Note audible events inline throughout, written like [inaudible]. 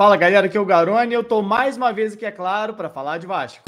Fala galera, aqui é o Garone e eu estou mais uma vez aqui, é claro, para falar de Vasco.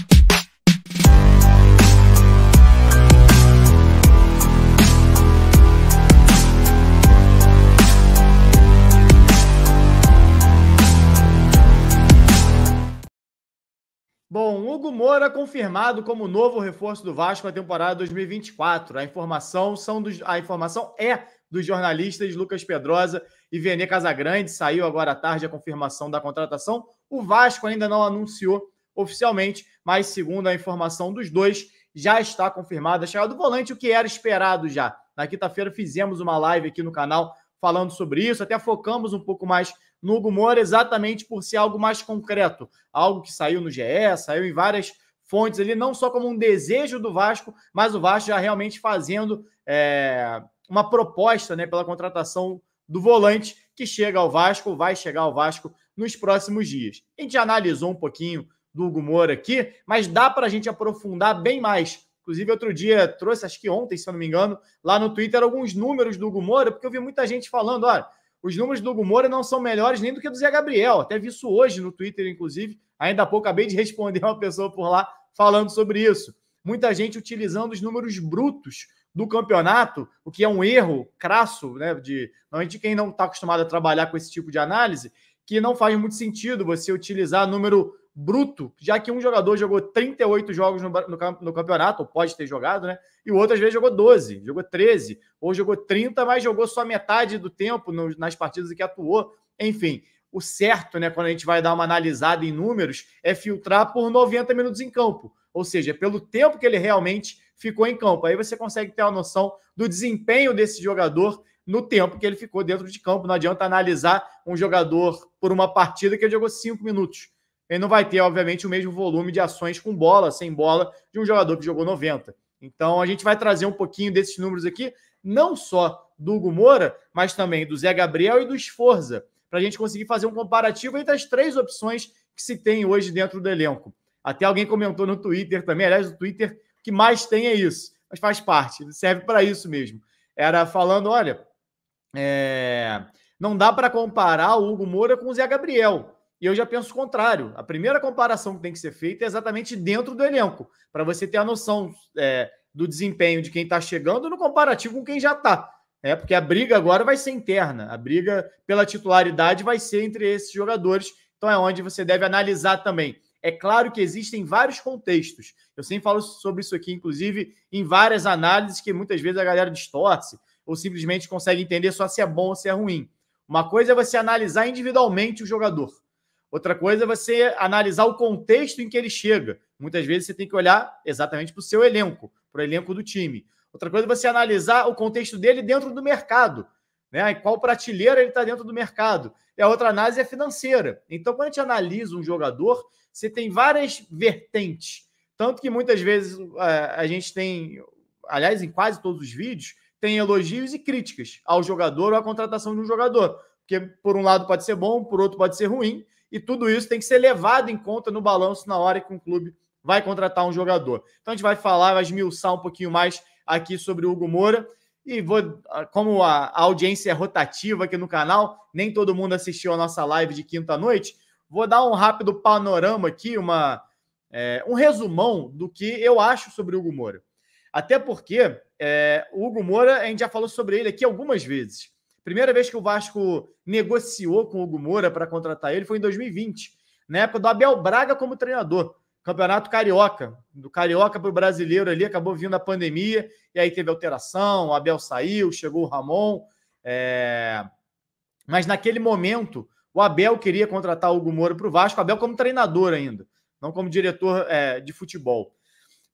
Bom, Hugo Moura confirmado como novo reforço do Vasco na temporada 2024. A informação, são dos, a informação é dos jornalistas Lucas Pedrosa e Vene Casagrande. Saiu agora à tarde a confirmação da contratação. O Vasco ainda não anunciou oficialmente, mas segundo a informação dos dois, já está confirmada a chegada do volante, o que era esperado já. Na quinta-feira fizemos uma live aqui no canal falando sobre isso, até focamos um pouco mais no Hugo Moura, exatamente por ser algo mais concreto, algo que saiu no GE, saiu em várias fontes ali, não só como um desejo do Vasco, mas o Vasco já realmente fazendo é, uma proposta né, pela contratação do volante que chega ao Vasco, vai chegar ao Vasco nos próximos dias. A gente analisou um pouquinho do Hugo Moura aqui, mas dá para a gente aprofundar bem mais. Inclusive, outro dia trouxe, acho que ontem, se eu não me engano, lá no Twitter, alguns números do Hugo Moura, porque eu vi muita gente falando: olha, os números do Hugo Moura não são melhores nem do que do Zé Gabriel. Até vi isso hoje no Twitter, inclusive. Ainda há pouco acabei de responder uma pessoa por lá falando sobre isso. Muita gente utilizando os números brutos do campeonato, o que é um erro crasso, né? De, normalmente quem não está acostumado a trabalhar com esse tipo de análise, que não faz muito sentido você utilizar número bruto, já que um jogador jogou 38 jogos no, no, no campeonato, ou pode ter jogado, né? E o outro às vezes jogou 12, jogou 13, ou jogou 30, mas jogou só metade do tempo no, nas partidas em que atuou. Enfim, o certo, né, quando a gente vai dar uma analisada em números, é filtrar por 90 minutos em campo. Ou seja, pelo tempo que ele realmente ficou em campo. Aí você consegue ter uma noção do desempenho desse jogador no tempo que ele ficou dentro de campo. Não adianta analisar um jogador por uma partida que ele jogou cinco minutos. Ele não vai ter, obviamente, o mesmo volume de ações com bola, sem bola, de um jogador que jogou 90. Então a gente vai trazer um pouquinho desses números aqui, não só do Hugo Moura, mas também do Zé Gabriel e do Esforza, para a gente conseguir fazer um comparativo entre as três opções que se tem hoje dentro do elenco. Até alguém comentou no Twitter também, aliás, o Twitter que mais tem é isso. Mas faz parte, serve para isso mesmo. Era falando, olha, é... não dá para comparar o Hugo Moura com o Zé Gabriel. E eu já penso o contrário. A primeira comparação que tem que ser feita é exatamente dentro do elenco, para você ter a noção é, do desempenho de quem está chegando no comparativo com quem já está. É, porque a briga agora vai ser interna. A briga pela titularidade vai ser entre esses jogadores. Então é onde você deve analisar também é claro que existem vários contextos. Eu sempre falo sobre isso aqui, inclusive, em várias análises que muitas vezes a galera distorce ou simplesmente consegue entender só se é bom ou se é ruim. Uma coisa é você analisar individualmente o jogador. Outra coisa é você analisar o contexto em que ele chega. Muitas vezes você tem que olhar exatamente para o seu elenco, para o elenco do time. Outra coisa é você analisar o contexto dele dentro do mercado. Né? qual prateleira ele está dentro do mercado. E a outra análise é financeira. Então, quando a gente analisa um jogador, você tem várias vertentes. Tanto que muitas vezes é, a gente tem, aliás, em quase todos os vídeos, tem elogios e críticas ao jogador ou à contratação de um jogador. Porque por um lado pode ser bom, por outro pode ser ruim, e tudo isso tem que ser levado em conta no balanço na hora que um clube vai contratar um jogador. Então a gente vai falar, vai esmiuçar um pouquinho mais aqui sobre o Hugo Moura. E vou, ah, como a audiência é rotativa aqui no canal, nem todo mundo assistiu a nossa live de quinta-noite, Vou dar um rápido panorama aqui, uma, é, um resumão do que eu acho sobre o Hugo Moura. Até porque é, o Hugo Moura, a gente já falou sobre ele aqui algumas vezes. Primeira vez que o Vasco negociou com o Hugo Moura para contratar ele foi em 2020, na época do Abel Braga como treinador. Campeonato Carioca. Do Carioca para o brasileiro ali, acabou vindo a pandemia, e aí teve alteração, o Abel saiu, chegou o Ramon. É... Mas naquele momento, o Abel queria contratar o Hugo Moura para o Vasco, Abel como treinador ainda, não como diretor é, de futebol.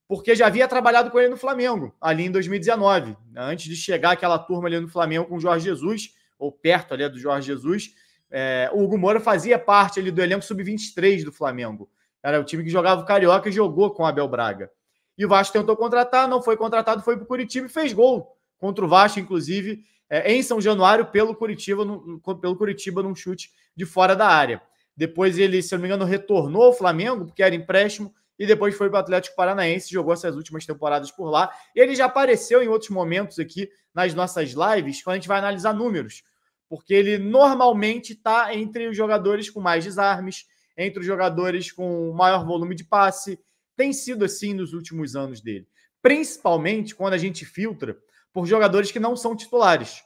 Porque já havia trabalhado com ele no Flamengo, ali em 2019, né? antes de chegar aquela turma ali no Flamengo com o Jorge Jesus, ou perto ali do Jorge Jesus. É, o Hugo Moura fazia parte ali do elenco sub-23 do Flamengo. Era o time que jogava o Carioca e jogou com o Abel Braga. E o Vasco tentou contratar, não foi contratado, foi para o Curitiba e fez gol contra o Vasco, inclusive, é, em São Januário pelo Curitiba, no, pelo Curitiba num chute de fora da área. Depois ele, se não me engano, retornou ao Flamengo, porque era empréstimo, e depois foi para o Atlético Paranaense, jogou essas últimas temporadas por lá. Ele já apareceu em outros momentos aqui nas nossas lives, quando a gente vai analisar números, porque ele normalmente está entre os jogadores com mais desarmes, entre os jogadores com maior volume de passe. Tem sido assim nos últimos anos dele. Principalmente quando a gente filtra por jogadores que não são titulares.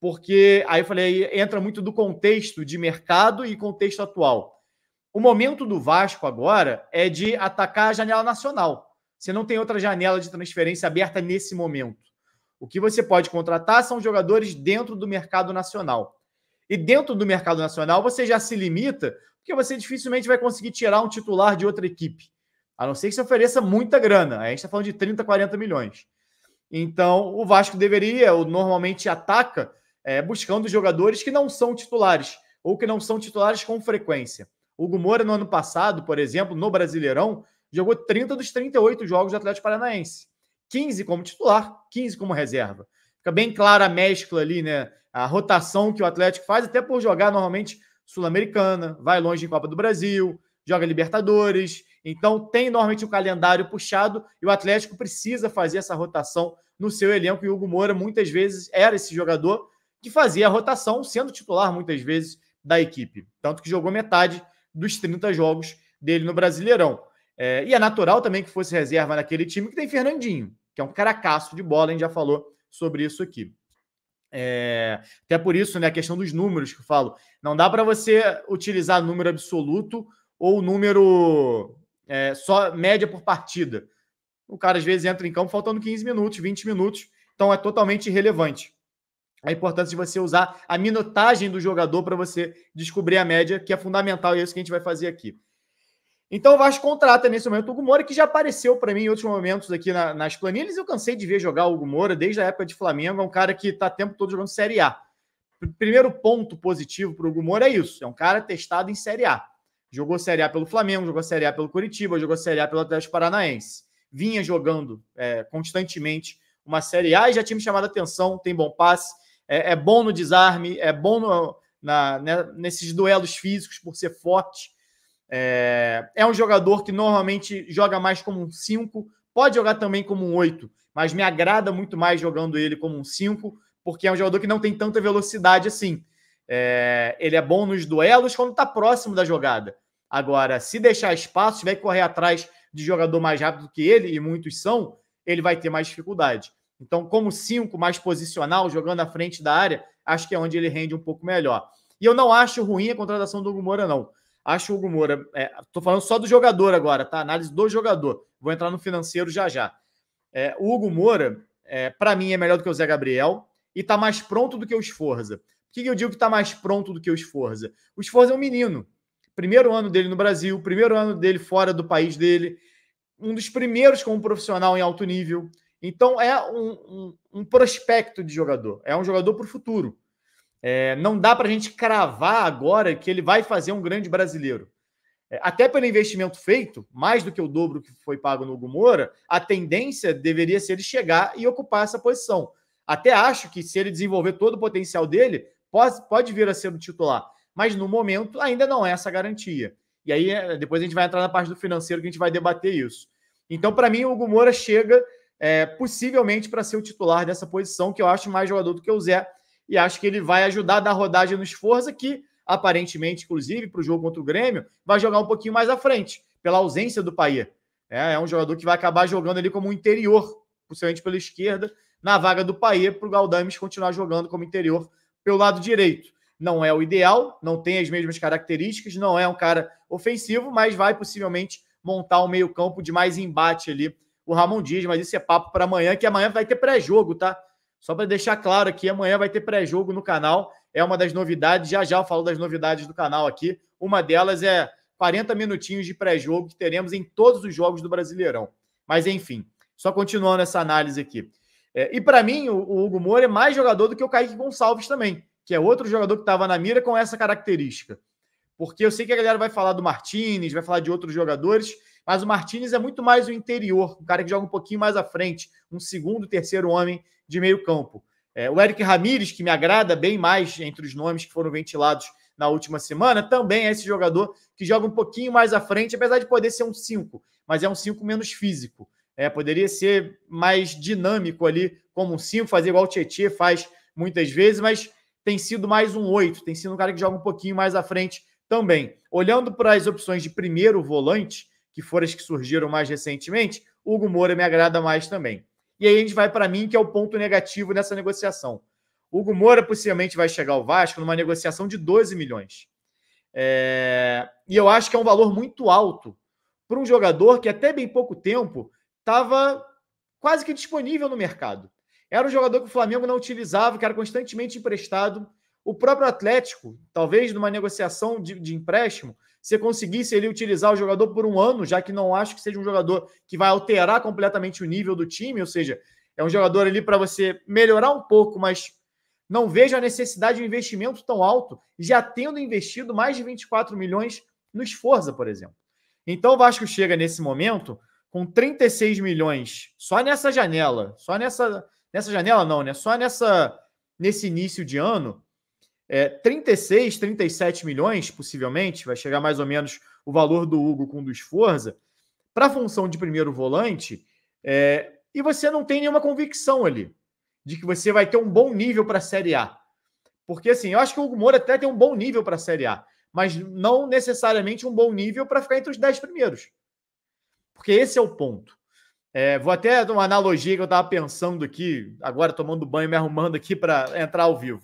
Porque aí eu falei, entra muito do contexto de mercado e contexto atual. O momento do Vasco agora é de atacar a janela nacional. Você não tem outra janela de transferência aberta nesse momento. O que você pode contratar são jogadores dentro do mercado nacional. E dentro do mercado nacional, você já se limita, porque você dificilmente vai conseguir tirar um titular de outra equipe. A não ser que se ofereça muita grana. Aí a gente está falando de 30, 40 milhões. Então, o Vasco deveria, ou normalmente ataca, é, buscando jogadores que não são titulares, ou que não são titulares com frequência. O Gumora, no ano passado, por exemplo, no Brasileirão, jogou 30 dos 38 jogos do Atlético Paranaense. 15 como titular, 15 como reserva. Fica bem clara a mescla ali, né? A rotação que o Atlético faz, até por jogar normalmente Sul-Americana, vai longe em Copa do Brasil, joga Libertadores, então, tem normalmente o um calendário puxado e o Atlético precisa fazer essa rotação no seu elenco. E o Hugo Moura, muitas vezes, era esse jogador que fazia a rotação, sendo titular, muitas vezes, da equipe. Tanto que jogou metade dos 30 jogos dele no Brasileirão. É, e é natural também que fosse reserva naquele time que tem Fernandinho, que é um caracaço de bola, a gente já falou sobre isso aqui. É, até por isso, né, a questão dos números que eu falo. Não dá para você utilizar número absoluto ou número é, só média por partida. O cara às vezes entra em campo faltando 15 minutos, 20 minutos, então é totalmente irrelevante. A importância de você usar a minutagem do jogador para você descobrir a média, que é fundamental e é isso que a gente vai fazer aqui. Então o Vasco contrata nesse momento o Hugo Moura, que já apareceu para mim em outros momentos aqui na, nas planilhas. Eu cansei de ver jogar o Hugo Moura desde a época de Flamengo. É um cara que está tempo todo jogando Série A. Primeiro ponto positivo para o Hugo Moura é isso: é um cara testado em Série A. Jogou Série A pelo Flamengo, jogou Série A pelo Curitiba, jogou Série A pelo Atlético Paranaense. Vinha jogando é, constantemente uma Série A e já tinha me chamado a atenção, tem bom passe, é, é bom no desarme, é bom no, na, né, nesses duelos físicos por ser forte. É, é um jogador que normalmente joga mais como um 5, pode jogar também como um 8, mas me agrada muito mais jogando ele como um 5, porque é um jogador que não tem tanta velocidade assim. É, ele é bom nos duelos quando está próximo da jogada. Agora, se deixar espaço, tiver que correr atrás de jogador mais rápido que ele, e muitos são, ele vai ter mais dificuldade. Então, como cinco mais posicional, jogando à frente da área, acho que é onde ele rende um pouco melhor. E eu não acho ruim a contratação do Hugo Moura, não. Acho o Hugo Moura. Estou é, falando só do jogador agora, tá? Análise do jogador. Vou entrar no financeiro já já. É, o Hugo Moura, é, para mim, é melhor do que o Zé Gabriel e está mais pronto do que o Esforza. Por que eu digo que está mais pronto do que o Esforza? O Esforza é um menino. Primeiro ano dele no Brasil, primeiro ano dele fora do país dele, um dos primeiros como profissional em alto nível. Então é um, um, um prospecto de jogador, é um jogador para o futuro. É, não dá para a gente cravar agora que ele vai fazer um grande brasileiro. É, até pelo investimento feito, mais do que o dobro que foi pago no Hugo Moura, a tendência deveria ser ele chegar e ocupar essa posição. Até acho que se ele desenvolver todo o potencial dele, Pode, pode vir a ser o titular, mas no momento ainda não é essa garantia. E aí é, depois a gente vai entrar na parte do financeiro que a gente vai debater isso. Então, para mim, o Hugo Moura chega é, possivelmente para ser o titular dessa posição, que eu acho mais jogador do que o Zé, e acho que ele vai ajudar a dar rodagem no esforço que aparentemente, inclusive, para o jogo contra o Grêmio, vai jogar um pouquinho mais à frente, pela ausência do paier É, é, um jogador que vai acabar jogando ali como interior, possivelmente pela esquerda, na vaga do paier para o Galdames continuar jogando como interior, pelo lado direito. Não é o ideal, não tem as mesmas características, não é um cara ofensivo, mas vai possivelmente montar um meio-campo de mais embate ali. O Ramon Dias, mas isso é papo para amanhã, que amanhã vai ter pré-jogo, tá? Só para deixar claro aqui, amanhã vai ter pré-jogo no canal. É uma das novidades. Já já eu falo das novidades do canal aqui. Uma delas é 40 minutinhos de pré-jogo que teremos em todos os jogos do Brasileirão. Mas enfim, só continuando essa análise aqui. É, e para mim, o, o, Hugo Moura é mais jogador do que o Kaique Gonçalves também, que é outro jogador que estava na mira com essa característica. Porque eu sei que a galera vai falar do Martinez, vai falar de outros jogadores, mas o Martinez é muito mais o interior, um cara que joga um pouquinho mais à frente, um segundo, terceiro homem de meio campo. É, o Eric Ramírez, que me agrada bem mais entre os nomes que foram ventilados na última semana, também é esse jogador que joga um pouquinho mais à frente, apesar de poder ser um 5, mas é um 5 menos físico. É, poderia ser mais dinâmico ali, como um 5, fazer igual o Tietchan faz muitas vezes, mas tem sido mais um 8, tem sido um cara que joga um pouquinho mais à frente também. Olhando para as opções de primeiro volante, que foram as que surgiram mais recentemente, Hugo Moura me agrada mais também. E aí a gente vai para mim, que é o ponto negativo nessa negociação. Hugo Moura possivelmente vai chegar ao Vasco numa negociação de 12 milhões. É... E eu acho que é um valor muito alto para um jogador que até bem pouco tempo estava quase que disponível no mercado. Era um jogador que o Flamengo não utilizava, que era constantemente emprestado. O próprio Atlético, talvez numa negociação de, de empréstimo, se conseguisse ele utilizar o jogador por um ano, já que não acho que seja um jogador que vai alterar completamente o nível do time, ou seja, é um jogador ali para você melhorar um pouco, mas não vejo a necessidade de um investimento tão alto, já tendo investido mais de 24 milhões no Esforza, por exemplo. Então o Vasco chega nesse momento com 36 milhões só nessa janela, só nessa nessa janela não, né? Só nessa nesse início de ano, é, 36, 37 milhões possivelmente, vai chegar mais ou menos o valor do Hugo com o do Esforza para a função de primeiro volante, é, e você não tem nenhuma convicção ali de que você vai ter um bom nível para a Série A. Porque assim, eu acho que o Hugo Moura até tem um bom nível para a Série A, mas não necessariamente um bom nível para ficar entre os 10 primeiros. Porque esse é o ponto. É, vou até dar uma analogia que eu estava pensando aqui, agora tomando banho, me arrumando aqui para entrar ao vivo.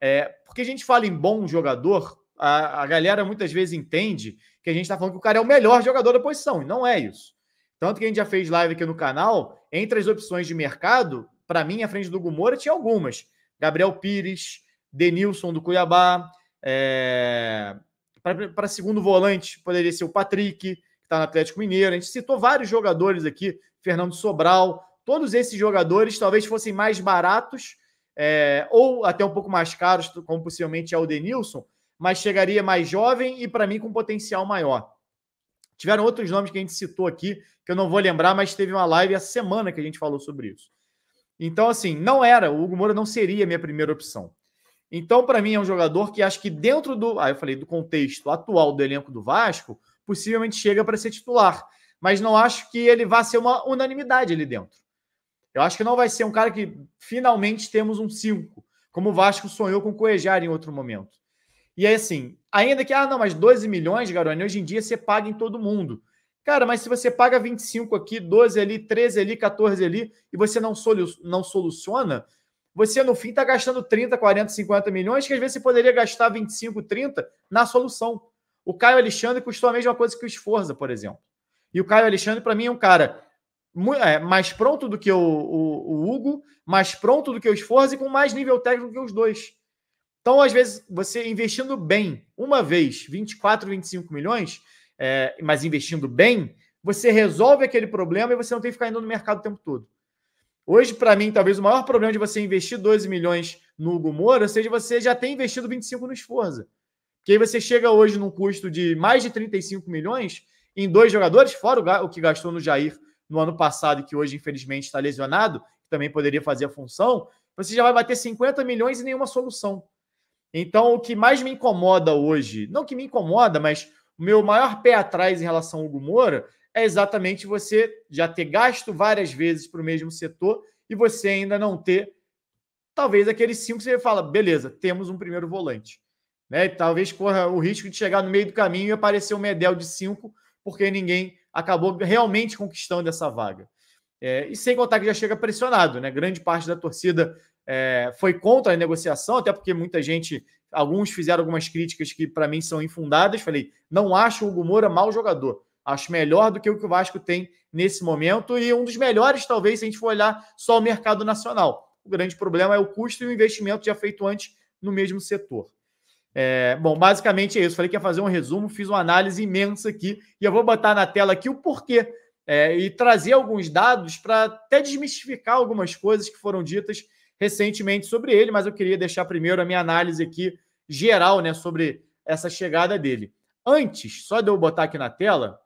É, porque a gente fala em bom jogador, a, a galera muitas vezes entende que a gente está falando que o cara é o melhor jogador da posição, e não é isso. Tanto que a gente já fez live aqui no canal, entre as opções de mercado, para mim, à frente do Gumora, tinha algumas. Gabriel Pires, Denilson do Cuiabá, é... para segundo volante poderia ser o Patrick, está no Atlético Mineiro. A gente citou vários jogadores aqui, Fernando Sobral. Todos esses jogadores talvez fossem mais baratos é, ou até um pouco mais caros, como possivelmente é o Denilson, mas chegaria mais jovem e, para mim, com potencial maior. Tiveram outros nomes que a gente citou aqui, que eu não vou lembrar, mas teve uma live a semana que a gente falou sobre isso. Então, assim, não era, o Hugo Moura não seria a minha primeira opção. Então, para mim, é um jogador que acho que dentro do. Ah, eu falei do contexto atual do elenco do Vasco, possivelmente chega para ser titular. Mas não acho que ele vá ser uma unanimidade ali dentro. Eu acho que não vai ser um cara que finalmente temos um 5, como o Vasco sonhou com Coejar em outro momento. E é assim, ainda que, ah, não, mas 12 milhões, Garone, hoje em dia você paga em todo mundo. Cara, mas se você paga 25 aqui, 12 ali, 13 ali, 14 ali, e você não, solu não soluciona, você no fim está gastando 30, 40, 50 milhões, que às vezes você poderia gastar 25, 30 na solução. O Caio Alexandre custou a mesma coisa que o Esforza, por exemplo. E o Caio Alexandre, para mim, é um cara é, mais pronto do que o, o, o, Hugo, mais pronto do que o Esforza e com mais nível técnico que os dois. Então, às vezes, você investindo bem uma vez, 24, 25 milhões, é, mas investindo bem, você resolve aquele problema e você não tem que ficar indo no mercado o tempo todo. Hoje, para mim, talvez o maior problema de você investir 12 milhões no Hugo Moura seja você já ter investido 25 no Esforza. Que aí você chega hoje num custo de mais de 35 milhões em dois jogadores, fora o que gastou no Jair no ano passado, que hoje, infelizmente, está lesionado, que também poderia fazer a função, você já vai bater 50 milhões e nenhuma solução. Então, o que mais me incomoda hoje, não que me incomoda, mas o meu maior pé atrás em relação ao Hugo Moura é exatamente você já ter gasto várias vezes para o mesmo setor e você ainda não ter, talvez, aqueles cinco que você fala, beleza, temos um primeiro volante. Né? Talvez corra o risco de chegar no meio do caminho e aparecer um Medel de 5, porque ninguém acabou realmente conquistando essa vaga. É, e sem contar que já chega pressionado, né? Grande parte da torcida é, foi contra a negociação, até porque muita gente, alguns fizeram algumas críticas que para mim são infundadas. Falei, não acho o Hugo Moura mau jogador. Acho melhor do que o que o Vasco tem nesse momento e um dos melhores, talvez, se a gente for olhar só o mercado nacional. O grande problema é o custo e o investimento já feito antes no mesmo setor. É, bom, basicamente é isso. Falei que ia fazer um resumo, fiz uma análise imensa aqui e eu vou botar na tela aqui o porquê é, e trazer alguns dados para até desmistificar algumas coisas que foram ditas recentemente sobre ele, mas eu queria deixar primeiro a minha análise aqui geral né, sobre essa chegada dele. Antes, só de eu botar aqui na tela,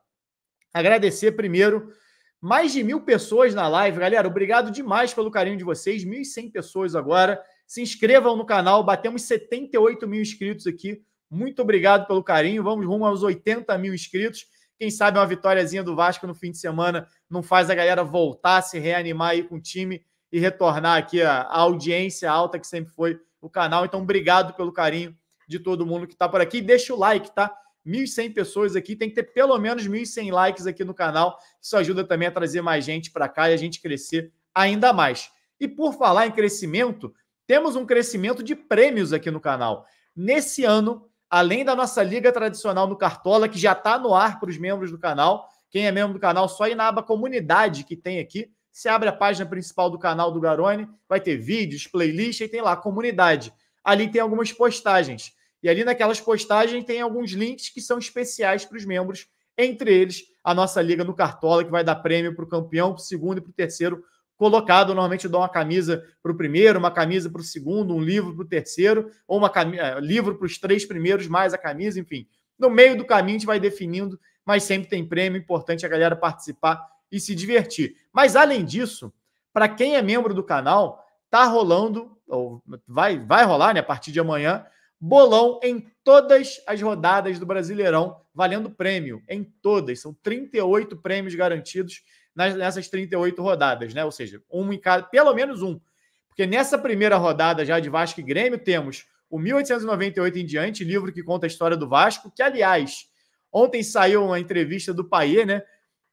agradecer primeiro mais de mil pessoas na live. Galera, obrigado demais pelo carinho de vocês, 1.100 pessoas agora. Se inscrevam no canal, batemos 78 mil inscritos aqui. Muito obrigado pelo carinho. Vamos rumo aos 80 mil inscritos. Quem sabe uma vitóriazinha do Vasco no fim de semana não faz a galera voltar, se reanimar aí com o time e retornar aqui a, audiência alta que sempre foi o canal. Então, obrigado pelo carinho de todo mundo que está por aqui. Deixa o like, tá? 1.100 pessoas aqui, tem que ter pelo menos 1.100 likes aqui no canal. Isso ajuda também a trazer mais gente para cá e a gente crescer ainda mais. E por falar em crescimento, temos um crescimento de prêmios aqui no canal. Nesse ano, além da nossa liga tradicional no Cartola, que já está no ar para os membros do canal, quem é membro do canal, só ir na aba comunidade que tem aqui. Você abre a página principal do canal do Garone, vai ter vídeos, playlist e tem lá comunidade. Ali tem algumas postagens. E ali naquelas postagens tem alguns links que são especiais para os membros, entre eles a nossa liga no Cartola, que vai dar prêmio para o campeão, para o segundo e para o terceiro colocado. Normalmente eu dou uma camisa para o primeiro, uma camisa para o segundo, um livro para o terceiro, ou uma camisa, é, livro para os três primeiros, mais a camisa, enfim. No meio do caminho a gente vai definindo, mas sempre tem prêmio, é importante a galera participar e se divertir. Mas além disso, para quem é membro do canal, tá rolando, ou vai, vai rolar né, a partir de amanhã, bolão em todas as rodadas do Brasileirão, valendo prêmio, em todas. São 38 prêmios garantidos nessas 38 rodadas, né? Ou seja, um em cada, pelo menos um. Porque nessa primeira rodada já de Vasco e Grêmio, temos o 1898 em diante, livro que conta a história do Vasco, que, aliás, ontem saiu uma entrevista do Paier, né?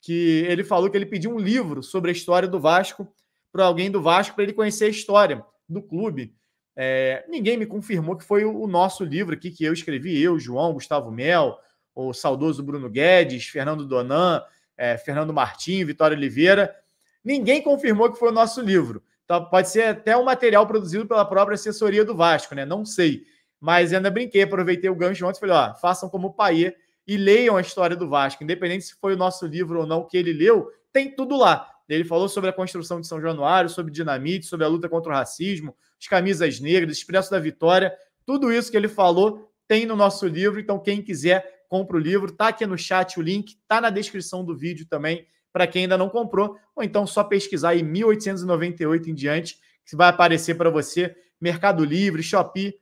Que ele falou que ele pediu um livro sobre a história do Vasco para alguém do Vasco para ele conhecer a história do clube. É, ninguém me confirmou que foi o nosso livro aqui que eu escrevi, eu, João, Gustavo Mel, o saudoso Bruno Guedes, Fernando Donan, é, Fernando Martins, Vitória Oliveira. Ninguém confirmou que foi o nosso livro. Então, pode ser até um material produzido pela própria assessoria do Vasco, né? Não sei. Mas ainda brinquei, aproveitei o gancho ontem e falei: ó, façam como o Paê e leiam a história do Vasco. Independente se foi o nosso livro ou não que ele leu, tem tudo lá. Ele falou sobre a construção de São Januário, sobre dinamite, sobre a luta contra o racismo, as camisas negras, Expresso da Vitória. Tudo isso que ele falou tem no nosso livro. Então, quem quiser compra o livro. Tá aqui no chat o link, tá na descrição do vídeo também, para quem ainda não comprou, ou então só pesquisar aí 1898 em diante, que vai aparecer para você Mercado Livre, Shopee,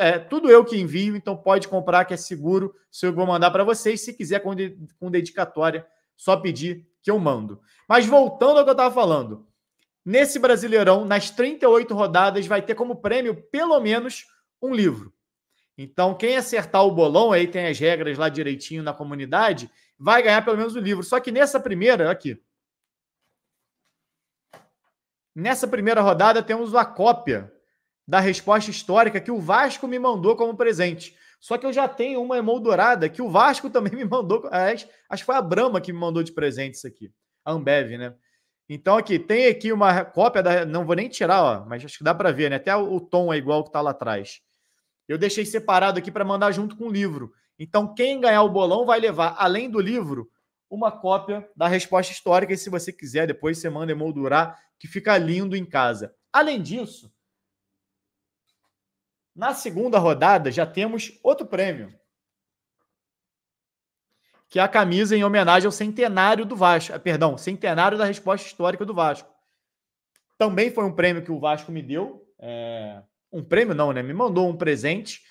é tudo eu que envio, então pode comprar que é seguro, se eu vou mandar para vocês, se quiser com, de, com dedicatória, só pedir que eu mando. Mas voltando ao que eu estava falando, nesse Brasileirão, nas 38 rodadas, vai ter como prêmio pelo menos um livro. Então, quem acertar o bolão, aí tem as regras lá direitinho na comunidade, vai ganhar pelo menos o livro. Só que nessa primeira, aqui. Nessa primeira rodada, temos a cópia da resposta histórica que o Vasco me mandou como presente. Só que eu já tenho uma emoldurada que o Vasco [laughs] também me mandou. Acho, que foi a Brama que me mandou de presente isso aqui. A Ambev, né? Então, aqui, tem aqui uma cópia da. Não vou nem tirar, ó, mas acho que dá para ver, né? Até o tom é igual que tá lá atrás. Eu deixei separado aqui para mandar junto com o livro. Então, quem ganhar o bolão vai levar, além do livro, uma cópia da resposta histórica. E se você quiser, depois você manda emoldurar, que fica lindo em casa. Além disso, na segunda rodada já temos outro prêmio. Que é a camisa em homenagem ao centenário do Vasco. Eh, perdão, centenário da resposta histórica do Vasco. Também foi um prêmio que o Vasco me deu. É um prêmio não, né? Me mandou um presente.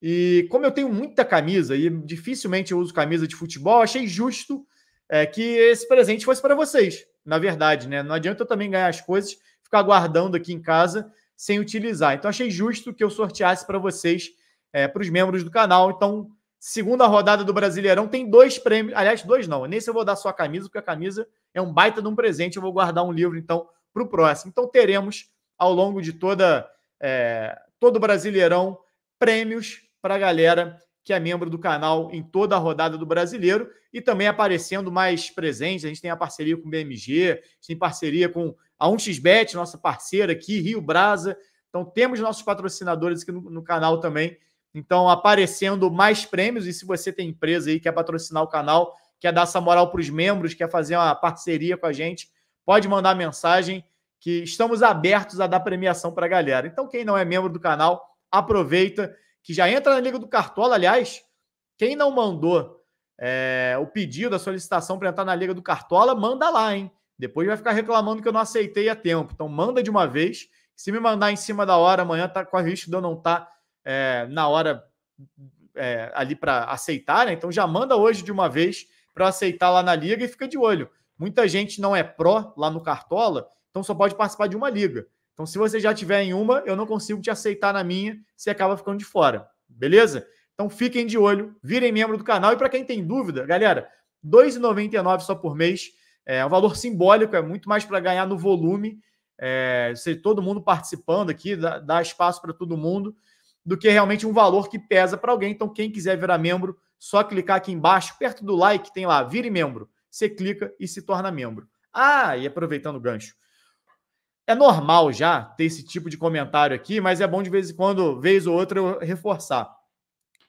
E como eu tenho muita camisa e dificilmente eu uso camisa de futebol, achei justo é, que esse presente fosse para vocês. Na verdade, né? Não adianta eu também ganhar as coisas, ficar guardando aqui em casa sem utilizar. Então achei justo que eu sorteasse para vocês, é, para os membros do canal. Então, segunda rodada do Brasileirão tem dois prêmios. Aliás, dois não. nem se eu vou dar só a camisa, porque a camisa é um baita de um presente. Eu vou guardar um livro, então, para o próximo. Então teremos ao longo de toda é, todo Brasileirão, prêmios para a galera que é membro do canal em toda a rodada do Brasileiro e também aparecendo mais presente. A gente tem a parceria com o BMG, a gente tem parceria com a 1xBet, nossa parceira aqui, Rio Brasa. Então temos nossos patrocinadores aqui no, no canal também. Então aparecendo mais prêmios e se você tem empresa aí que quer patrocinar o canal, quer dar essa moral para os membros, quer fazer uma parceria com a gente, pode mandar mensagem que estamos abertos a dar premiação para a galera. Então, quem não é membro do canal, aproveita que já entra na Liga do Cartola. Aliás, quem não mandou é, o pedido, a solicitação para entrar na Liga do Cartola, manda lá, hein? Depois vai ficar reclamando que eu não aceitei a tempo. Então, manda de uma vez. Se me mandar em cima da hora, amanhã tá com a risco de eu não estar tá, é, na hora é, ali para aceitar, né? Então, já manda hoje de uma vez para aceitar lá na Liga e fica de olho. Muita gente não é pró lá no Cartola, então só pode participar de uma liga. Então, se você já tiver em uma, eu não consigo te aceitar na minha, você acaba ficando de fora. Beleza? Então fiquem de olho, virem membro do canal. E para quem tem dúvida, galera, R$ 2,99 só por mês. É, é um valor simbólico, é muito mais para ganhar no volume. É, ser todo mundo participando aqui, dá, dá espaço para todo mundo, do que realmente um valor que pesa para alguém. Então, quem quiser virar membro, só clicar aqui embaixo, perto do like, tem lá, vire membro. Você clica e se torna membro. Ah, e aproveitando o gancho, é normal já ter esse tipo de comentário aqui, mas é bom de vez em quando, vez ou outra, eu reforçar.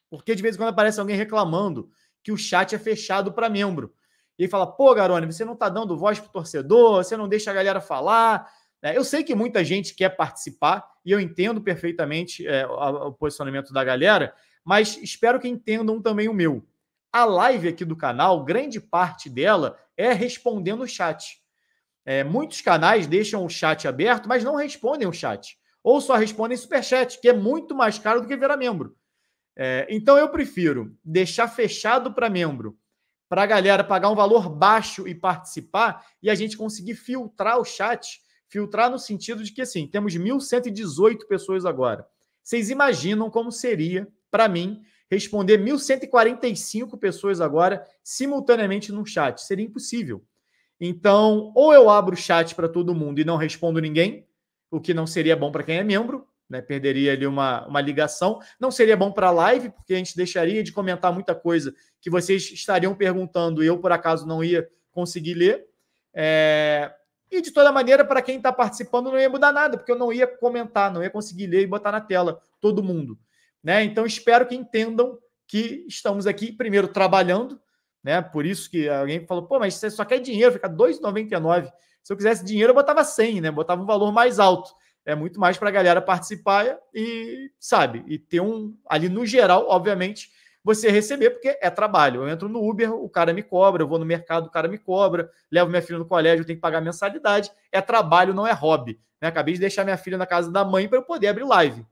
Porque de vez em quando aparece alguém reclamando que o chat é fechado para membro. E fala: pô, Garone, você não está dando voz para o torcedor, você não deixa a galera falar. Né? Eu sei que muita gente quer participar e eu entendo perfeitamente é, o posicionamento da galera, mas espero que entendam também o meu. A live aqui do canal, grande parte dela é respondendo o chat. É, muitos canais deixam o chat aberto, mas não respondem o chat. Ou só respondem superchat, que é muito mais caro do que virar membro. É, então eu prefiro deixar fechado para membro, para a galera pagar um valor baixo e participar, e a gente conseguir filtrar o chat. Filtrar no sentido de que, assim, temos 1.118 pessoas agora. Vocês imaginam como seria, para mim, responder 1.145 pessoas agora simultaneamente no chat? Seria impossível. Então, ou eu abro o chat para todo mundo e não respondo ninguém, o que não seria bom para quem é membro, né? Perderia ali uma, uma ligação. Não seria bom para a live, porque a gente deixaria de comentar muita coisa que vocês estariam perguntando e eu, por acaso, não ia conseguir ler. É... E de toda maneira, para quem está participando, não ia mudar nada, porque eu não ia comentar, não ia conseguir ler e botar na tela todo mundo. Né? Então, espero que entendam que estamos aqui, primeiro, trabalhando né? Por isso que alguém falou, pô, mas você só quer dinheiro, fica 2,99. Se eu quisesse dinheiro, eu botava 100, né? Botava um valor mais alto. É muito mais para a galera participar e, sabe, e ter um. Ali no geral, obviamente, você receber, porque é trabalho. Eu entro no Uber, o cara me cobra, eu vou no mercado, o cara me cobra, levo minha filha no colégio, eu tenho que pagar mensalidade. É trabalho, não é hobby. Né? Acabei de deixar minha filha na casa da mãe para eu poder abrir live.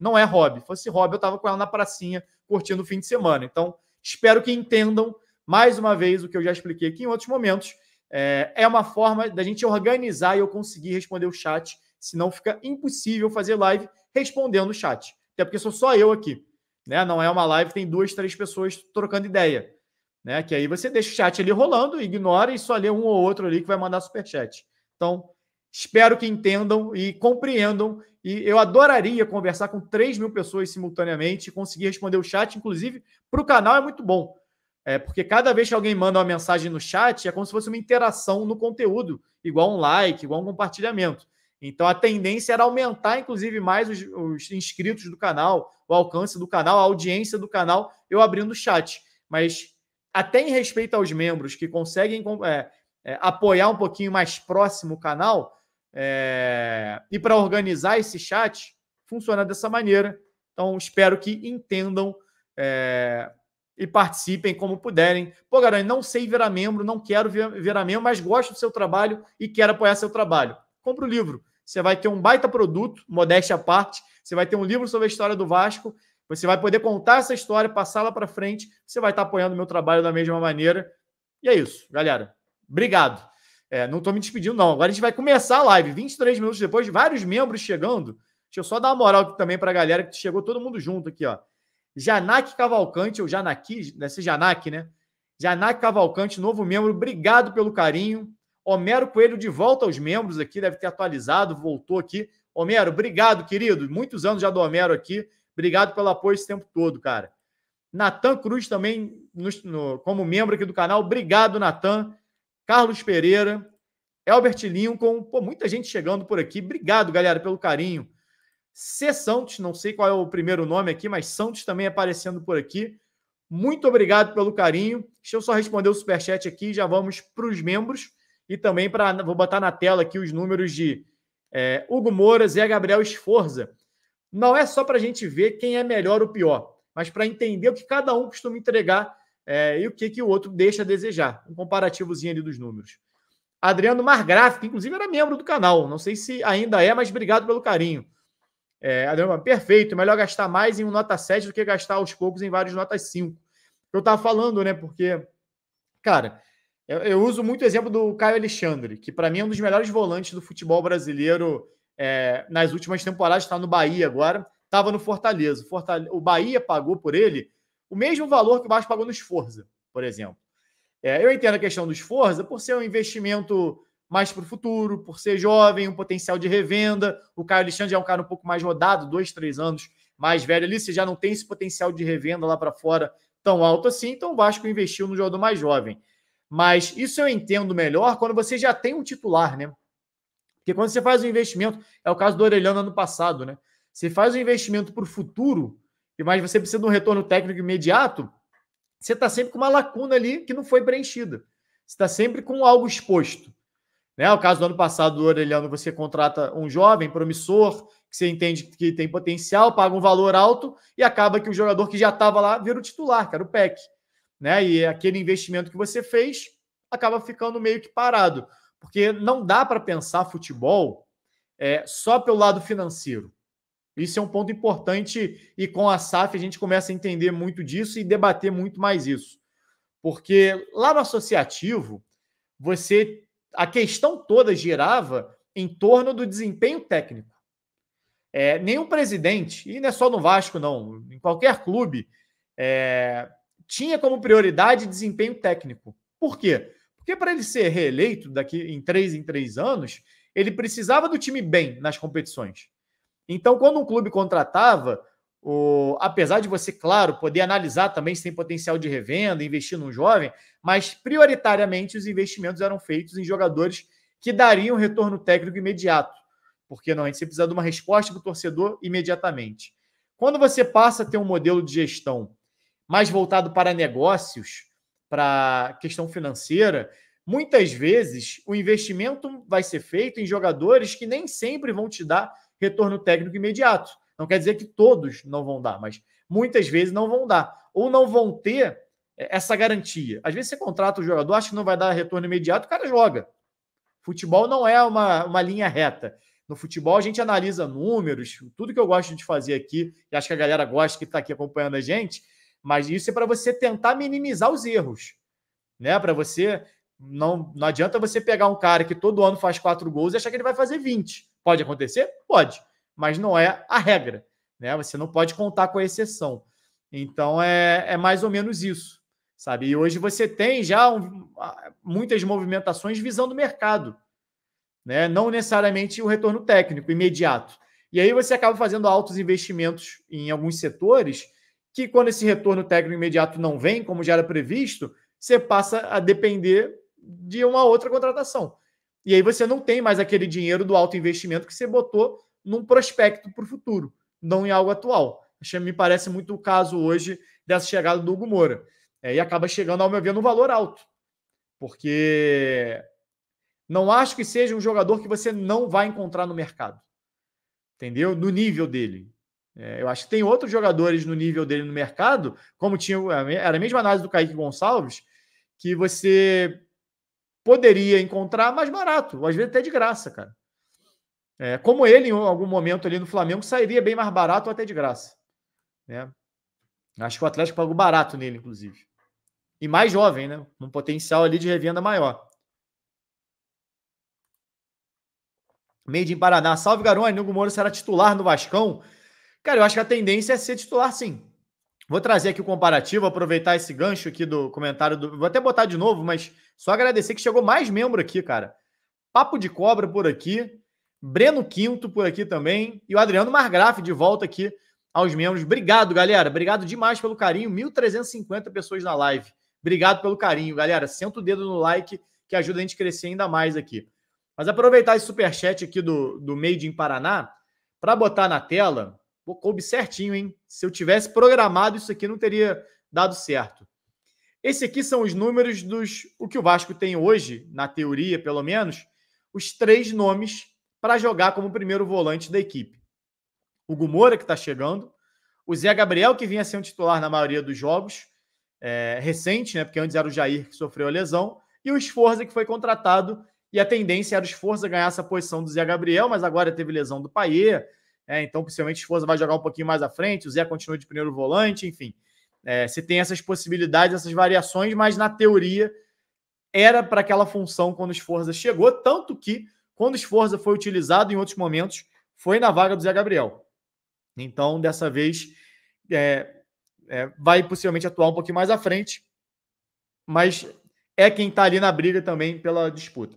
Não é hobby. Se fosse hobby, eu estava com ela na pracinha, curtindo o fim de semana. Então, espero que entendam mais uma vez, o que eu já expliquei aqui em outros momentos, é, é uma forma da gente organizar e eu conseguir responder o chat, senão fica impossível fazer live respondendo o chat. Até porque sou só eu aqui, né? Não é uma live, tem duas, três pessoas trocando ideia, né? Que aí você deixa o chat ali rolando, ignora e só lê um ou outro ali que vai mandar superchat. Então, espero que entendam e compreendam. E eu adoraria conversar com 3 mil pessoas simultaneamente, conseguir responder o chat, inclusive, para o canal é muito bom é, porque cada vez que alguém manda uma mensagem no chat, é como se fosse uma interação no conteúdo, igual um like, igual um compartilhamento. Então a tendência era aumentar, inclusive, mais os, os inscritos do canal, o alcance do canal, a audiência do canal, eu abrindo o chat. Mas até em respeito aos membros que conseguem é, é, apoiar um pouquinho mais próximo o canal, é, e para organizar esse chat, funciona dessa maneira. Então, espero que entendam é, e participem como puderem. Pô, Garanhão, não sei virar membro, não quero virar membro, mas gosto do seu trabalho e quero apoiar seu trabalho. Compre o livro. Você vai ter um baita produto, modéstia à parte. Você vai ter um livro sobre a história do Vasco. Você vai poder contar essa história, passá-la para frente. Você vai estar tá apoiando o meu trabalho da mesma maneira. E é isso, galera. Obrigado. É, não estou me despedindo, não. Agora a gente vai começar a live. 23 minutos depois, vários membros chegando. Deixa eu só dar uma moral aqui também para a galera que chegou todo mundo junto aqui, ó. Janak Cavalcante, ou Janaki, deve ser Janak, né? Janak Cavalcante, novo membro, obrigado pelo carinho. Homero Coelho de volta aos membros aqui, deve ter atualizado, voltou aqui. Homero, obrigado, querido. Muitos anos já do Homero aqui. Obrigado pelo apoio esse tempo todo, cara. Natan Cruz também, no, no, como membro aqui do canal. Obrigado, Natan. Carlos Pereira, Albert Lincoln. Pô, muita gente chegando por aqui. Obrigado, galera, pelo carinho. C. Santos, não sei qual é o primeiro nome aqui, mas Santos também aparecendo por aqui. Muito obrigado pelo carinho. Deixa eu só responder o superchat aqui, já vamos para os membros e também para. Vou botar na tela aqui os números de é, Hugo Moura, Zé Gabriel Esforza. Não é só para a gente ver quem é melhor ou pior, mas para entender o que cada um costuma entregar é, e o que, que o outro deixa a desejar. Um comparativozinho ali dos números. Adriano Margraf, que inclusive era membro do canal, não sei se ainda é, mas obrigado pelo carinho. É, Adriano, perfeito, melhor gastar mais em um nota 7 do que gastar aos poucos em vários notas 5. Eu estava falando, né? Porque, cara, eu, eu, uso muito o exemplo do Caio Alexandre, que para mim é um dos melhores volantes do futebol brasileiro é, nas últimas temporadas, está no Bahia agora, estava no Fortaleza. Fortaleza. O Bahia pagou por ele o mesmo valor que o Vasco pagou no Esforza, por exemplo. É, eu entendo a questão do Esforza por ser um investimento mais para o futuro, por ser jovem, um potencial de revenda. O Caio Alexandre é um cara um pouco mais rodado, dois, três anos mais velho ali. Você já não tem esse potencial de revenda lá para fora tão alto assim. Então o Vasco investiu no jogador mais jovem. Mas isso eu entendo melhor quando você já tem um titular, né? Porque quando você faz um investimento, é o caso do Orelhano ano passado, né? Você faz um investimento para o futuro, mas você precisa de um retorno técnico imediato, você está sempre com uma lacuna ali que não foi preenchida. Você está sempre com algo exposto. Né? O caso do ano passado do Orelhano, você contrata um jovem promissor, que você entende que tem potencial, paga um valor alto e acaba que o jogador que já estava lá vira o titular, que era o PEC. Né? E aquele investimento que você fez acaba ficando meio que parado. Porque não dá para pensar futebol é, só pelo lado financeiro. Isso é um ponto importante e com a SAF a gente começa a entender muito disso e debater muito mais isso. Porque lá no associativo, você a questão toda girava em torno do desempenho técnico. É, nenhum presidente, e não é só no Vasco, não, em qualquer clube, é, tinha como prioridade desempenho técnico. Por quê? Porque para ele ser reeleito daqui em três em três anos, ele precisava do time bem nas competições. Então, quando um clube contratava, o, apesar de você, claro, poder analisar também se tem potencial de revenda, investir num jovem, mas prioritariamente os investimentos eram feitos em jogadores que dariam retorno técnico imediato, porque não, gente precisa de uma resposta do torcedor imediatamente. Quando você passa a ter um modelo de gestão mais voltado para negócios, para questão financeira, muitas vezes o investimento vai ser feito em jogadores que nem sempre vão te dar retorno técnico imediato não quer dizer que todos não vão dar, mas muitas vezes não vão dar. Ou não vão ter é, essa garantia. Às vezes você contrata o jogador, acha que não vai dar retorno imediato, o cara joga. Futebol não é uma, uma linha reta. No futebol, a gente analisa números, tudo que eu gosto de fazer aqui, e acho que a galera gosta que está aqui acompanhando a gente, mas isso é para você tentar minimizar os erros. né? Para você. Não, não adianta você pegar um cara que todo ano faz quatro gols e achar que ele vai fazer 20. Pode acontecer? Pode mas não é a regra. Né? Você não pode contar com a exceção. Então é, é mais ou menos isso. Sabe? E hoje você tem já um, muitas movimentações visando o mercado. Né? Não necessariamente o retorno técnico imediato. E aí você acaba fazendo altos investimentos em alguns setores que quando esse retorno técnico imediato não vem, como já era previsto, você passa a depender de uma outra contratação. E aí você não tem mais aquele dinheiro do alto investimento que você botou num prospecto para o futuro, não em algo atual. Me parece muito o caso hoje dessa chegada do Hugo Moura. É, e acaba chegando, ao meu ver, num valor alto. Porque não acho que seja um jogador que você não vai encontrar no mercado. Entendeu? No nível dele. É, eu acho que tem outros jogadores no nível dele no mercado, como tinha. É, era a mesma análise do Kaique Gonçalves, que você poderia encontrar mais barato, às vezes até de graça, cara. É, como ele, em algum momento ali no Flamengo, sairia bem mais barato ou até de graça. Né? Acho que o Atlético pagou barato nele, inclusive. E mais jovem, né? Um potencial ali de revenda maior. Made em Paraná. Salve, Garone. Hugo Moura será titular no Vascão? Cara, eu acho que a tendência é ser titular, sim. Vou trazer aqui o comparativo, aproveitar esse gancho aqui do comentário do. Vou até botar de novo, mas só agradecer que chegou mais membro aqui, cara. Papo de cobra por aqui. Breno Quinto por aqui também e o Adriano Margraf de volta aqui aos membros. Obrigado, galera. Obrigado demais pelo carinho. 1.350 pessoas na live. Obrigado pelo carinho, galera. Senta o dedo no like que ajuda a gente a crescer ainda mais aqui. Mas aproveitar esse superchat aqui do, do Made in Paraná para botar na tela. Pô, coube certinho, hein? Se eu tivesse programado isso aqui, não teria dado certo. Esse aqui são os números dos. O que o Vasco tem hoje, na teoria, pelo menos, os três nomes para jogar como primeiro volante da equipe. O Gumora, que está chegando, o Zé Gabriel, que vinha sendo titular na maioria dos jogos, é, recente, né? Porque antes era o Jair que sofreu a lesão, e o Esforza, que foi contratado, e a tendência era o Esforza ganhar essa posição do Zé Gabriel, mas agora teve lesão do Paier, é, então principalmente o Esforza vai jogar um pouquinho mais à frente, o Zé continua de primeiro volante, enfim. É, tem essas possibilidades, essas variações, mas na teoria era para aquela função quando o Esforza chegou, tanto que quando o Sforza foi utilizado em outros momentos, foi na vaga do Zé Gabriel. Então, dessa vez, é, é, vai possivelmente atuar um pouquinho mais à frente, mas é quem está ali na briga também pela disputa.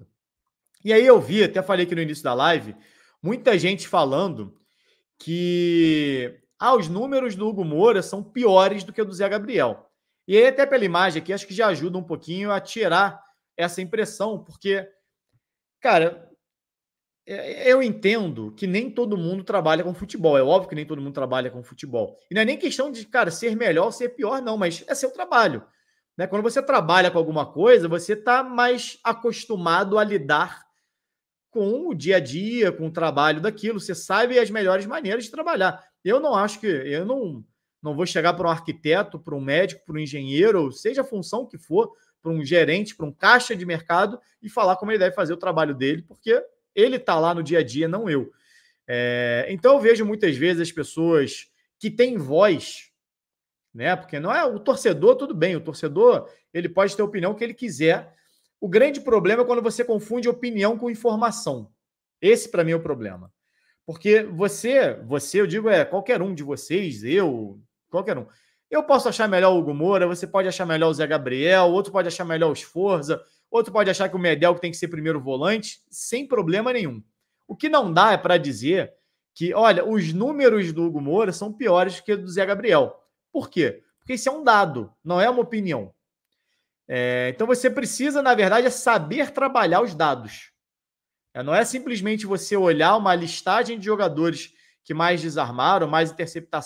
E aí eu vi, até falei aqui no início da live, muita gente falando que ah, os números do Hugo Moura são piores do que o do Zé Gabriel. E aí, até pela imagem aqui, acho que já ajuda um pouquinho a tirar essa impressão, porque, cara, é, eu entendo que nem todo mundo trabalha com futebol. É óbvio que nem todo mundo trabalha com futebol. E não é nem questão de, cara, ser melhor ou ser pior, não, mas é seu trabalho. Né? Quando você trabalha com alguma coisa, você está mais acostumado a lidar com o dia a dia, com o trabalho daquilo. Você sabe as melhores maneiras de trabalhar. Eu não acho que. Eu não, não vou chegar para um arquiteto, para um médico, para um engenheiro, seja a função que for, para um gerente, para um caixa de mercado e falar como ele deve fazer o trabalho dele, porque ele está lá no dia a dia, não eu. É, então eu vejo muitas vezes as pessoas que têm voz, né? Porque não é o torcedor, tudo bem, o torcedor ele pode ter a opinião que ele quiser. O grande problema é quando você confunde opinião com informação. Esse para mim é o problema. Porque você, você, eu digo, é qualquer um de vocês, eu, qualquer um. Eu posso achar melhor o Hugo Moura, você pode achar melhor o Zé Gabriel, outro pode achar melhor o Esforza. Outro pode achar que o Medel tem que ser primeiro volante, sem problema nenhum. O que não dá é para dizer que, olha, os números do Hugo Moura são piores que o do Zé Gabriel. Por quê? Porque isso é um dado, não é uma opinião. É, então você precisa, na verdade, é saber trabalhar os dados. É, não é simplesmente você olhar uma listagem de jogadores que mais desarmaram, mais, intercepta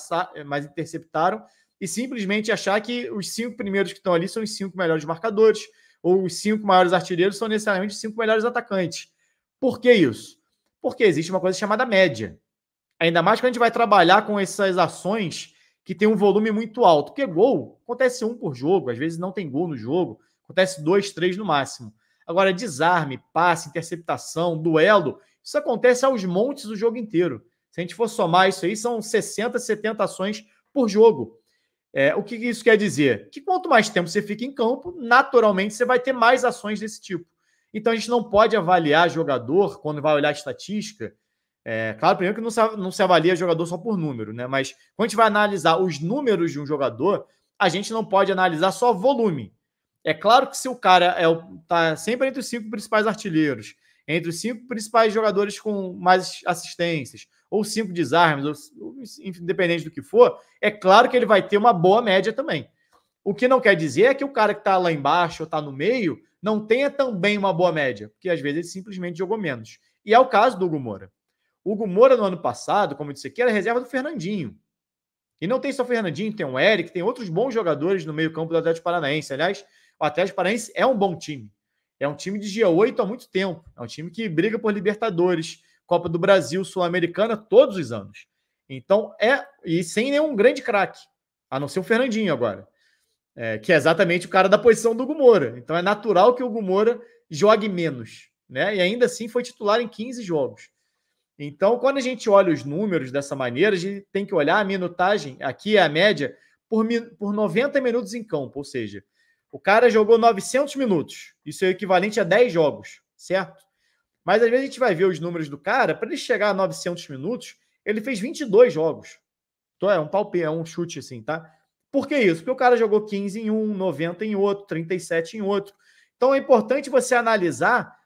mais interceptaram, e simplesmente achar que os cinco primeiros que estão ali são os cinco melhores marcadores, ou os cinco maiores artilheiros são necessariamente os cinco melhores atacantes. Por que isso? Porque existe uma coisa chamada média. Ainda mais quando a gente vai trabalhar com essas ações que tem um volume muito alto. Porque gol acontece um por jogo, às vezes não tem gol no jogo, acontece dois, três no máximo. Agora, desarme, passe, interceptação, duelo, isso acontece aos montes o jogo inteiro. Se a gente for somar isso aí, são 60, 70 ações por jogo. É, o que isso quer dizer? Que quanto mais tempo você fica em campo, naturalmente você vai ter mais ações desse tipo. Então a gente não pode avaliar jogador quando vai olhar a estatística. É, claro, primeiro que não se, não se avalia jogador só por número, né? Mas quando a gente vai analisar os números de um jogador, a gente não pode analisar só volume. É claro que se o cara está é sempre entre os cinco principais artilheiros, entre os cinco principais jogadores com mais assistências, ou cinco desarmes, ou, independente do que for, é claro que ele vai ter uma boa média também. O que não quer dizer é que o cara que está lá embaixo ou está no meio não tenha também uma boa média, porque às vezes ele simplesmente jogou menos. E é o caso do Hugo Moura. O Hugo Moura, no ano passado, como eu disse aqui, era reserva do Fernandinho. E não tem só o Fernandinho, tem o Eric, tem outros bons jogadores no meio-campo do Atlético Paranaense. Aliás, o Atlético Paranaense é um bom time. É um time de G8 há muito tempo. É um time que briga por Libertadores. Copa do Brasil, Sul-Americana, todos os anos. Então é. E sem nenhum grande craque, a não ser o Fernandinho agora, é, que é exatamente o cara da posição do Gumora. Então é natural que o Gumora jogue menos, né? E ainda assim foi titular em 15 jogos. Então, quando a gente olha os números dessa maneira, a gente tem que olhar a minutagem, aqui é a média, por, por 90 minutos em campo, ou seja, o cara jogou 900 minutos, isso é equivalente a 10 jogos, certo? Mas às vezes a gente vai ver os números do cara, para ele chegar a 900 minutos, ele fez 22 jogos. Então é um palpite, é um chute assim, tá? Por que isso? Porque o cara jogou 15 em um, 90 em outro, 37 em outro. Então é importante você analisar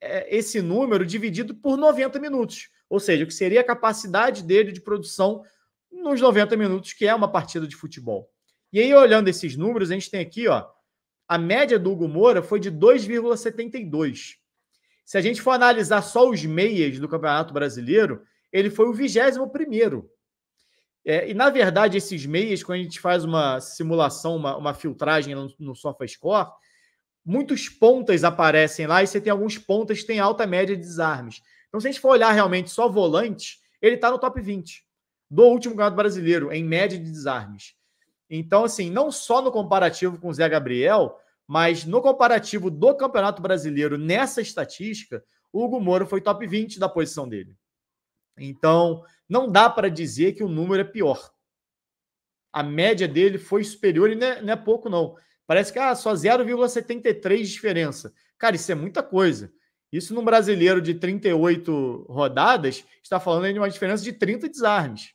é, esse número dividido por 90 minutos, ou seja, o que seria a capacidade dele de produção nos 90 minutos, que é uma partida de futebol. E aí, olhando esses números, a gente tem aqui, ó, a média do Hugo Moura foi de 2,72. Se a gente for analisar só os meias do Campeonato Brasileiro, ele foi o vigésimo primeiro. É, e, na verdade, esses meias, quando a gente faz uma simulação, uma, uma filtragem no, no SofaScore, muitos pontas aparecem lá e você tem alguns pontas que têm alta média de desarmes. Então, se a gente for olhar realmente só volante, ele está no top 20 do último campeonato brasileiro, em média de desarmes. Então, assim, não só no comparativo com o Zé Gabriel, mas no comparativo do Campeonato Brasileiro, nessa estatística, o Hugo Moro foi top 20 da posição dele. Então, não dá para dizer que o número é pior. A média dele foi superior e não é, não é pouco, não. Parece que ah, só 0,73 diferença. Cara, isso é muita coisa. Isso num brasileiro de 38 rodadas, está falando de uma diferença de 30 desarmes.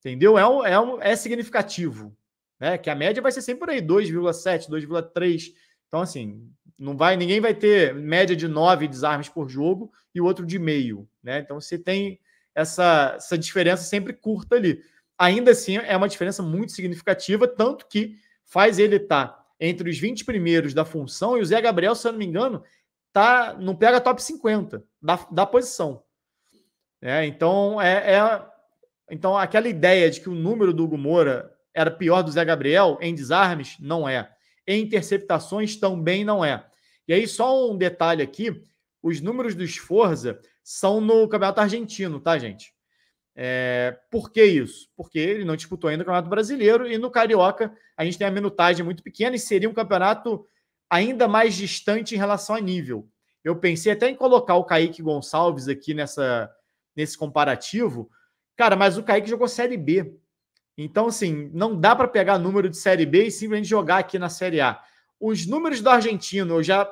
Entendeu? É, um, é, um, é significativo. É, que a média vai ser sempre por aí, 2,7, 2,3. Então, assim, não vai, ninguém vai ter média de 9 desarmes por jogo e o outro de meio, né? Então, você tem essa, essa diferença sempre curta ali. Ainda assim, é uma diferença muito significativa, tanto que faz ele estar tá entre os 20 primeiros da função e o Zé Gabriel, se eu não me engano, tá, não pega top 50 da, da posição. É, então, é, é, então, aquela ideia de que o número do Hugo Moura era pior do Zé Gabriel? Em desarmes? Não é. Em interceptações? Também não é. E aí, só um detalhe aqui: os números do Esforza são no Campeonato Argentino, tá, gente? É, por que isso? Porque ele não disputou ainda o Campeonato Brasileiro e no Carioca a gente tem a minutagem muito pequena e seria um campeonato ainda mais distante em relação a nível. Eu pensei até em colocar o Kaique Gonçalves aqui nessa, nesse comparativo, cara, mas o Kaique jogou Série B. Então, assim, não dá para pegar número de Série B e simplesmente jogar aqui na Série A. Os números do argentino, eu já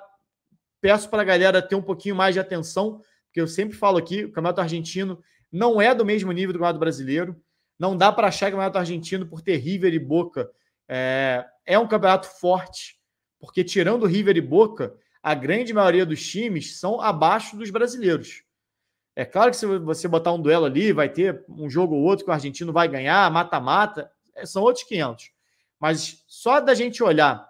peço para a galera ter um pouquinho mais de atenção, porque eu sempre falo aqui, o Campeonato Argentino não é do mesmo nível do Campeonato Brasileiro. Não dá para achar que o Campeonato Argentino, por ter River e Boca, é, é um campeonato forte, porque tirando River e Boca, a grande maioria dos times são abaixo dos brasileiros. É claro que se você botar um duelo ali, vai ter um jogo ou outro que o argentino vai ganhar, mata-mata, é, são outros 500. Mas só da gente olhar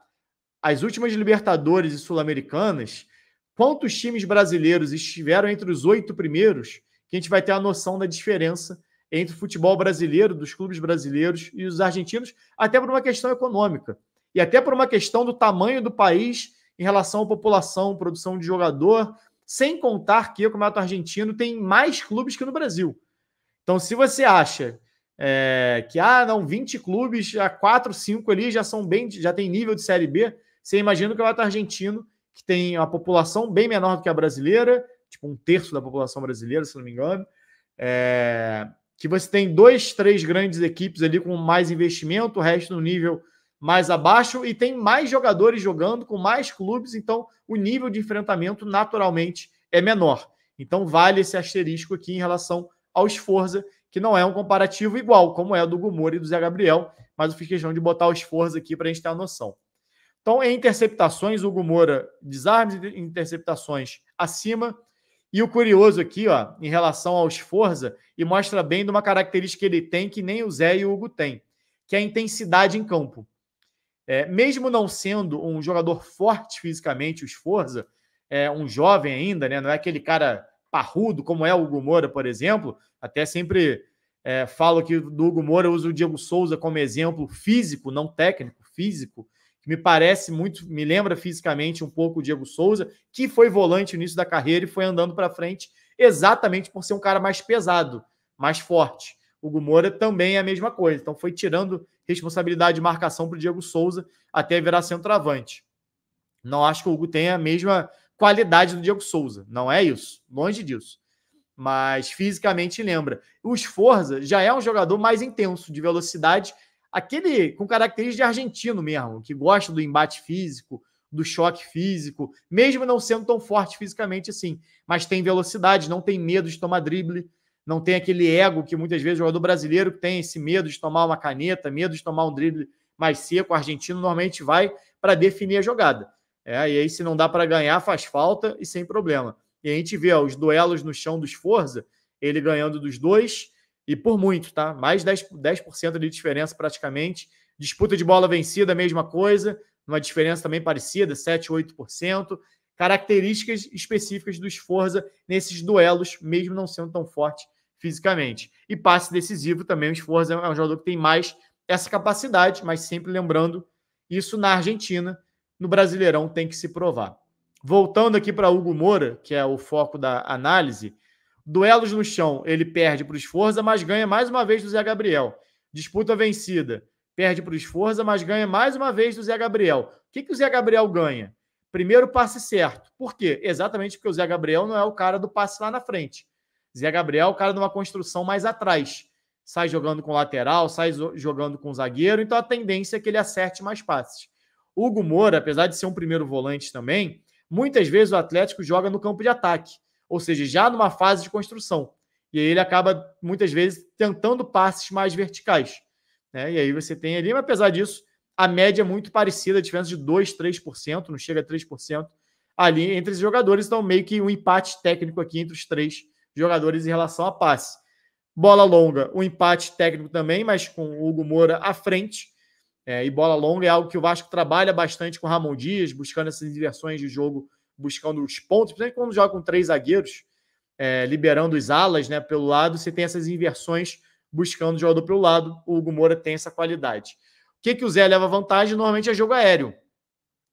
as últimas Libertadores e Sul-Americanas, quantos times brasileiros estiveram entre os oito primeiros, que a gente vai ter a noção da diferença entre o futebol brasileiro, dos clubes brasileiros e os argentinos, até por uma questão econômica. E até por uma questão do tamanho do país em relação à população, produção de jogador, sem contar que o Campeonato Argentino tem mais clubes que no Brasil. Então, se você acha é, que, ah, não, 20 clubes, já 4, 5 ali já são bem, já tem nível de Série B, você imagina o Campeonato Argentino, que tem uma população bem menor do que a brasileira, tipo um terço da população brasileira, se não me engano. É, que você tem dois, três grandes equipes ali com mais investimento, o resto no nível mais abaixo e tem mais jogadores jogando com mais clubes, então o nível de enfrentamento naturalmente é menor. Então vale esse asterisco aqui em relação ao Esforza, que não é um comparativo igual, como é do Gumori e do Zé Gabriel, mas eu fiz questão de botar o Esforza aqui para a gente ter a noção. Então, em interceptações, o Gumora desarmes interceptações acima. E o curioso aqui, ó, em relação ao Esforza, e mostra bem de uma característica que ele tem que nem o Zé e o Hugo têm, que é a intensidade em campo. É, mesmo não sendo um jogador forte fisicamente, o Sforza, é um jovem ainda, né? Não é aquele cara parrudo como é o Hugo Moura, por exemplo. Até sempre é, falo que do Hugo Moura eu uso o Diego Souza como exemplo físico, não técnico, físico, que me parece muito, me lembra fisicamente um pouco o Diego Souza, que foi volante no início da carreira e foi andando para frente exatamente por ser um cara mais pesado, mais forte. O Hugo Moura também é a mesma coisa. Então foi tirando responsabilidade de marcação para o Diego Souza até virar centroavante. Não acho que o Hugo tenha a mesma qualidade do Diego Souza. Não é isso. Longe disso. Mas fisicamente lembra. O Esforza já é um jogador mais intenso, de velocidade, aquele com características de argentino mesmo, que gosta do embate físico, do choque físico, mesmo não sendo tão forte fisicamente assim. Mas tem velocidade, não tem medo de tomar drible não tem aquele ego que muitas vezes o jogador brasileiro tem esse medo de tomar uma caneta, medo de tomar um drible mais seco. O argentino normalmente vai para definir a jogada. É, e aí, se não dá para ganhar, faz falta e sem problema. E a gente vê ó, os duelos no chão dos Forza, ele ganhando dos dois e por muito, tá? Mais 10%, 10 de diferença praticamente. Disputa de bola vencida, mesma coisa, uma diferença também parecida, 7, 8% características específicas do Esforza nesses duelos, mesmo não sendo tão forte fisicamente. E passe decisivo também, o Esforza é um jogador que tem mais essa capacidade, mas sempre lembrando, isso na Argentina, no Brasileirão tem que se provar. Voltando aqui para Hugo Moura, que é o foco da análise, duelos no chão ele perde para o Esforza, mas ganha mais uma vez do Zé Gabriel. Disputa vencida, perde para o Esforza, mas ganha mais uma vez do Zé Gabriel. O que, que o Zé Gabriel ganha? Primeiro passe certo. Por quê? Exatamente porque o Zé Gabriel não é o cara do passe lá na frente. Zé Gabriel é o cara de uma construção mais atrás. Sai jogando com lateral, sai jogando com zagueiro, então a tendência é que ele acerte mais passes. Hugo Moura, apesar de ser um primeiro volante também, muitas vezes o Atlético joga no campo de ataque, ou seja, já numa fase de construção. E aí ele acaba, muitas vezes, tentando passes mais verticais. Né? E aí você tem ali, mas apesar disso, a média é muito parecida, a diferença de 2%, 3%, não chega a 3% ali entre os jogadores. Então, meio que um empate técnico aqui entre os três jogadores em relação a passe. Bola longa, um empate técnico também, mas com o Hugo Moura à frente. É, e bola longa é algo que o Vasco trabalha bastante com o Ramon Dias, buscando essas inversões de jogo, buscando os pontos, principalmente quando joga com três zagueiros, é, liberando os alas né, pelo lado, você tem essas inversões buscando o jogador pelo lado. O Hugo Moura tem essa qualidade que, que o Zé leva vantagem? Normalmente é jogo aéreo.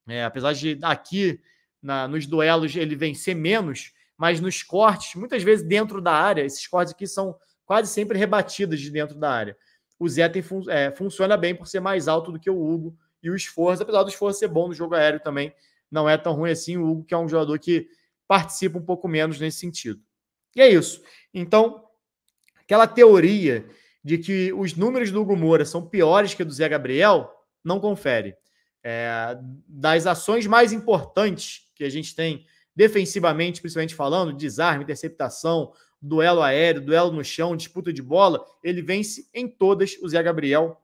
É, apesar de aqui na, nos duelos ele vencer menos, mas nos cortes, muitas vezes dentro da área, esses cortes aqui são quase sempre rebatidos de dentro da área. O Zé tem, fun é, funciona bem por ser mais alto do que o Hugo e o esforço, apesar do esforço ser bom no jogo aéreo também, não é tão ruim assim. O Hugo, que é um jogador que participa um pouco menos nesse sentido. E é isso. Então, aquela teoria de que os números do Hugo Moura são piores que o do Zé Gabriel, não confere. É, das ações mais importantes que a gente tem defensivamente, principalmente falando, desarme, interceptação, duelo aéreo, duelo no chão, disputa de bola, ele vence em todas o Zé Gabriel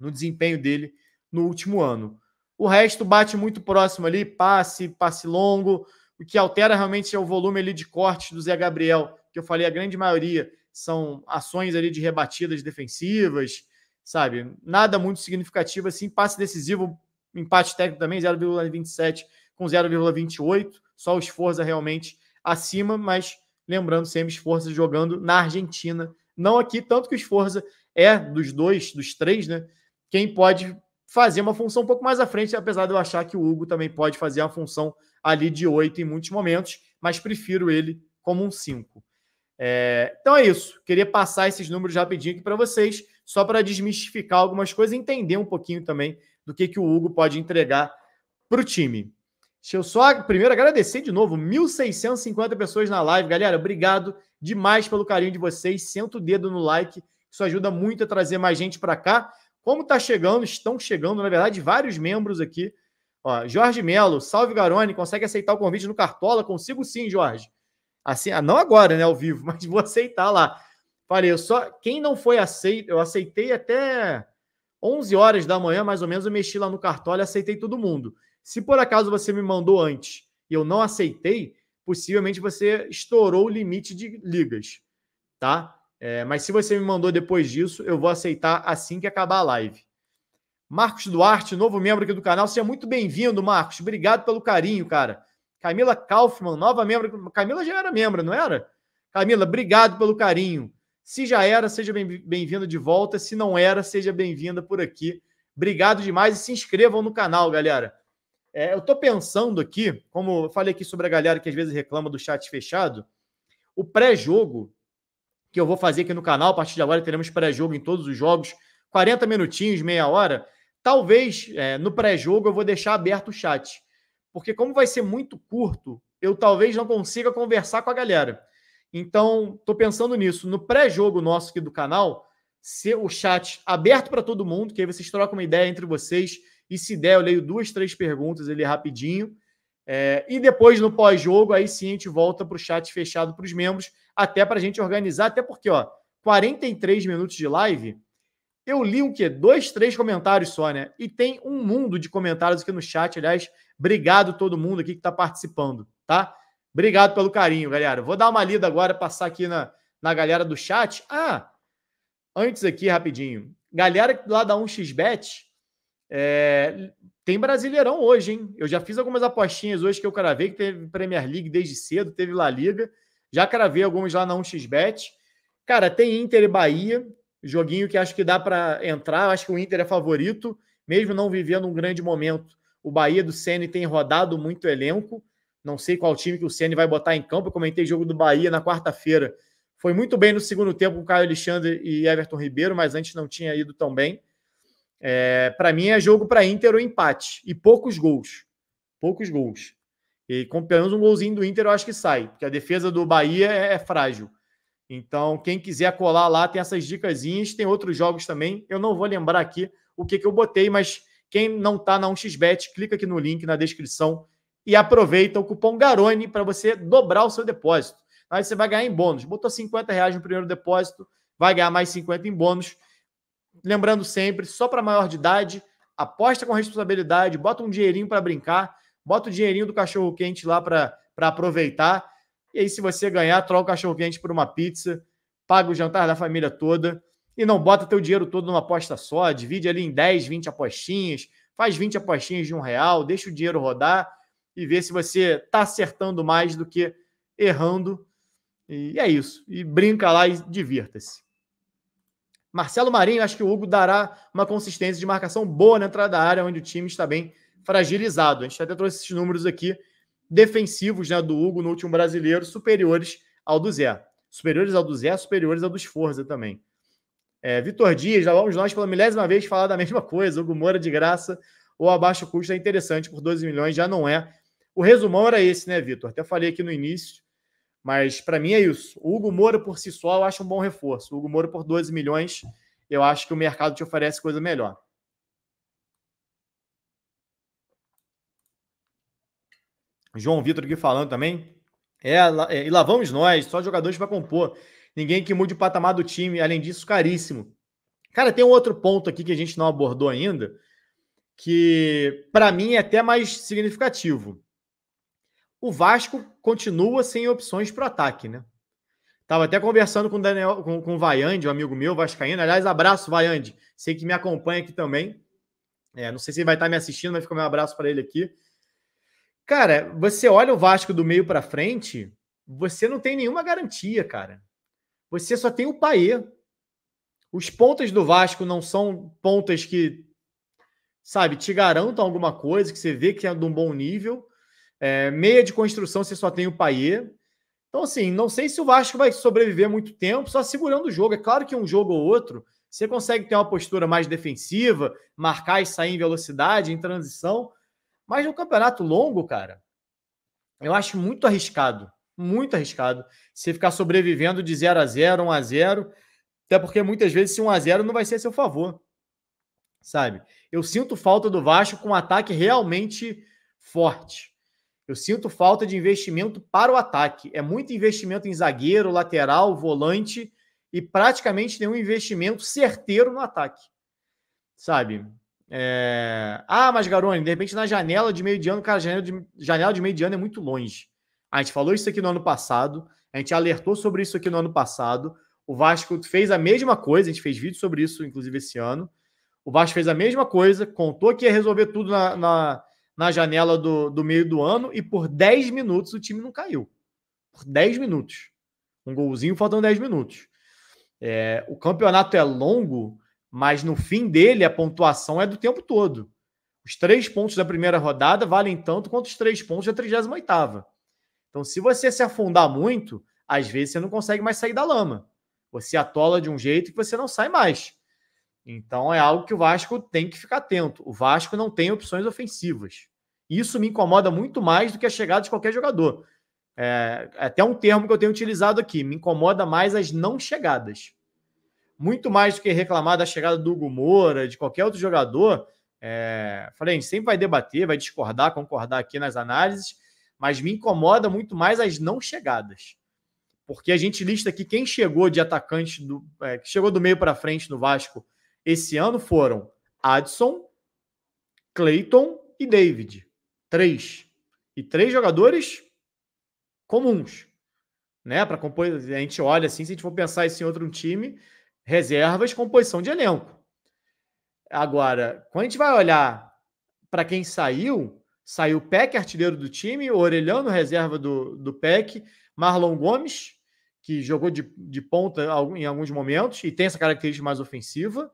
no desempenho dele no último ano. O resto bate muito próximo ali, passe, passe longo. O que altera realmente é o volume ali de cortes do Zé Gabriel, que eu falei, a grande maioria são ações ali de rebatidas defensivas, sabe? Nada muito significativo assim, passe decisivo, empate técnico também 0,27 com 0,28, só o Esforza realmente acima, mas lembrando sempre Esforza jogando na Argentina, não aqui, tanto que o Esforza é dos dois, dos três, né? Quem pode fazer uma função um pouco mais à frente, apesar de eu achar que o Hugo também pode fazer a função ali de oito em muitos momentos, mas prefiro ele como um cinco é, então é isso. Queria passar esses números rapidinho aqui para vocês, só para desmistificar algumas coisas e entender um pouquinho também do que, que o Hugo pode entregar para o time. Deixa eu só primeiro agradecer de novo, 1.650 pessoas na live. Galera, obrigado demais pelo carinho de vocês. Senta o dedo no like, isso ajuda muito a trazer mais gente para cá. Como está chegando, estão chegando, na verdade, vários membros aqui. Ó, Jorge Melo, salve Garone, consegue aceitar o convite no Cartola? Consigo sim, Jorge assim, ah, não agora, né, ao vivo, [laughs] mas vou aceitar lá. Falei, eu só, quem não foi aceito, eu aceitei até 11 horas da manhã, mais ou menos, eu mexi lá no cartório, aceitei todo mundo. Se por acaso você me mandou antes e eu não aceitei, possivelmente você estourou o limite de ligas, tá? É, mas se você me mandou depois disso, eu vou aceitar assim que acabar a live. Marcos Duarte, novo membro aqui do canal, seja muito bem-vindo, Marcos. Obrigado pelo carinho, cara. Camila Kaufmann, nova membro. Camila já era membro, não era? Camila, obrigado pelo carinho. Se já era, seja bem-vinda de volta. Se não era, seja bem-vinda por aqui. Obrigado demais e se inscrevam no canal, galera. É, eu estou pensando aqui, como falei aqui sobre a galera que às vezes reclama do chat fechado, o pré-jogo que eu vou fazer aqui no canal, a partir de agora teremos pré-jogo em todos os jogos, 40 minutinhos, meia hora. Talvez é, no pré-jogo eu vou deixar aberto o chat porque como vai ser muito curto, eu talvez não consiga conversar com a galera. Então, estou pensando nisso. No pré-jogo nosso aqui do canal, ser o chat aberto para todo mundo, que aí vocês trocam uma ideia entre vocês. E se der, eu leio duas, três perguntas ali rapidinho. É, e depois, no pós-jogo, aí sim a gente volta para o chat fechado para os membros, até para a gente organizar, até porque, ó, 43 minutos de live, eu li o quê? Dois, três comentários só, né? E tem um mundo de comentários aqui no chat. Aliás, Obrigado todo mundo aqui que está participando, tá? Obrigado pelo carinho, galera. Vou dar uma lida agora, passar aqui na, na galera do chat. Ah, antes aqui, rapidinho. Galera lá da 1xBet, é, tem Brasileirão hoje, hein? Eu já fiz algumas apostinhas hoje que eu cravei, que teve Premier League desde cedo, teve La Liga. Já cravei algumas lá na 1xBet. Cara, tem Inter e Bahia, joguinho que acho que dá para entrar. Acho que o Inter é favorito, mesmo não vivendo um grande momento. O Bahia do Ceni tem rodado muito elenco. Não sei qual time que o Ceni vai botar em campo. Eu comentei jogo do Bahia na quarta-feira. Foi muito bem no segundo tempo com Caio Alexandre e Everton Ribeiro, mas antes não tinha ido tão bem. É, para mim é jogo para Inter ou empate e poucos gols. Poucos gols. E com pelo menos um golzinho do Inter eu acho que sai, porque a defesa do Bahia é, é frágil. Então, quem quiser colar lá, tem essas dicasinhas, tem outros jogos também. Eu não vou lembrar aqui o que, que eu botei, mas quem não está na 1xBet, clica aqui no link na descrição e aproveita o cupom Garone para você dobrar o seu depósito. Aí você vai ganhar em bônus. Botou 50 reais no primeiro depósito, vai ganhar mais 50 em bônus. Lembrando sempre, só para maior de idade, aposta com responsabilidade, bota um dinheirinho para brincar, bota o dinheirinho do cachorro quente lá para aproveitar. E aí, se você ganhar, troca o cachorro quente por uma pizza, paga o jantar da família toda e não bota teu dinheiro todo numa aposta só, divide ali em 10, 20 apostinhas, faz 20 apostinhas de um real, deixa o dinheiro rodar e vê se você está acertando mais do que errando. E é isso. E brinca lá e divirta-se. Marcelo Marinho, acho que o Hugo dará uma consistência de marcação boa na entrada da área, onde o time está bem fragilizado. A gente até trouxe esses números aqui defensivos né, do Hugo no último brasileiro, superiores ao do Zé. Superiores ao do Zé, superiores ao dos Forza também. É, Vitor Dias, lá vamos nós pela milésima vez falar da mesma coisa. Hugo Moura de graça ou abaixo custo é interessante, por 12 milhões já não é. O resumão era esse, né, Vitor? Até falei aqui no início, mas para mim é isso. O Hugo Moura por si só eu acho um bom reforço. O Hugo Moura por 12 milhões, eu acho que o mercado te oferece coisa melhor. João Vitor aqui falando também. É, é e lá vamos nós, só jogadores para compor ninguém que mude o patamar do time, além disso, caríssimo. Cara, tem um outro ponto aqui que a gente não abordou ainda, que para mim é até mais significativo. O Vasco continua sem opções para o ataque, né? Tava até conversando com o, Daniel, com, com o Vaiande, um amigo meu, Vascaíno. Aliás, abraço, Vaiande. Sei que me acompanha aqui também. É, não sei se ele vai estar tá me assistindo, mas fica meu abraço para ele aqui. Cara, você olha o Vasco do meio para frente, você não tem nenhuma garantia, cara você só tem o Paê. Os pontas do Vasco não são pontas que, sabe, te garantam alguma coisa, que você vê que é de um bom nível. É, meia de construção você só tem o Paê. Então, assim, não sei se o Vasco vai sobreviver muito tempo só segurando o jogo. É claro que um jogo ou outro você consegue ter uma postura mais defensiva, marcar e sair em velocidade, em transição. Mas no campeonato longo, cara, eu acho muito arriscado muito arriscado. Você ficar sobrevivendo de 0 a 0 1 a 0 até porque muitas vezes se 1 a 0 não vai ser a seu favor. Sabe? Eu sinto falta do Vasco com um ataque realmente forte. Eu sinto falta de investimento para o ataque. É muito investimento em zagueiro, lateral, volante e praticamente nenhum investimento certeiro no ataque. Sabe? É... Ah, mas Garoni, de repente na janela de meio de ano, cara, janela de, janela de meio de ano é muito longe. A gente falou isso aqui no ano passado, a gente alertou sobre isso aqui no ano passado. O Vasco fez a mesma coisa, a gente fez vídeo sobre isso, inclusive, esse ano. O Vasco fez a mesma coisa, contou que ia resolver tudo na, na, na janela do, do meio do ano e por 10 minutos o time não caiu. Por 10 minutos. Um golzinho faltando 10 minutos. É, o campeonato é longo, mas no fim dele a pontuação é do tempo todo. Os três pontos da primeira rodada valem tanto quanto os três pontos da 38 então, se você se afundar muito, às vezes você não consegue mais sair da lama. Você atola de um jeito que você não sai mais. Então, é algo que o Vasco tem que ficar atento. O Vasco não tem opções ofensivas. Isso me incomoda muito mais do que a chegada de qualquer jogador. É, é até um termo que eu tenho utilizado aqui. Me incomoda mais as não chegadas. Muito mais do que reclamar da chegada do Hugo Moura, de qualquer outro jogador. É... Falei, a gente sempre vai debater, vai discordar, concordar aqui nas análises mas me incomoda muito mais as não chegadas. Porque a gente lista aqui quem chegou de atacante, do, é, que chegou do meio para frente no Vasco esse ano foram Adson, Clayton e David. Três. E três jogadores comuns. Né? Para compor, a gente olha assim, se a gente for pensar isso em outro time, reservas, composição de elenco. Agora, quando a gente vai olhar para quem saiu, Saiu o Peck, artilheiro do time, o Orelhão reserva do, do Peck, Marlon Gomes, que jogou de, de ponta em alguns momentos e tem essa característica mais ofensiva,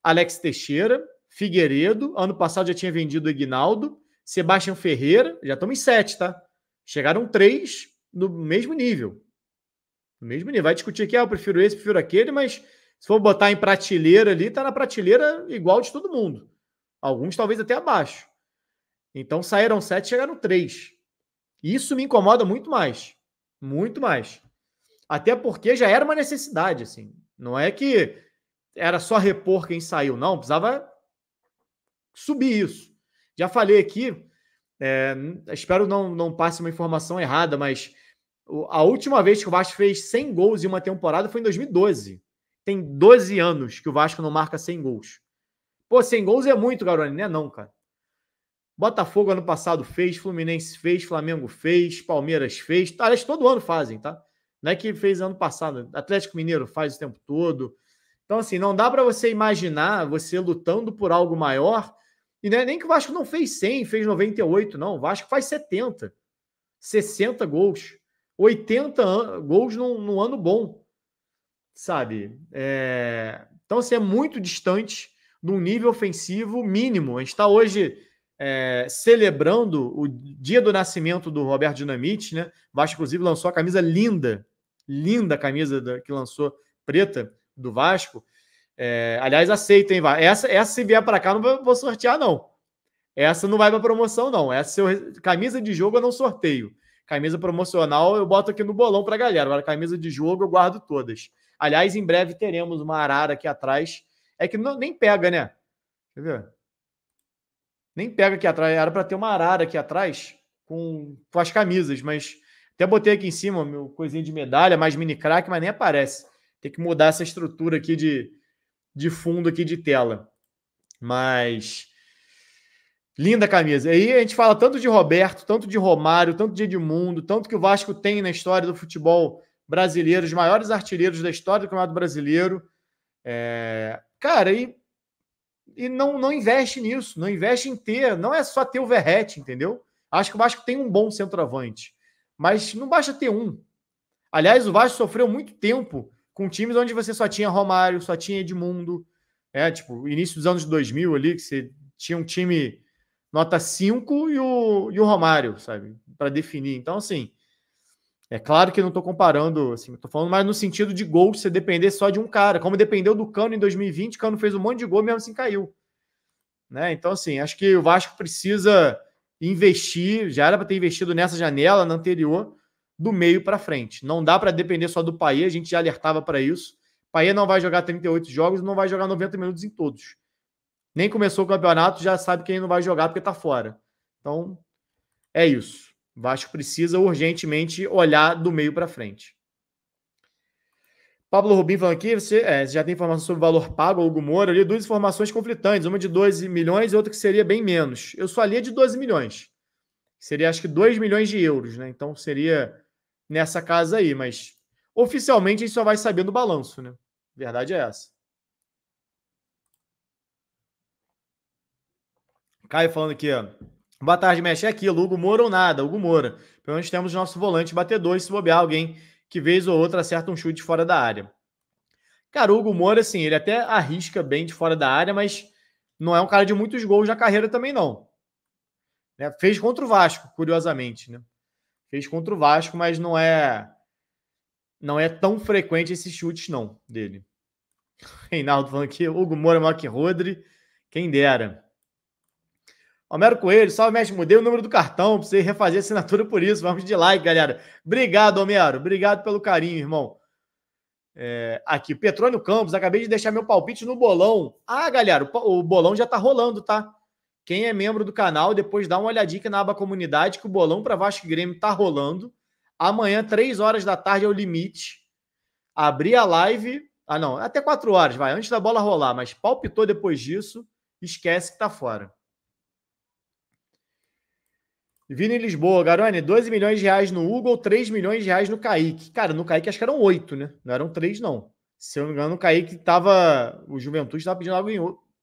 Alex Teixeira, Figueiredo, ano passado já tinha vendido o Ignaldo, Sebastião Ferreira, já estamos em sete, tá? Chegaram três no mesmo nível. No mesmo nível. Vai discutir aqui, ah, eu prefiro esse, prefiro aquele, mas se for botar em prateleira ali, tá na prateleira igual de todo mundo. Alguns talvez até abaixo. Então saíram sete, chegaram três. Isso me incomoda muito mais. Muito mais. Até porque já era uma necessidade, assim. Não é que era só repor quem saiu, não. Precisava subir isso. Já falei aqui, é, espero não, não passe uma informação errada, mas a última vez que o Vasco fez 100 gols em uma temporada foi em 2012. Tem 12 anos que o Vasco não marca 100 gols. Pô, 100 gols é muito, Garoni, né? Não, cara. Botafogo ano passado fez, Fluminense fez, Flamengo fez, Palmeiras fez. Tá, aliás, todo ano fazem, tá? Não é que fez ano passado. Atlético Mineiro faz o tempo todo. Então, assim, não dá para você imaginar você lutando por algo maior. E é nem que o Vasco não fez 100, fez 98, não. O Vasco faz 70, 60 gols, 80 gols num, num ano bom, sabe? É... Então, assim, é muito distante de um nível ofensivo mínimo. A gente está hoje é, celebrando o dia do nascimento do Roberto Dinamite, né? O Vasco, inclusive, lançou a camisa linda, linda camisa da, que lançou preta do Vasco. É, aliás, aceitem, essa, essa se vier para cá não vou sortear não. Essa não vai para promoção não. Essa eu, camisa de jogo eu não sorteio. Camisa promocional eu boto aqui no bolão para galera. Agora camisa de jogo eu guardo todas. Aliás, em breve teremos uma arara aqui atrás. É que não, nem pega, né? Quer ver? Nem pega aqui atrás. Era para ter uma arara aqui atrás com, com as camisas, mas até botei aqui em cima meu coisinho de medalha, mais mini crack, mas nem aparece. Tem que mudar essa estrutura aqui de, de fundo aqui de tela. Mas linda camisa. Aí a gente fala tanto de Roberto, tanto de Romário, tanto de Edmundo, tanto que o Vasco tem na história do futebol brasileiro, os maiores artilheiros da história do Campeonato Brasileiro. É... Cara, aí e não, não investe nisso, não investe em ter, não é só ter o Verrete, entendeu? Acho que o Vasco tem um bom centroavante, mas não basta ter um. Aliás, o Vasco sofreu muito tempo com times onde você só tinha Romário, só tinha Edmundo, é, tipo, início dos anos 2000 ali, que você tinha um time nota 5 e o, e o Romário, sabe, para definir. Então, assim, é claro que não estou comparando, assim, estou falando mais no sentido de gol, você depender só de um cara. Como dependeu do Cano em 2020, Cano fez um monte de gol mesmo assim caiu. Né? Então, assim, acho que o Vasco precisa investir, já era para ter investido nessa janela, na anterior, do meio para frente. Não dá para depender só do Paê, a gente já alertava para isso. Paê não vai jogar 38 jogos, não vai jogar 90 minutos em todos. Nem começou o campeonato, já sabe quem não vai jogar porque está fora. Então, é isso. Vasco precisa urgentemente olhar do meio para frente. Pablo Rubim falando aqui, você, é, você já tem informação sobre o valor pago, o Moura, ali duas informações conflitantes, uma de 12 milhões e outra que seria bem menos. Eu só li a é de 12 milhões. Seria acho que 2 milhões de euros, né? Então seria nessa casa aí, mas oficialmente a gente só vai saber no balanço, né? Verdade é essa. Caio falando aqui, ó. Boa tarde, mexe aqui, Hugo Moura ou nada, Hugo Moura. Pelo menos temos nosso volante batedor, se bobear alguém que vez ou outra acerta um chute fora da área. Cara, o Hugo Moura, assim, ele até arrisca bem de fora da área, mas não é um cara de muitos gols na carreira também, não. Né? Fez contra o Vasco, curiosamente, né? Fez contra o Vasco, mas não é não é tão frequente esses chutes, não, dele. [laughs] Reinaldo falando aqui, Hugo Moura é maior que Rodri, quem dera. Homero Coelho, salve, mestre. Mudei o número do cartão, precisei refazer a assinatura por isso. Vamos de like, galera. Obrigado, Homero. Obrigado pelo carinho, irmão. É, aqui, Petrônio Campos, acabei de deixar meu palpite no bolão. Ah, galera, o, o bolão já tá rolando, tá? Quem é membro do canal, depois dá uma olhadinha aqui na aba comunidade, que o bolão para Vasco e Grêmio tá rolando. Amanhã, 3 horas da tarde, é o limite. Abrir a live. Ah, não, até 4 horas, vai, antes da bola rolar, mas palpitou depois disso, esquece que tá fora. Vini Lisboa, Garone, 12 milhões de reais no Hugo ou 3 milhões de reais no Kaique. Cara, no Kaique acho que eram 8, né? Não eram 3, não. Se eu não me engano, o Kaique tava. O Juventude estava pedindo algo em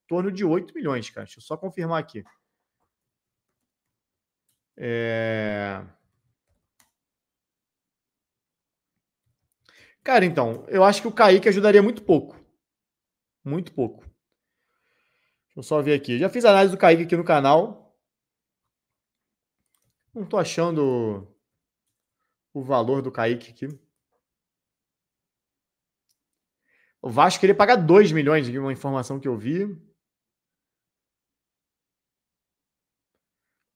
torno de 8 milhões, cara. Deixa eu só confirmar aqui. É... Cara, então, eu acho que o Kaique ajudaria muito pouco. Muito pouco. Deixa eu só ver aqui. Eu já fiz análise do Kaique aqui no canal. Não tô achando o valor do Kaique aqui. O Vasco queria pagar 2 milhões, uma informação que eu vi.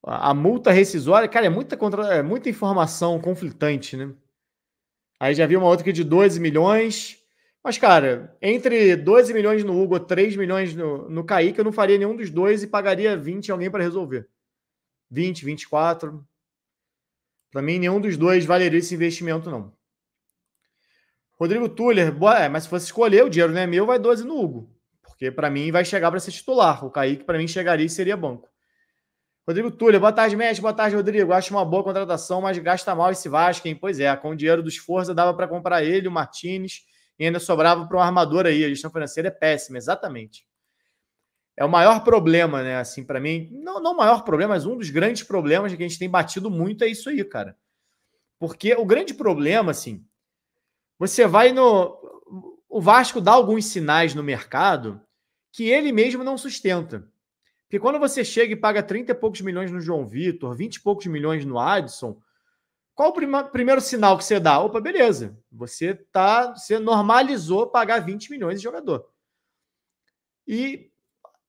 A multa rescisória, cara, é muita, contra... é muita informação conflitante, né? Aí já vi uma outra aqui de 12 milhões. Mas, cara, entre 12 milhões no Hugo, 3 milhões no, no Kaique, eu não faria nenhum dos dois e pagaria 20 a alguém para resolver. 20, 24. Para mim, nenhum dos dois valeria esse investimento, não. Rodrigo Tuller, é, mas se fosse escolher, o dinheiro não é meu, vai 12 no Hugo. Porque para mim vai chegar para ser titular. O Kaique, para mim, chegaria e seria banco. Rodrigo Tuller, boa tarde, mestre. Boa tarde, Rodrigo. Acho uma boa contratação, mas gasta mal esse Vasco, hein? Pois é, com o dinheiro dos Forza dava para comprar ele, o Martinez, e ainda sobrava para um armador aí. A gestão financeira é péssima, exatamente é o maior problema, né? Assim, para mim, não, não o maior problema, mas um dos grandes problemas que a gente tem batido muito é isso aí, cara. Porque o grande problema, assim, você vai no. O Vasco dá alguns sinais no mercado que ele mesmo não sustenta. Porque quando você chega e paga 30 e poucos milhões no João Vitor, 20 e poucos milhões no Adson, qual o prima, primeiro sinal que você dá? Opa, beleza. Você tá, você normalizou pagar 20 milhões de jogador. E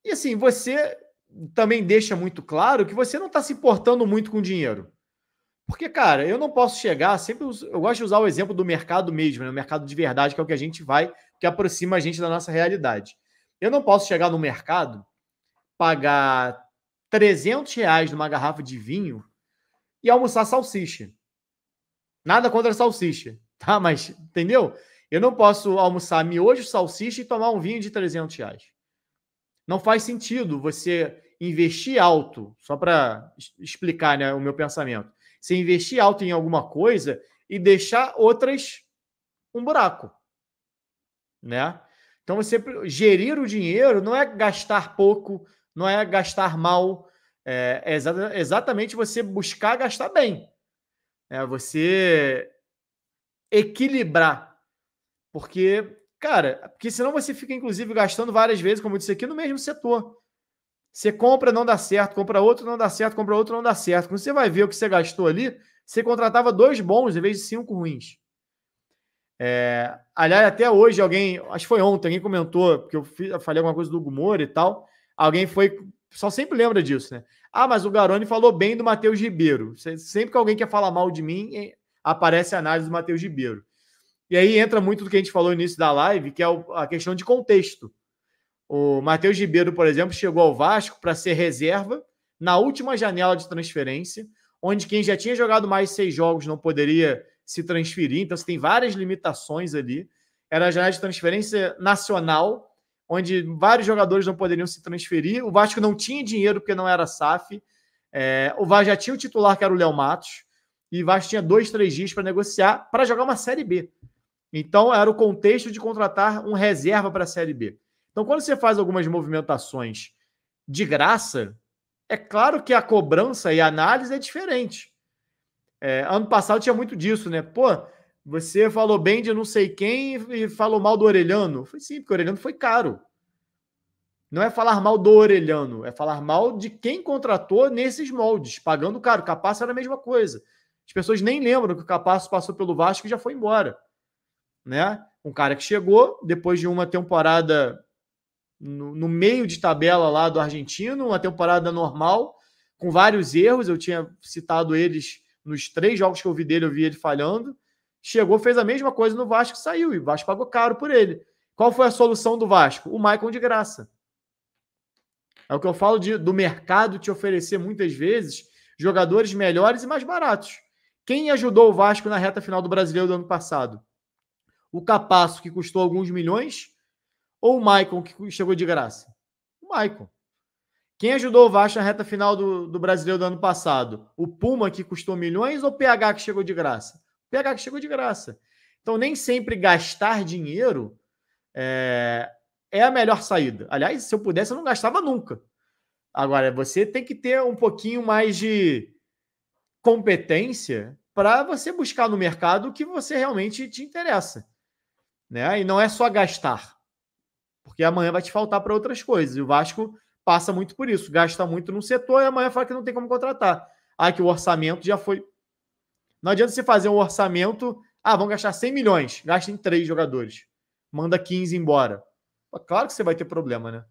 e assim, você também deixa muito claro que você não está se importando muito com dinheiro. Porque, cara, eu não posso chegar, sempre eu gosto de usar o exemplo do mercado mesmo, né? o mercado de verdade, que é o que a gente vai, que aproxima a gente da nossa realidade. Eu não posso chegar no mercado, pagar 300 reais numa garrafa de vinho e almoçar salsicha. Nada contra salsicha, tá? Mas, entendeu? Eu não posso almoçar miojo, salsicha e tomar um vinho de 300 reais. Não faz sentido você investir alto, só para explicar né, o meu pensamento. Você investir alto em alguma coisa e deixar outras um buraco, né? Então você gerir o dinheiro não é gastar pouco, não é gastar mal, é, é exatamente você buscar gastar bem, é você equilibrar, porque Cara, porque senão você fica, inclusive, gastando várias vezes, como eu disse aqui, no mesmo setor. Você compra, não dá certo, compra outro, não dá certo, compra outro, não dá certo. Quando você vai ver o que você gastou ali, você contratava dois bons em vez de cinco ruins. É, aliás, até hoje alguém, acho que foi ontem, alguém comentou, porque eu, fiz, eu falei alguma coisa do Hugo e tal. Alguém foi, só sempre lembra disso, né? Ah, mas o Garoni falou bem do Matheus Ribeiro. Sempre que alguém quer falar mal de mim, é, aparece a análise do Matheus Ribeiro. E aí entra muito do que a gente falou no início da live, que é a questão de contexto. O Matheus Ribeiro, por exemplo, chegou ao Vasco para ser reserva na última janela de transferência, onde quem já tinha jogado mais seis jogos não poderia se transferir. Então, você tem várias limitações ali. Era a janela de transferência nacional, onde vários jogadores não poderiam se transferir. O Vasco não tinha dinheiro porque não era SAF. É, o Vasco já tinha o titular, que era o Léo Matos. E o Vasco tinha dois, três dias para negociar para jogar uma Série B. Então, era o contexto de contratar um reserva para a Série B. Então, quando você faz algumas movimentações de graça, é claro que a cobrança e a análise é diferente. É, ano passado tinha muito disso, né? Pô, você falou bem de não sei quem e falou mal do Orelhano. Foi sim, porque o Orelhano foi caro. Não é falar mal do Orelhano, é falar mal de quem contratou nesses moldes, pagando caro. O Capasso era a mesma coisa. As pessoas nem lembram que o Capasso passou pelo Vasco e já foi embora né? Um cara que chegou depois de uma temporada no, no, meio de tabela lá do argentino, uma temporada normal, com vários erros. Eu tinha citado eles nos três jogos que eu vi dele, eu vi ele falhando. Chegou, fez a mesma coisa no Vasco, saiu, e o Vasco pagou caro por ele. Qual foi a solução do Vasco? O Maicon de graça. É o que eu falo de, do mercado te oferecer muitas vezes jogadores melhores e mais baratos. Quem ajudou o Vasco na reta final do Brasileiro do ano passado? o Capasso, que custou alguns milhões, ou o Maicon, que chegou de graça? O Maicon. Quem ajudou o Vasco na reta final do, do Brasileiro do ano passado? O Puma, que custou milhões, ou o PH, que chegou de graça? O PH que chegou de graça. Então, nem sempre gastar dinheiro é, é a melhor saída. Aliás, se eu pudesse, eu não gastava nunca. Agora, você tem que ter um pouquinho mais de competência para você buscar no mercado o que você realmente te interessa. Né? E não é só gastar, porque amanhã vai te faltar para outras coisas. E o Vasco passa muito por isso, gasta muito num setor e amanhã fala que não tem como contratar. Ah, que o orçamento já foi. Não adianta você fazer um orçamento. Ah, vão gastar 100 milhões, gastem três jogadores, manda 15 embora. Claro que você vai ter problema, né?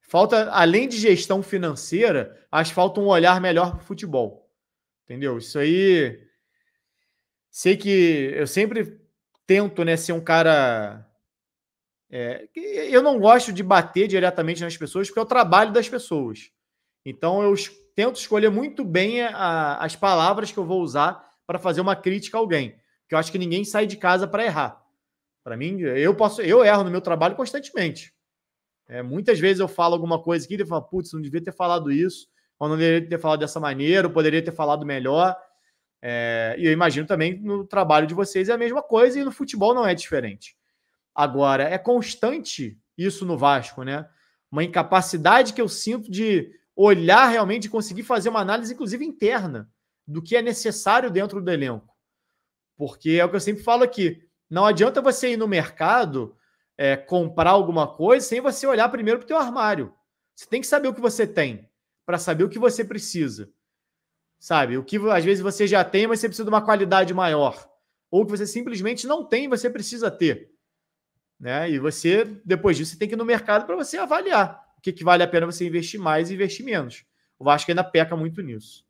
Falta, além de gestão financeira, acho que falta um olhar melhor para o futebol. Entendeu? Isso aí. Sei que eu sempre tento né, ser um cara. É, eu não gosto de bater diretamente nas pessoas, porque é o trabalho das pessoas. Então eu tento escolher muito bem a, as palavras que eu vou usar para fazer uma crítica a alguém. Porque eu acho que ninguém sai de casa para errar. Para mim, eu posso, eu erro no meu trabalho constantemente. É, muitas vezes eu falo alguma coisa que ele fala, putz, não devia ter falado isso, ou não deveria ter falado dessa maneira, ou poderia ter falado melhor. É, e eu imagino também no trabalho de vocês é a mesma coisa e no futebol não é diferente. Agora, é constante isso no Vasco, né? Uma incapacidade que eu sinto de olhar realmente, e conseguir fazer uma análise, inclusive interna, do que é necessário dentro do elenco. Porque é o que eu sempre falo aqui: não adianta você ir no mercado é, comprar alguma coisa sem você olhar primeiro para o teu armário. Você tem que saber o que você tem para saber o que você precisa sabe? O que às vezes você já tem, mas você precisa de uma qualidade maior. Ou que você simplesmente não tem, você precisa ter. Né? E você, depois disso, tem que ir no mercado para você avaliar o que, que vale a pena você investir mais e investir menos. O Vasco ainda peca muito nisso.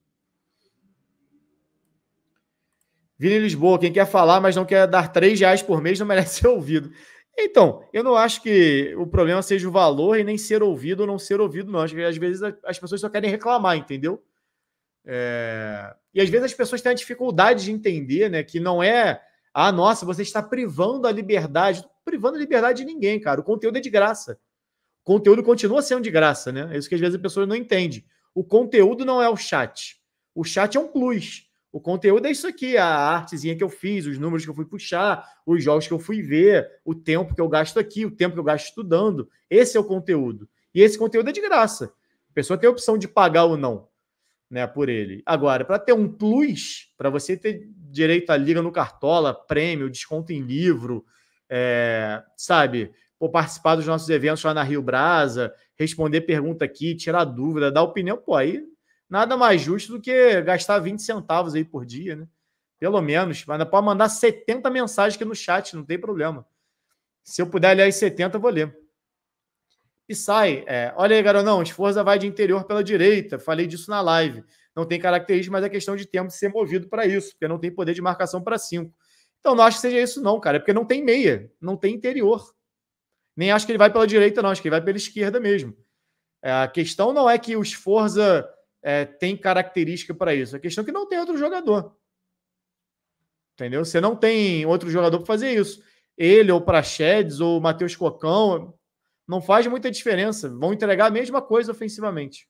Vini Lisboa, quem quer falar, mas não quer dar 3 reais por mês, não [laughs] merece ser ouvido. Então, eu não acho que o problema seja o valor e nem ser ouvido ou não ser ouvido, não. Acho que às vezes as pessoas só querem reclamar, entendeu? É... E às vezes as pessoas têm a dificuldade de entender né, que não é, ah, nossa, você está privando a liberdade. Privando a liberdade de ninguém, cara. O conteúdo é de graça. O conteúdo continua sendo de graça, né? É isso que às vezes a pessoa não entende. O conteúdo não é o chat. O chat é um plus. O conteúdo é isso aqui, a artezinha que eu fiz, os números que eu fui puxar, os jogos que eu fui ver, o tempo que eu gasto aqui, o tempo que eu gasto estudando. Esse é o conteúdo. E esse conteúdo é de graça. A pessoa tem a opção de pagar ou não né, por ele. Agora, para ter um plus, para você ter direito à liga no cartola, prêmio, desconto em livro, é, sabe, por participar dos nossos eventos lá na Rio Brasa, responder pergunta aqui, tirar dúvida, dar opinião, pô, aí nada mais justo do que gastar 20 centavos aí por dia, né? Pelo menos, mas pode mandar 70 mensagens aqui no chat, não tem problema. Se eu puder ler as 70, eu vou ler e sai. É, olha aí, garotão, Esforza vai de interior pela direita. Falei disso na live. Não tem característica, mas é questão de tempo de ser movido para isso, porque não tem poder de marcação para cinco. Então, não acho que seja isso, não, cara. É porque não tem meia, não tem interior. Nem acho que ele vai pela direita, não. Acho que ele vai pela esquerda mesmo. É, a questão não é que o Esforza é, tem característica para isso. A questão é que não tem outro jogador. Entendeu? Você não tem outro jogador para fazer isso. Ele, ou Praxedes, ou Matheus Cocão, não faz muita diferença. Vão entregar a mesma coisa ofensivamente.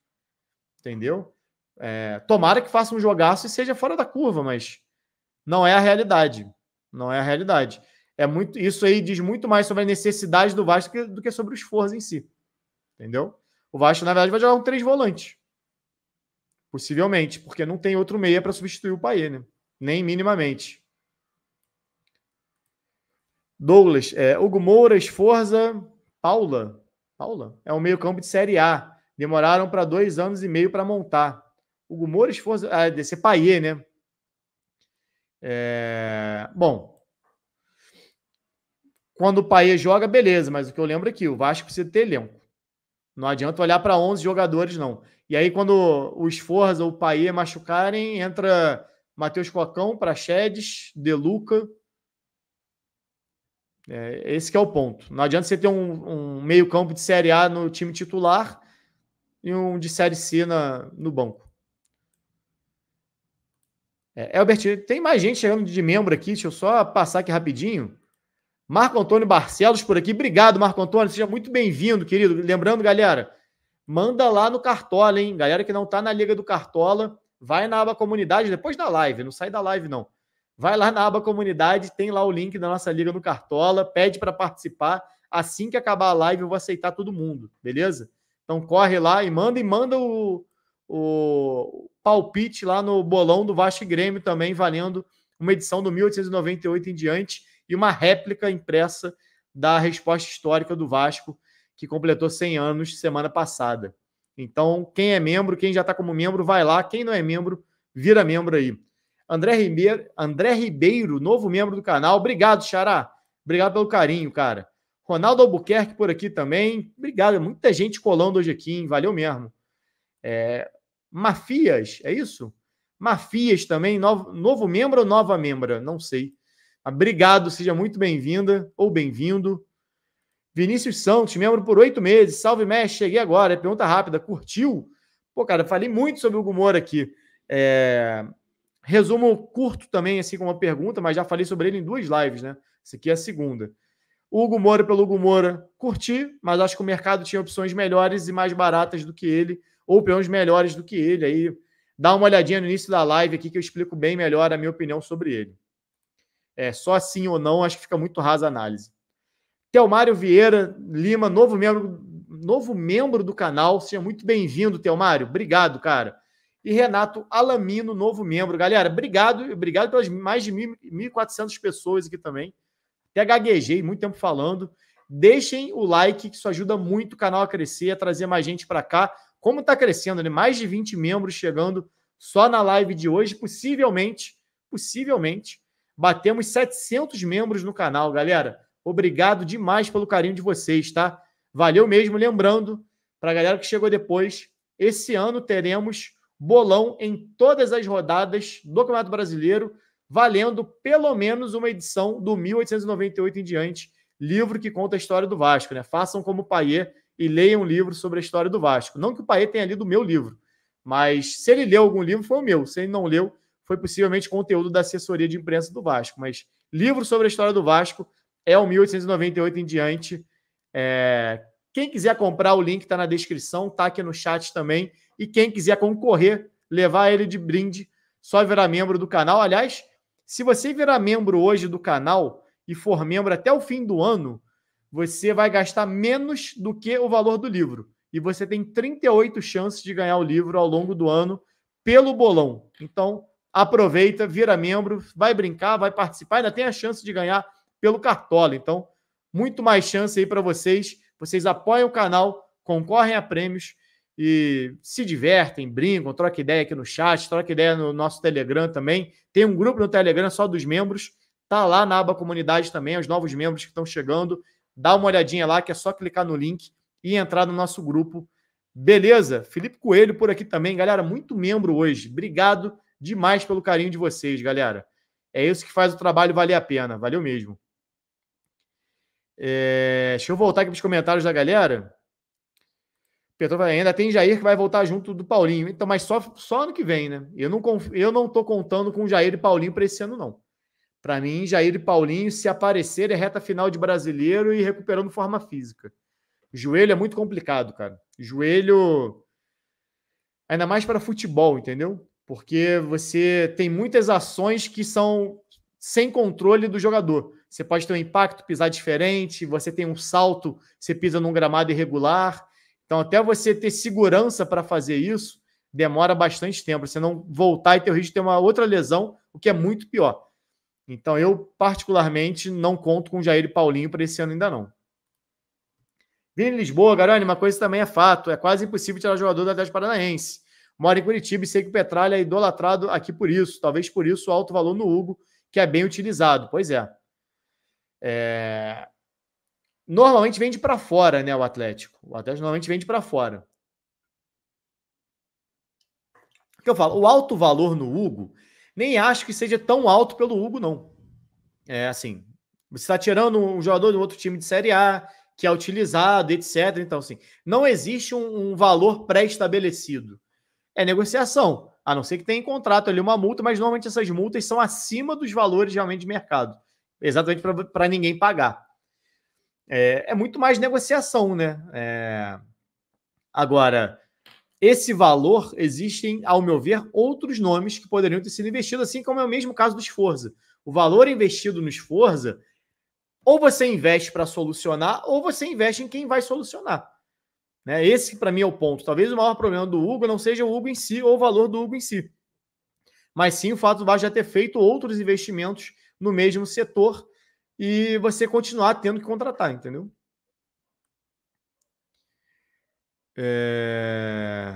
Entendeu? É, tomara que faça um jogaço e seja fora da curva, mas não é a realidade. Não é a realidade. É muito Isso aí diz muito mais sobre a necessidade do Vasco do que sobre o esforço em si. Entendeu? O Vasco, na verdade, vai jogar um três volantes. Possivelmente, porque não tem outro meia para substituir o Paê, né? Nem minimamente. Douglas, é, Hugo Moura, Esforza, Paula, Paula é um meio-campo de Série A. Demoraram para dois anos e meio para montar. O Gumores foi Ah, desse Paier, né? É... Bom. Quando o Paier joga, beleza, mas o que eu lembro é que o Vasco precisa ter elenco. Não adianta olhar para 11 jogadores, não. E aí, quando os Forza ou o Paier machucarem, entra Matheus Cocão, Praxedes, De Luca, é, esse é o ponto. Não adianta você ter um, um meio-campo de Série A no time titular e um de Série C na, no banco. É, Albert, tem mais gente chegando de membro aqui, deixa eu só passar aqui rapidinho. Marco Antônio Barcelos por aqui. Obrigado, Marco Antônio. Seja muito bem-vindo, querido. Lembrando, galera, manda lá no Cartola, hein? Galera que não tá na Liga do Cartola, vai na aba comunidade depois da live. Não sai da live, não. Vai lá na aba comunidade, tem lá o link da nossa liga no Cartola, pede para participar. Assim que acabar a live, eu vou aceitar todo mundo, beleza? Então corre lá e manda e manda o, o palpite lá no bolão do Vasco Grêmio também, valendo uma edição do 1898 em diante e uma réplica impressa da resposta histórica do Vasco, que completou 100 anos semana passada. Então, quem é membro, quem já está como membro, vai lá. Quem não é membro, vira membro aí. André Ribeiro, André Ribeiro, novo membro do canal. Obrigado, Xará. Obrigado pelo carinho, cara. Ronaldo Albuquerque por aqui também. Obrigado. Muita gente colando hoje aqui, hein? Valeu mesmo. É... Mafias, é isso? Mafias também, novo, novo membro ou nova membra? Não sei. Obrigado, seja muito bem-vinda ou bem-vindo. Vinícius Santos, membro por oito meses. Salve, mestre, cheguei agora. É pergunta rápida, curtiu? Pô, cara, falei muito sobre o Gumor aqui. É... Resumo curto também, assim, com uma pergunta, mas já falei sobre ele em duas lives, né? Essa aqui é a segunda. Hugo Moura pelo Hugo Moura, curti, mas acho que o mercado tinha opções melhores e mais baratas do que ele, ou pelo menos melhores do que ele. Aí dá uma olhadinha no início da live aqui que eu explico bem melhor a minha opinião sobre ele. É, só assim ou não, acho que fica muito rasa a análise. Telmário Vieira Lima, novo membro, novo membro do canal. Seja muito bem-vindo, Telmário. Obrigado, cara e Renato Alamino, novo membro. Galera, obrigado, obrigado pelas mais de 1.400 pessoas aqui também. Até gaguejei, muito tempo falando. Deixem o like, que isso ajuda muito o canal a crescer, a trazer mais gente para cá. Como está crescendo, né? Mais de 20 membros chegando só na live de hoje. Possivelmente, possivelmente, batemos 700 membros no canal, galera. Obrigado demais pelo carinho de vocês, tá? Valeu mesmo. Lembrando, para a galera que chegou depois, esse ano teremos bolão em todas as rodadas do Campeonato Brasileiro, valendo pelo menos uma edição do 1898 em diante, livro que conta a história do Vasco. Né? Façam como o Paier e leiam um livro sobre a história do Vasco. Não que o Paier tenha lido o meu livro, mas se ele leu algum livro, foi o meu. Se ele não leu, foi possivelmente conteúdo da assessoria de imprensa do Vasco. Mas livro sobre a história do Vasco é o 1898 em diante. É... Quem quiser comprar, o link está na descrição, está aqui no chat também. E quem quiser concorrer, levar ele de brinde, só virar membro do canal. Aliás, se você virar membro hoje do canal e for membro até o fim do ano, você vai gastar menos do que o valor do livro. E você tem 38 chances de ganhar o livro ao longo do ano pelo bolão. Então, aproveita, vira membro, vai brincar, vai participar, ainda tem a chance de ganhar pelo Cartola. Então, muito mais chance aí para vocês. Vocês apoiam o canal, concorrem a prêmios e se divertem, brincam, troca ideia aqui no chat, troca ideia no nosso Telegram também. Tem um grupo no Telegram só dos membros, tá lá na aba comunidade também, os novos membros que estão chegando. Dá uma olhadinha lá que é só clicar no link e entrar no nosso grupo. Beleza? Felipe Coelho por aqui também, galera, muito membro hoje. Obrigado demais pelo carinho de vocês, galera. É isso que faz o trabalho valer a pena, valeu mesmo. É... Deixa eu voltar aqui para os comentários da galera ainda tem Jair que vai voltar junto do Paulinho. Então, mas só, só ano que vem, né? Eu não eu não tô contando com Jair e Paulinho para esse ano não. Para mim, Jair e Paulinho se aparecer é reta final de Brasileiro e recuperando forma física. Joelho é muito complicado, cara. Joelho ainda mais para futebol, entendeu? Porque você tem muitas ações que são sem controle do jogador. Você pode ter um impacto, pisar diferente, você tem um salto, você pisa num gramado irregular então, até você ter segurança para fazer isso, demora bastante tempo. Você não voltar e ter o risco de ter uma outra lesão, o que é muito pior. Então, eu, particularmente, não conto com Jair e Paulinho para esse ano ainda não. Vini Lisboa, Garani, uma coisa também é fato: é quase impossível tirar jogador da Atlético Paranaense. Mora em Curitiba e sei que o Petralha é idolatrado aqui por isso. Talvez por isso o alto valor no Hugo, que é bem utilizado. Pois é. é... Normalmente vende para fora, né, o Atlético. O Atlético normalmente vende para fora. O que eu falo? O alto valor no Hugo, nem acho que seja tão alto pelo Hugo, não. É assim, você está tirando um jogador de um outro time de Série A, que é utilizado, etc. Então, assim, não existe um, um valor pré-estabelecido. É negociação, a não ser que tenha em contrato ali uma multa, mas normalmente essas multas são acima dos valores realmente de mercado. Exatamente para ninguém pagar é, é muito mais negociação, né? É... Agora, esse valor, existem, ao meu ver, outros nomes que poderiam ter sido investidos, assim como é o mesmo caso do Esforza. O valor investido no Esforza, ou você investe para solucionar, ou você investe em quem vai solucionar. Né? Esse, para mim, é o ponto. Talvez o maior problema do Hugo não seja o Hugo em si ou o valor do Hugo em si, mas sim o fato do Vasco já ter feito outros investimentos no mesmo setor e você continuar tendo que contratar, entendeu? É...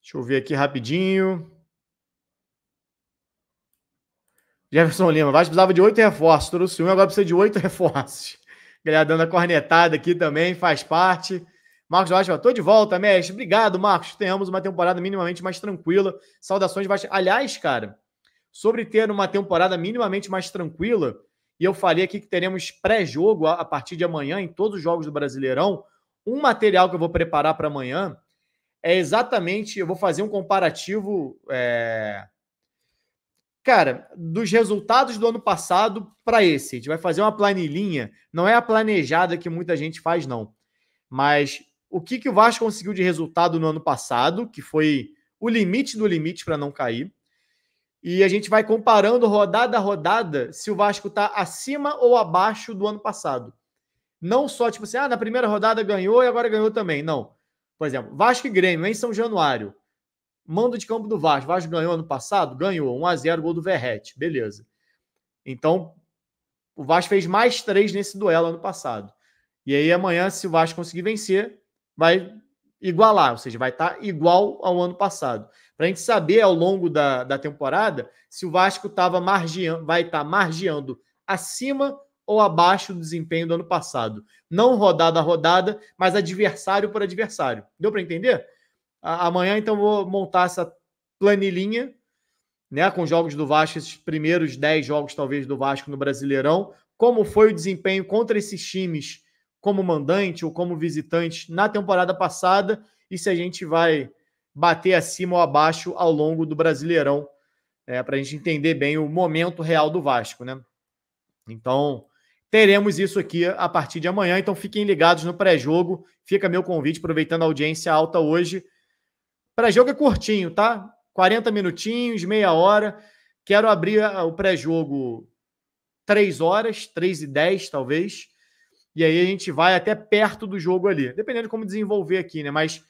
Deixa eu ver aqui rapidinho. Jefferson Lima, Vasco precisava de oito reforços, trouxe um, agora precisa de oito [laughs] reforços. Galera dando a cornetada aqui também, faz parte. Marcos Vasco, estou de volta, mestre. Obrigado, Marcos. Tenhamos uma temporada minimamente mais tranquila. Saudações, Vasco. Aliás, cara, sobre ter uma temporada minimamente mais tranquila, e eu falei aqui que teremos pré-jogo a, partir de amanhã em todos os jogos do Brasileirão. Um material que eu vou preparar para amanhã é exatamente, eu vou fazer um comparativo, é... cara, dos resultados do ano passado para esse. A gente vai fazer uma planilhinha, não é a planejada que muita gente faz, não. Mas o que, que o Vasco conseguiu de resultado no ano passado, que foi o limite do limite para não cair. E a gente vai comparando rodada a rodada se o Vasco está acima ou abaixo do ano passado. Não só tipo assim, ah, na primeira rodada ganhou e agora ganhou também. Não. Por exemplo, Vasco e Grêmio em São Januário. Mando de campo do Vasco. Vasco ganhou ano passado? Ganhou. 1x0, gol do Verrete. Beleza. Então, o Vasco fez mais três nesse duelo ano passado. E aí amanhã, se o Vasco conseguir vencer, vai igualar, ou seja, vai estar tá igual ao ano passado para a gente saber ao longo da, da temporada se o Vasco tava margiando, vai estar tá margeando acima ou abaixo do desempenho do ano passado. Não rodada a rodada, mas adversário por adversário. Deu para entender? Amanhã, então, vou montar essa planilhinha né, com jogos do Vasco, esses primeiros 10 jogos, talvez, do Vasco no Brasileirão, como foi o desempenho contra esses times como mandante ou como visitante na temporada passada e se a gente vai bater acima ou abaixo ao longo do Brasileirão, né, para a gente entender bem o momento real do Vasco. Né? Então, teremos isso aqui a partir de amanhã, então fiquem ligados no pré-jogo. Fica meu convite, aproveitando a audiência alta hoje. Pré-jogo é curtinho, tá? 40 minutinhos, meia hora. Quero abrir o pré-jogo 3 horas, 3 e 10 talvez. E aí a gente vai até perto do jogo ali, dependendo de como desenvolver aqui, né? Mas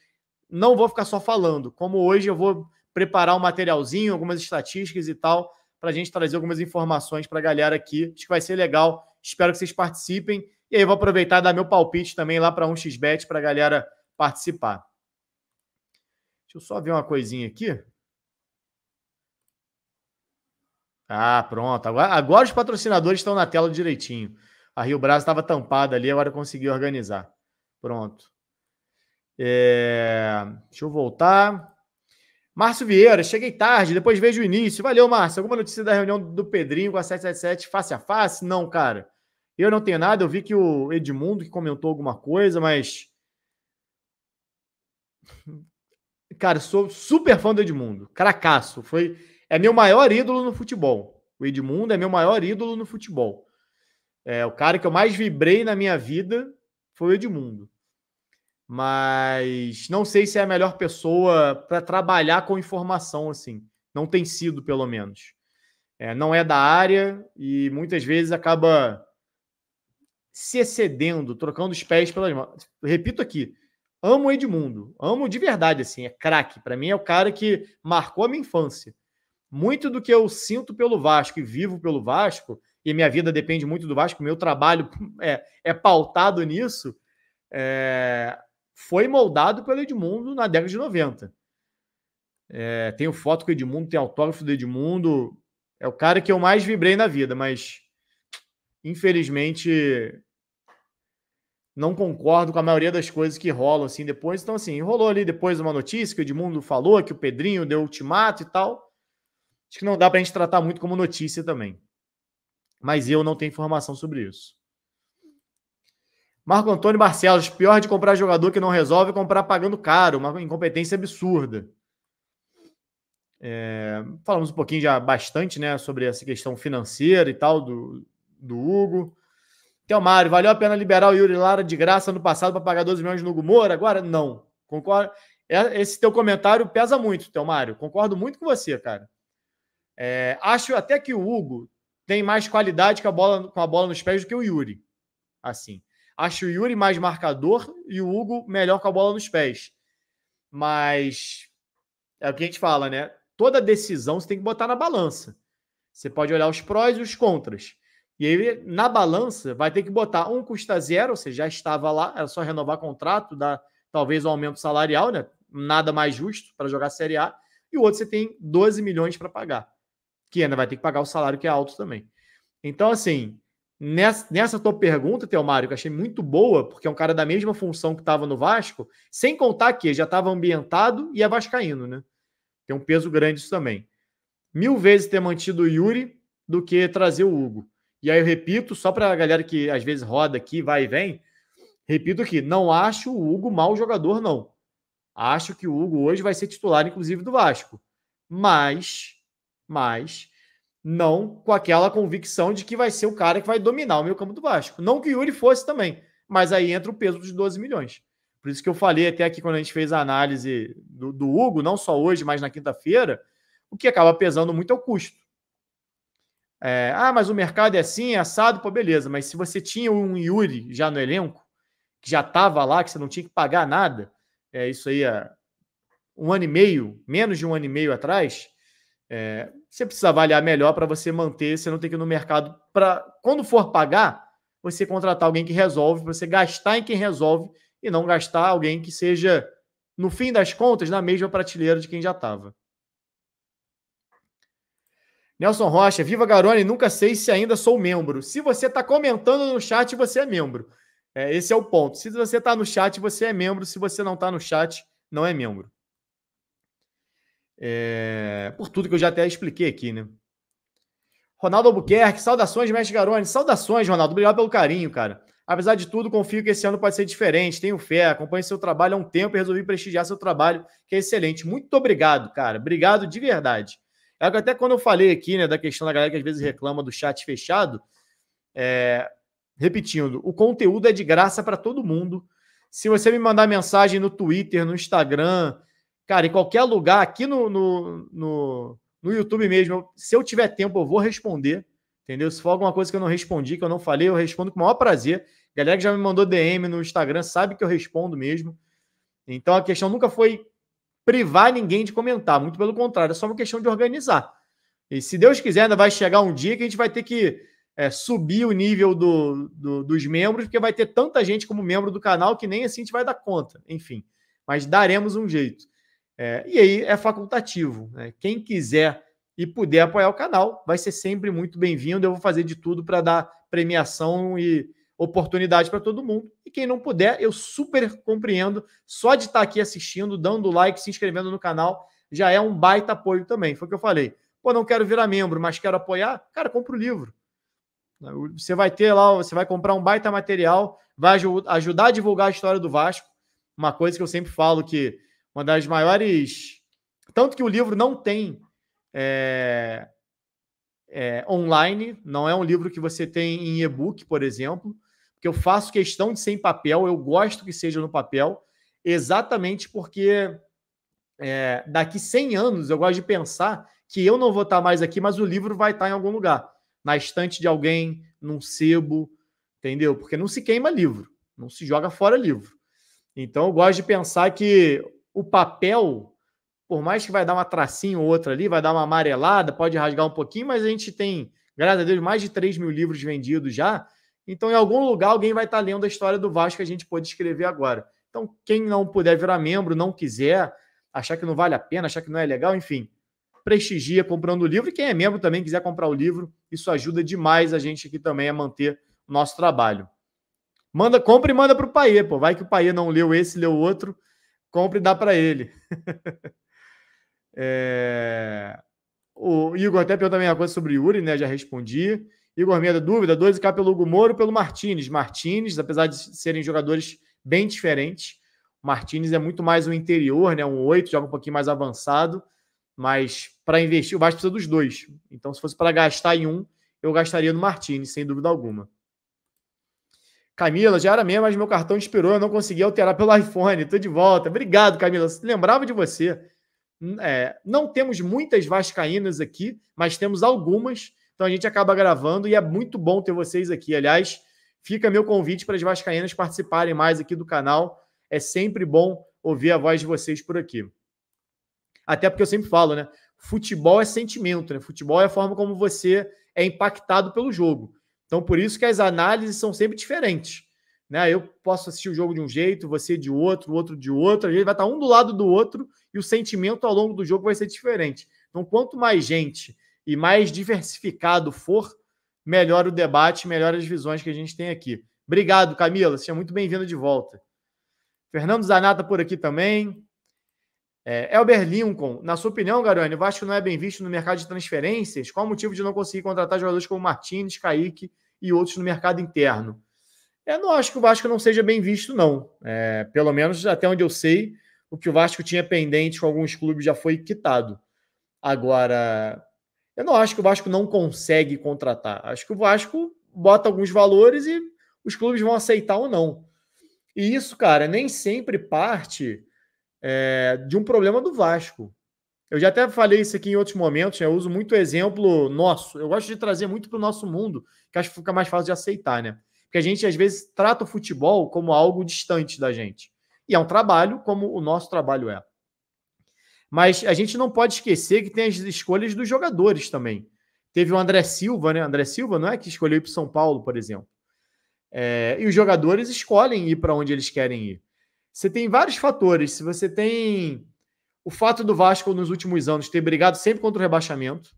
não vou ficar só falando. Como hoje eu vou preparar um materialzinho, algumas estatísticas e tal, para a gente trazer algumas informações para a galera aqui. Acho que vai ser legal. Espero que vocês participem. E aí vou aproveitar e dar meu palpite também lá para um xbet para a galera participar. Deixa eu só ver uma coisinha aqui. Ah, pronto. Agora, agora os patrocinadores estão na tela direitinho. A Rio Brasa estava tampada ali, agora consegui organizar. Pronto. É... Deixa eu voltar. Márcio Vieira, cheguei tarde, depois vejo o início. Valeu, Márcio. Alguma notícia da reunião do Pedrinho com a 777 face a face? Não, cara. Eu não tenho nada. Eu vi que o Edmundo que comentou alguma coisa, mas. Cara, sou super fã do Edmundo. Cracasso. Foi... É meu maior ídolo no futebol. O Edmundo é meu maior ídolo no futebol. É, o cara que eu mais vibrei na minha vida foi o Edmundo mas não sei se é a melhor pessoa para trabalhar com informação assim. Não tem sido, pelo menos. É, não é da área e muitas vezes acaba se excedendo, trocando os pés pelas mãos. Repito aqui, amo Edmundo, amo de verdade, assim, é craque. Para mim é o cara que marcou a minha infância. Muito do que eu sinto pelo Vasco e vivo pelo Vasco, e minha vida depende muito do Vasco, meu trabalho [laughs] é, é pautado nisso, é, foi moldado pelo Edmundo na década de 90. É, tenho foto com o Edmundo, tem autógrafo do Edmundo. É o cara que eu mais vibrei na vida, mas infelizmente não concordo com a maioria das coisas que rolam assim depois. Então, assim, rolou ali depois uma notícia que o Edmundo falou, que o Pedrinho deu ultimato e tal. Acho que não dá para a gente tratar muito como notícia também. Mas eu não tenho informação sobre isso. Marco Antônio Barcelos, pior de comprar jogador que não resolve comprar pagando caro, uma incompetência absurda. É, falamos um pouquinho já bastante né, sobre essa questão financeira e tal do, do Hugo. Mário, valeu a pena liberar o Yuri Lara de graça no passado para pagar 12 milhões no Hugo Moura? Agora, não. Concordo. É, esse teu comentário pesa muito, Mário. Concordo muito com você, cara. É, acho até que o Hugo tem mais qualidade com a bola, com a bola nos pés do que o Yuri. Assim. Acho o Yuri mais marcador e o Hugo melhor com a bola nos pés. Mas é o que a gente fala, né? Toda decisão você tem que botar na balança. Você pode olhar os prós e os contras. E aí, na balança, vai ter que botar um custa zero, ou seja, já estava lá, era é só renovar contrato, dar talvez um aumento salarial, né? Nada mais justo para jogar Série A. E o outro você tem 12 milhões para pagar, que ainda vai ter que pagar o salário que é alto também. Então, assim, nessa, nessa tua pergunta, Teomário, que achei muito boa, porque é um cara da mesma função que estava no Vasco, sem contar que já estava ambientado e é vascaíno, né? Tem um peso grande isso também. Mil vezes ter mantido o Yuri do que trazer o Hugo. E aí eu repito, só para a galera que às vezes roda aqui, vai e vem, repito aqui, não acho o Hugo mau jogador, não. Acho que o Hugo hoje vai ser titular, inclusive, do Vasco. Mas, mas, não com aquela convicção de que vai ser o cara que vai dominar o meio campo do Vasco. Não que o Yuri fosse também, mas aí entra o peso dos 12 milhões. Por isso que eu falei até aqui quando a gente fez a análise do, do Hugo, não só hoje, mas na quinta-feira, o que acaba pesando muito é o custo. É, ah, mas o mercado é assim, é assado, pô, beleza. Mas se você tinha um Yuri já no elenco, que já estava lá, que você não tinha que pagar nada, é isso aí há um ano e meio, menos de um ano e meio atrás, é, você precisa avaliar melhor para você manter, você não tem que ir no mercado para quando for pagar, você contratar alguém que resolve, você gastar em quem resolve e não gastar alguém que seja no fim das contas na mesma prateleira de quem já estava. Nelson Rocha, viva Garone, nunca sei se ainda sou membro. Se você está comentando no chat, você é membro. É, esse é o ponto. Se você está no chat, você é membro. Se você não está no chat, não é membro. É, por tudo que eu já até expliquei aqui, né? Ronaldo Albuquerque, saudações, mestre Garoni. Saudações, Ronaldo. Obrigado pelo carinho, cara. Apesar de tudo, confio que esse ano pode ser diferente. Tenho fé, acompanho seu trabalho há um tempo e resolvi prestigiar seu trabalho, que é excelente. Muito obrigado, cara. Obrigado de verdade. É até quando eu falei aqui, né, da questão da galera que às vezes reclama do chat fechado, é... repetindo, o conteúdo é de graça para todo mundo. Se você me mandar mensagem no Twitter, no Instagram, Cara, em qualquer lugar, aqui no, no, no, no YouTube mesmo, se eu tiver tempo, eu vou responder. Entendeu? Se for alguma coisa que eu não respondi, que eu não falei, eu respondo com o maior prazer. Galera que já me mandou DM no Instagram sabe que eu respondo mesmo. Então a questão nunca foi privar ninguém de comentar, muito pelo contrário, é só uma questão de organizar. E se Deus quiser, ainda vai chegar um dia que a gente vai ter que é, subir o nível do, do, dos membros, porque vai ter tanta gente como membro do canal que nem assim a gente vai dar conta. Enfim, mas daremos um jeito. É, e aí é facultativo. Né? Quem quiser e puder apoiar o canal, vai ser sempre muito bem-vindo. Eu vou fazer de tudo para dar premiação e oportunidade para todo mundo. E quem não puder, eu super compreendo. Só de estar tá aqui assistindo, dando like, se inscrevendo no canal, já é um baita apoio também. Foi o que eu falei. Pô, não quero virar membro, mas quero apoiar. Cara, compra o livro. Você vai ter lá, você vai comprar um baita material, vai ajudar a divulgar a história do Vasco. Uma coisa que eu sempre falo que uma das maiores. Tanto que o livro não tem é, é, online, não é um livro que você tem em e-book, por exemplo, porque eu faço questão de ser em papel, eu gosto que seja no papel, exatamente porque é, daqui 100 anos eu gosto de pensar que eu não vou estar mais aqui, mas o livro vai estar em algum lugar, na estante de alguém, num sebo, entendeu? Porque não se queima livro, não se joga fora livro. Então eu gosto de pensar que o papel, por mais que vai dar uma tracinha ou outra ali, vai dar uma amarelada, pode rasgar um pouquinho, mas a gente tem, graças a Deus, mais de 3 mil livros vendidos já. Então, em algum lugar, alguém vai estar lendo a história do Vasco que a gente pode escrever agora. Então, quem não puder virar membro, não quiser, achar que não vale a pena, achar que não é legal, enfim, prestigia comprando o livro. E quem é membro também quiser comprar o livro, isso ajuda demais a gente aqui também a manter o nosso trabalho. Manda, compra e manda para o Paê, pô. Vai que o Paê não leu esse, leu outro compra e dá para ele. [laughs] é... O Igor até perguntou a mesma coisa sobre Yuri, né? Já respondi. Igor Meda, dúvida: 12K pelo Hugo Moro pelo Martinez? Martinez, apesar de serem jogadores bem diferentes, Martinez é muito mais um interior, né? Um 8, joga um pouquinho mais avançado. Mas para investir, o Vasco precisa dos dois. Então, se fosse para gastar em um, eu gastaria no Martinez, sem dúvida alguma. Camila, já era mesmo, mas meu cartão expirou, eu não consegui alterar pelo [laughs] iPhone. Tô de volta. Obrigado, Camila. Lembrava de você. É, não temos muitas vascaínas aqui, mas temos algumas. Então a gente acaba gravando e é muito bom ter vocês aqui. Aliás, fica meu convite para as vascaínas participarem mais aqui do canal. É sempre bom ouvir a voz de vocês por aqui. Até porque eu sempre falo, né? Futebol é sentimento, né? Futebol é a forma como você é impactado pelo jogo. Então, por isso que as análises são sempre diferentes. Né? Eu posso assistir o jogo de um jeito, você de outro, outro de outro, a gente vai estar tá um do lado do outro e o sentimento ao longo do jogo vai ser diferente. Então, quanto mais gente e mais diversificado for, melhor o debate, melhor as visões que a gente tem aqui. Obrigado, Camila, seja muito bem-vinda de volta. Fernando Zanata por aqui também. É, Elber Lincoln, na sua opinião, Garani, o Vasco não é bem visto no mercado de transferências? Qual o motivo de não conseguir contratar jogadores como Martins, Kaique e outros no mercado interno? Eu é, não acho que o Vasco não seja bem visto, não. É, pelo menos até onde eu sei, o que o Vasco tinha pendente com alguns clubes já foi quitado. Agora, eu não acho que o Vasco não consegue contratar. Acho que o Vasco bota alguns valores e os clubes vão aceitar ou não. E isso, cara, nem sempre parte é, de um problema do Vasco. Eu já até falei isso aqui em outros momentos, né? eu uso muito exemplo nosso. Eu gosto de trazer muito para o nosso mundo, que acho que fica mais fácil de aceitar, né? Porque a gente, às vezes, trata o futebol como algo distante da gente. E é um trabalho como o nosso trabalho é. Mas a gente não pode esquecer que tem as escolhas dos jogadores também. Teve o André Silva, né? André Silva não é que escolheu ir para São Paulo, por exemplo. É, e os jogadores escolhem ir para onde eles querem ir. Você tem vários fatores. Se você tem o fato do Vasco nos últimos anos ter brigado sempre contra o rebaixamento,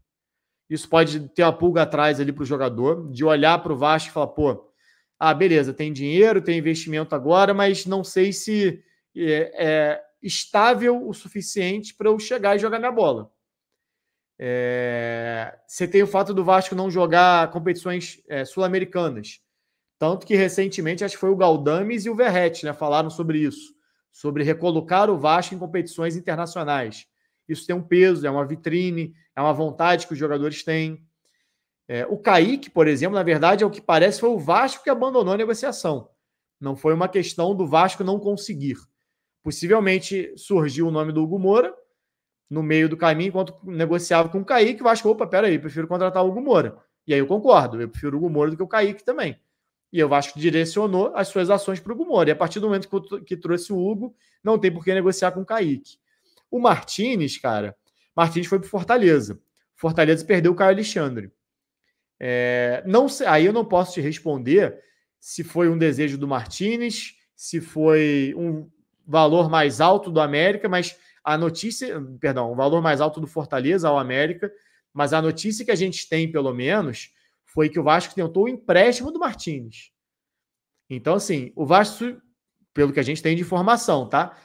isso pode ter uma pulga atrás ali para o jogador, de olhar para o Vasco e falar, pô, ah, beleza, tem dinheiro, tem investimento agora, mas não sei se é, é estável o suficiente para eu chegar e jogar minha bola. É, você tem o fato do Vasco não jogar competições é, sul-americanas. Tanto que recentemente, acho que foi o Galdames e o Verrete, né? Falaram sobre isso, sobre recolocar o Vasco em competições internacionais. Isso tem um peso, é uma vitrine, é uma vontade que os jogadores têm. É, o Kaique, por exemplo, na verdade, é o que parece foi o Vasco que abandonou a negociação. Não foi uma questão do Vasco não conseguir. Possivelmente surgiu o nome do Hugo Moura no meio do caminho, enquanto negociava com o Kaique, o Vasco, opa, peraí, prefiro contratar o Hugo Moura. E aí eu concordo, eu prefiro o Hugo Moura do que o Kaique também. E o Vasco direcionou as suas ações para o Hugo E a partir do momento que, que trouxe o Hugo, não tem por que negociar com o Kaique. O Martinez, cara, Martins foi para Fortaleza. Fortaleza perdeu o Caio Alexandre. É, não sei, aí eu não posso te responder se foi um desejo do Martinez, se foi um valor mais alto do América, mas a notícia, perdão, um valor mais alto do Fortaleza ao América, mas a notícia que a gente tem, pelo menos, foi que o Vasco tentou o empréstimo do Martins. Então, assim, o Vasco, pelo que a gente tem de informação, tá?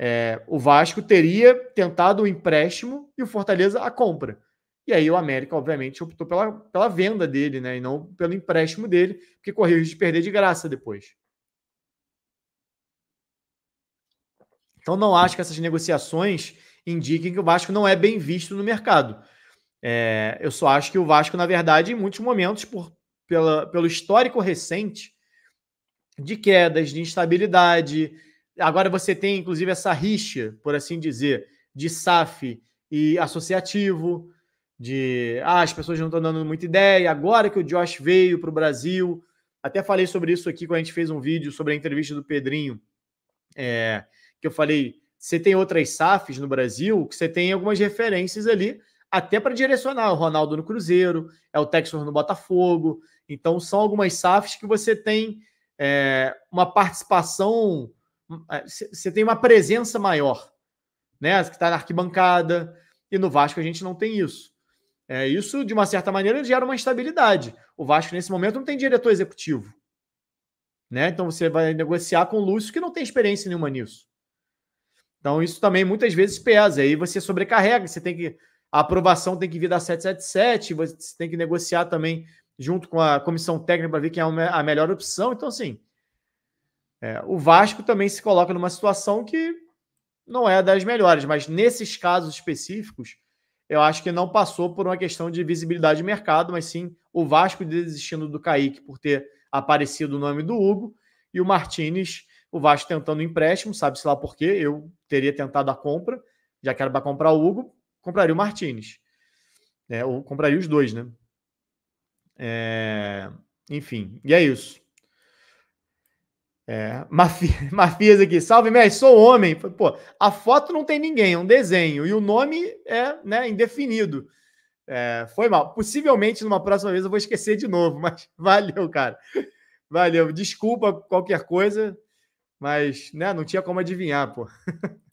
É, o Vasco teria tentado o empréstimo e o Fortaleza a compra. E aí o América, obviamente, optou pela, pela venda dele, né? E não pelo empréstimo dele, porque correu de perder de graça depois. Então não acho que essas negociações indiquem que o Vasco não é bem visto no mercado. É, eu só acho que o Vasco, na verdade, em muitos momentos, por, pela, pelo histórico recente de quedas, de instabilidade, agora você tem, inclusive, essa rixa, por assim dizer, de SAF e associativo, de ah, as pessoas não estão dando muita ideia, agora que o Josh veio para o Brasil. Até falei sobre isso aqui quando a gente fez um vídeo sobre a entrevista do Pedrinho, é, que eu falei, você tem outras SAFs no Brasil, que você tem algumas referências ali até para direcionar é o Ronaldo no Cruzeiro, é o Texas no Botafogo. Então, são algumas SAFs que você tem é, uma participação, você hum, é, tem uma presença maior, né? Que está na arquibancada. E no Vasco a gente não tem isso. É, isso, de uma certa maneira, gera uma instabilidade. O Vasco, nesse momento, não tem diretor executivo. Né? Então você vai negociar com o Lúcio que não tem experiência nenhuma nisso. Então isso também muitas vezes pesa. Aí você sobrecarrega, você tem que a aprovação tem que vir da 777, você tem que negociar também junto com a comissão técnica para ver quem é a melhor opção. Então, assim, é, o Vasco também se coloca numa situação que não é das melhores, mas nesses casos específicos, eu acho que não passou por uma questão de visibilidade de mercado, mas sim o Vasco desistindo do Kaique por ter aparecido o nome do Hugo e o Martinez, o Vasco tentando o empréstimo, sabe-se lá por quê, eu teria tentado a compra, já que era para comprar o Hugo, compraria o Martinez. É, ou compraria os dois, né? É, enfim, e é isso. É, [laughs] Mafias aqui, salve, mestre, sou homem. Pô, a foto não tem ninguém, é um desenho, e o nome é né, indefinido. É, foi mal. Possivelmente, numa próxima vez, eu vou esquecer de novo, [laughs] mas valeu, cara. Valeu. Desculpa qualquer coisa, mas né, não tinha como adivinhar, pô. [laughs]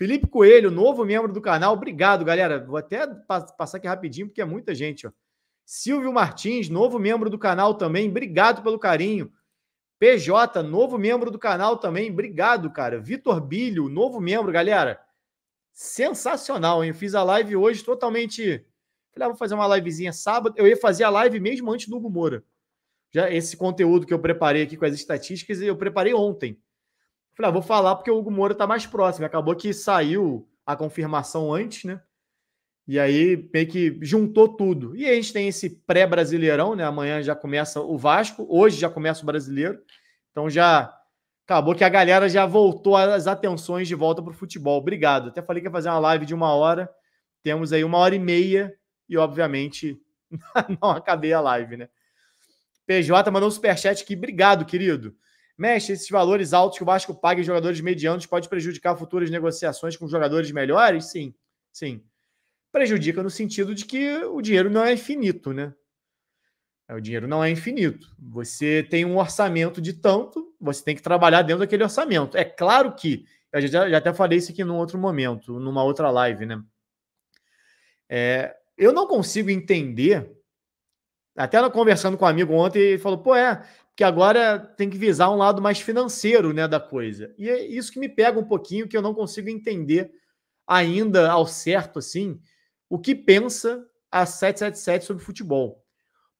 Felipe Coelho, novo membro do canal. Obrigado, galera. Vou até passar aqui rapidinho, porque é muita gente. Ó. Silvio Martins, novo membro do canal também. Obrigado pelo carinho. PJ, novo membro do canal também. Obrigado, cara. Vitor Bilho, novo membro, galera. Sensacional, hein? Eu fiz a live hoje totalmente. Falei, ah, vou fazer uma livezinha sábado. Eu ia fazer a live mesmo antes do Hugo Moura. Já esse conteúdo que eu preparei aqui com as estatísticas, eu preparei ontem. Falei, ah, vou falar porque o Hugo Moura tá mais próximo. Acabou que saiu a confirmação antes, né? E aí meio que juntou tudo. E a gente tem esse pré-brasileirão, né? Amanhã já começa o Vasco, hoje já começa o brasileiro. Então já acabou que a galera já voltou as atenções de volta para o futebol. Obrigado. Até falei que ia fazer uma live de uma hora. Temos aí uma hora e meia e, obviamente, [laughs] não acabei a live, né? PJ mandou um superchat aqui. Obrigado, querido. Mestre, esses valores altos que o Vasco paga em jogadores medianos pode prejudicar futuras negociações com jogadores melhores? Sim, sim. Prejudica no sentido de que o dinheiro não é infinito, né? É, o dinheiro não é infinito. Você tem um orçamento de tanto, você tem que trabalhar dentro daquele orçamento. É claro que, eu já, já até falei isso aqui num outro momento, numa outra live, né? É, eu não consigo entender. Até ela conversando com um amigo ontem, ele falou: pô, é, que agora tem que visar um lado mais financeiro né, da coisa. E é isso que me pega um pouquinho, que eu não consigo entender ainda ao certo assim o que pensa a 777 sobre futebol.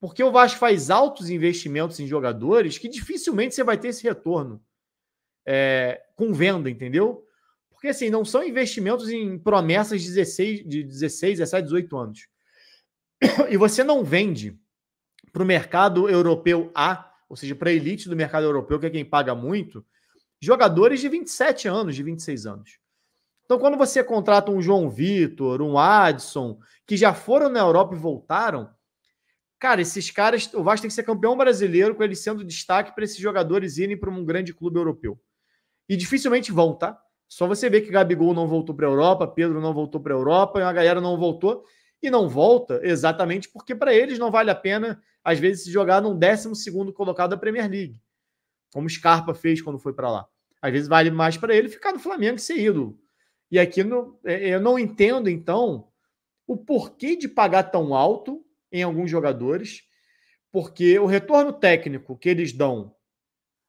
Porque o Vasco faz altos investimentos em jogadores que dificilmente você vai ter esse retorno é, com venda, entendeu? Porque assim, não são investimentos em promessas de 16, de 16, 17, 18 anos. [coughs] E você não vende para o mercado europeu A ou seja, para a elite do mercado europeu, que é quem paga muito, jogadores de 27 anos, de 26 anos. Então, quando você contrata um João Vitor, um Adson, que já foram na Europa e voltaram, cara, esses caras, o Vasco tem que ser campeão brasileiro com ele sendo destaque para esses jogadores irem para um grande clube europeu. E dificilmente vão, tá? Só você ver que Gabigol não voltou para a Europa, Pedro não voltou para a Europa, a galera não voltou e não volta, exatamente porque para eles não vale a pena, às vezes, se jogar num 12 colocado da Premier League, como Scarpa fez quando foi para lá. Às vezes vale mais para ele ficar no Flamengo e ser ídolo. E aqui no, é, é, eu não entendo, então, o porquê de pagar tão alto em alguns jogadores, porque o retorno técnico que eles dão,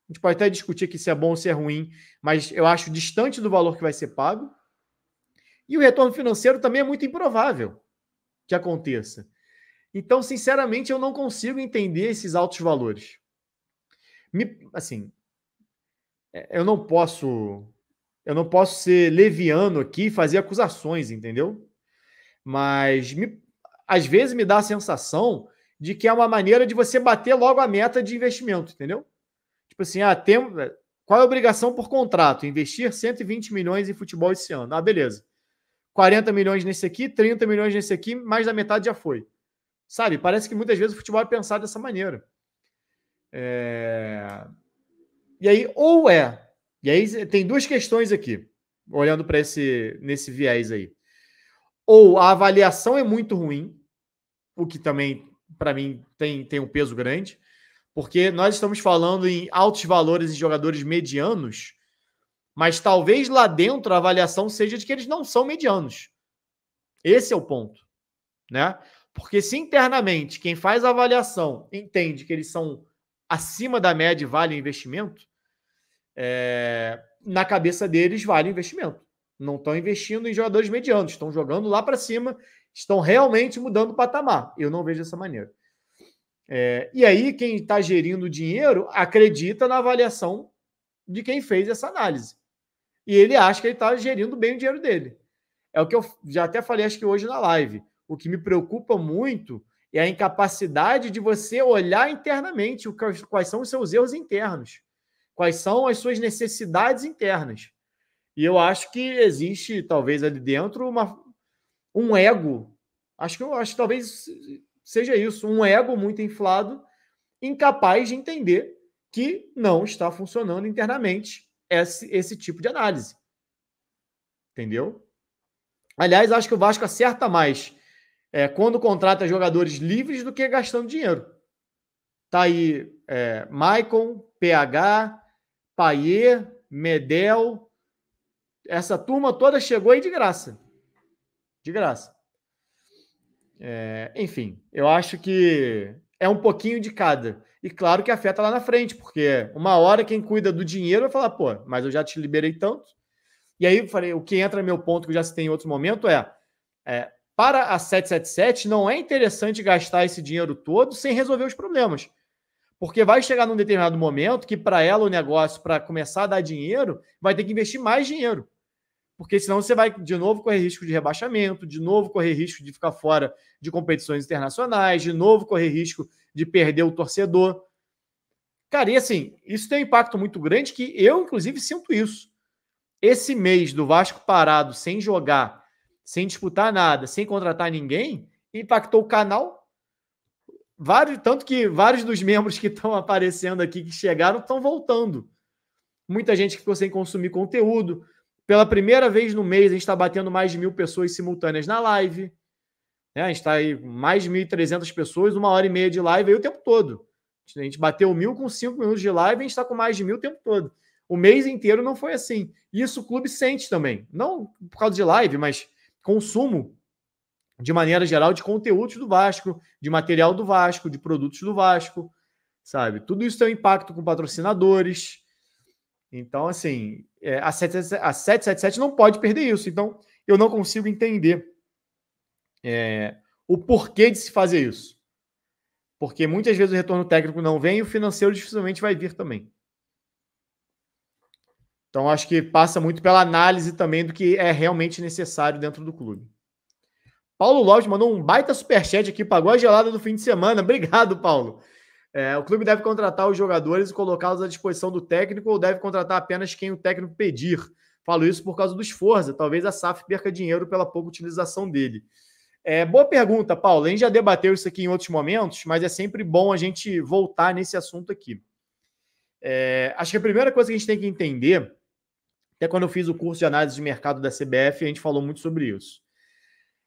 a gente pode até discutir que se é bom ou se é ruim, mas eu acho distante do valor que vai ser pago. E o retorno financeiro também é muito improvável que aconteça. Então, sinceramente, eu não consigo entender esses altos valores. Me, assim, é, eu não posso eu não posso ser leviano aqui e fazer acusações, entendeu? Mas me, às vezes me dá a sensação de que é uma maneira de você bater logo a meta de investimento, entendeu? Tipo assim, ah, tem, qual é a obrigação por contrato? Investir 120 milhões em futebol esse ano. Ah, beleza. 40 milhões nesse aqui, 30 milhões nesse aqui, mais da metade já foi. Sabe? Parece que muitas vezes o futebol é pensado dessa maneira. É... E aí, ou é. E aí tem duas questões aqui, olhando para esse nesse viés aí. Ou a avaliação é muito ruim, o que também, para mim, tem, tem um peso grande, porque nós estamos falando em altos valores e jogadores medianos mas talvez lá dentro a avaliação seja de que eles não são medianos. Esse é o ponto, né? Porque se internamente quem faz a avaliação entende que eles são acima da média e vale o investimento, é... na cabeça deles vale o investimento. Não estão investindo em jogadores medianos, estão jogando lá para cima, estão realmente mudando o patamar. Eu não vejo dessa maneira. É... e aí, quem está gerindo o dinheiro acredita na avaliação de quem fez essa análise. E ele acha que ele está gerindo bem o dinheiro dele. É o que eu já até falei, acho que hoje na live. O que me preocupa muito é a incapacidade de você olhar internamente o que, quais são os seus erros internos, quais são as suas necessidades internas. E eu acho que existe, talvez, ali dentro uma, um ego. Acho que, acho que talvez seja isso, um ego muito inflado, incapaz de entender que não está funcionando internamente esse, esse tipo de análise. Entendeu? Aliás, acho que o Vasco acerta mais é, quando contrata jogadores livres do que gastando dinheiro. Tá aí é, Maicon, PH, Paier, Medel. Essa turma toda chegou aí de graça. De graça. É, enfim, eu acho que é um pouquinho de cada. E claro que afeta lá na frente, porque é uma hora quem cuida do dinheiro vai falar, pô, mas eu já te liberei tanto. E aí, eu falei, o que entra no meu ponto que eu já citei em outro momento é, é para a 777 não é interessante gastar esse dinheiro todo sem resolver os problemas. Porque vai chegar num determinado momento que para ela o negócio, para começar a dar dinheiro, vai ter que investir mais dinheiro. Porque senão você vai de novo correr risco de rebaixamento, de novo correr risco de ficar fora de competições internacionais, de novo correr risco de perder o torcedor. Cara, e assim, isso tem um impacto muito grande que eu, inclusive, sinto isso. Esse mês do Vasco parado, sem jogar, sem disputar nada, sem contratar ninguém, impactou o canal. Vários, tanto que vários dos membros que estão [laughs] aparecendo aqui, que chegaram, estão voltando. Muita gente que ficou sem consumir conteúdo. Pela primeira vez no mês, a gente está batendo mais de mil pessoas simultâneas na live. Né? A gente está aí mais de 1.300 pessoas, uma hora e meia de live aí o tempo todo. A gente bateu mil com cinco minutos de live, a gente está com mais de mil o tempo todo. O mês inteiro não foi assim. E isso o clube sente também. Não por causa de live, mas consumo, de maneira geral, de conteúdos do Vasco, de material do Vasco, de produtos do Vasco, sabe? Tudo isso tem um impacto com patrocinadores. Então, assim, é, a, a 777 não pode perder isso. Então, eu não consigo entender é, o porquê de se fazer isso. Porque muitas vezes o retorno técnico não vem e o financeiro dificilmente vai vir também. Então acho que passa muito pela análise também do que é realmente necessário dentro do clube. Paulo Lopes mandou um baita superchat aqui, pagou a gelada do fim de semana. [laughs] Obrigado, Paulo. É, o clube deve contratar os jogadores e colocá-los à disposição do técnico ou deve contratar apenas quem o técnico pedir. Falo isso por causa do Forza. Talvez a SAF perca dinheiro pela pouca utilização dele. É, boa pergunta, Paulo. A gente já debateu isso aqui em outros momentos, mas é sempre bom a gente voltar nesse assunto aqui. É, acho que a primeira coisa que a gente tem que entender, até quando eu fiz o curso de análise de mercado da CBF, a gente falou muito sobre isso.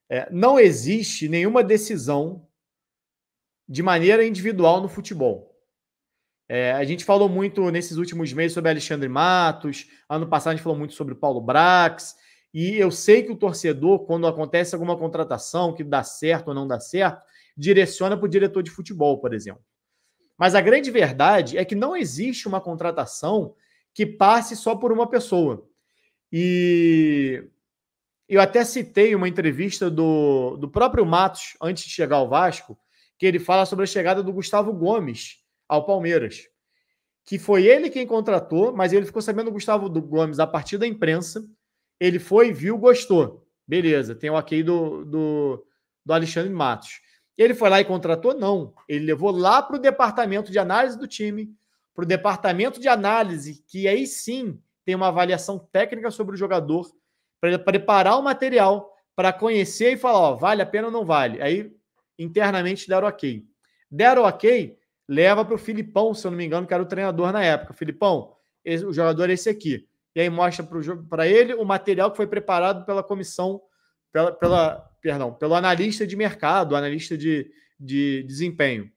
É, não existe nenhuma decisão de maneira individual no futebol. É, a gente falou muito nesses últimos meses sobre Alexandre Matos, ano passado a gente falou muito sobre o Paulo Brax, e eu sei que o torcedor, quando acontece alguma contratação que dá certo ou não dá certo, direciona para o diretor de futebol, por exemplo. Mas a grande verdade é que não existe uma contratação que passe só por uma pessoa. E eu até citei uma entrevista do, do próprio Matos, antes de chegar ao Vasco, que ele fala sobre a chegada do Gustavo Gomes ao Palmeiras. Que foi ele quem contratou, mas ele ficou sabendo do Gustavo Gomes a partir da imprensa. Ele foi, viu, gostou. Beleza, tem o ok do, do, do Alexandre Matos. Ele foi lá e contratou? Não. Ele levou lá para o departamento de análise do time, para o departamento de análise, que aí sim tem uma avaliação técnica sobre o jogador, para preparar o material, para conhecer e falar, ó, vale a pena ou não vale. Aí internamente deram ok. Deram ok, leva para o Filipão, se eu não me engano, que era o treinador na época. Filipão, esse, o jogador é esse aqui e aí mostra para ele o material que foi preparado pela comissão, pela, pela, perdão, pelo analista de mercado, analista de, de desempenho.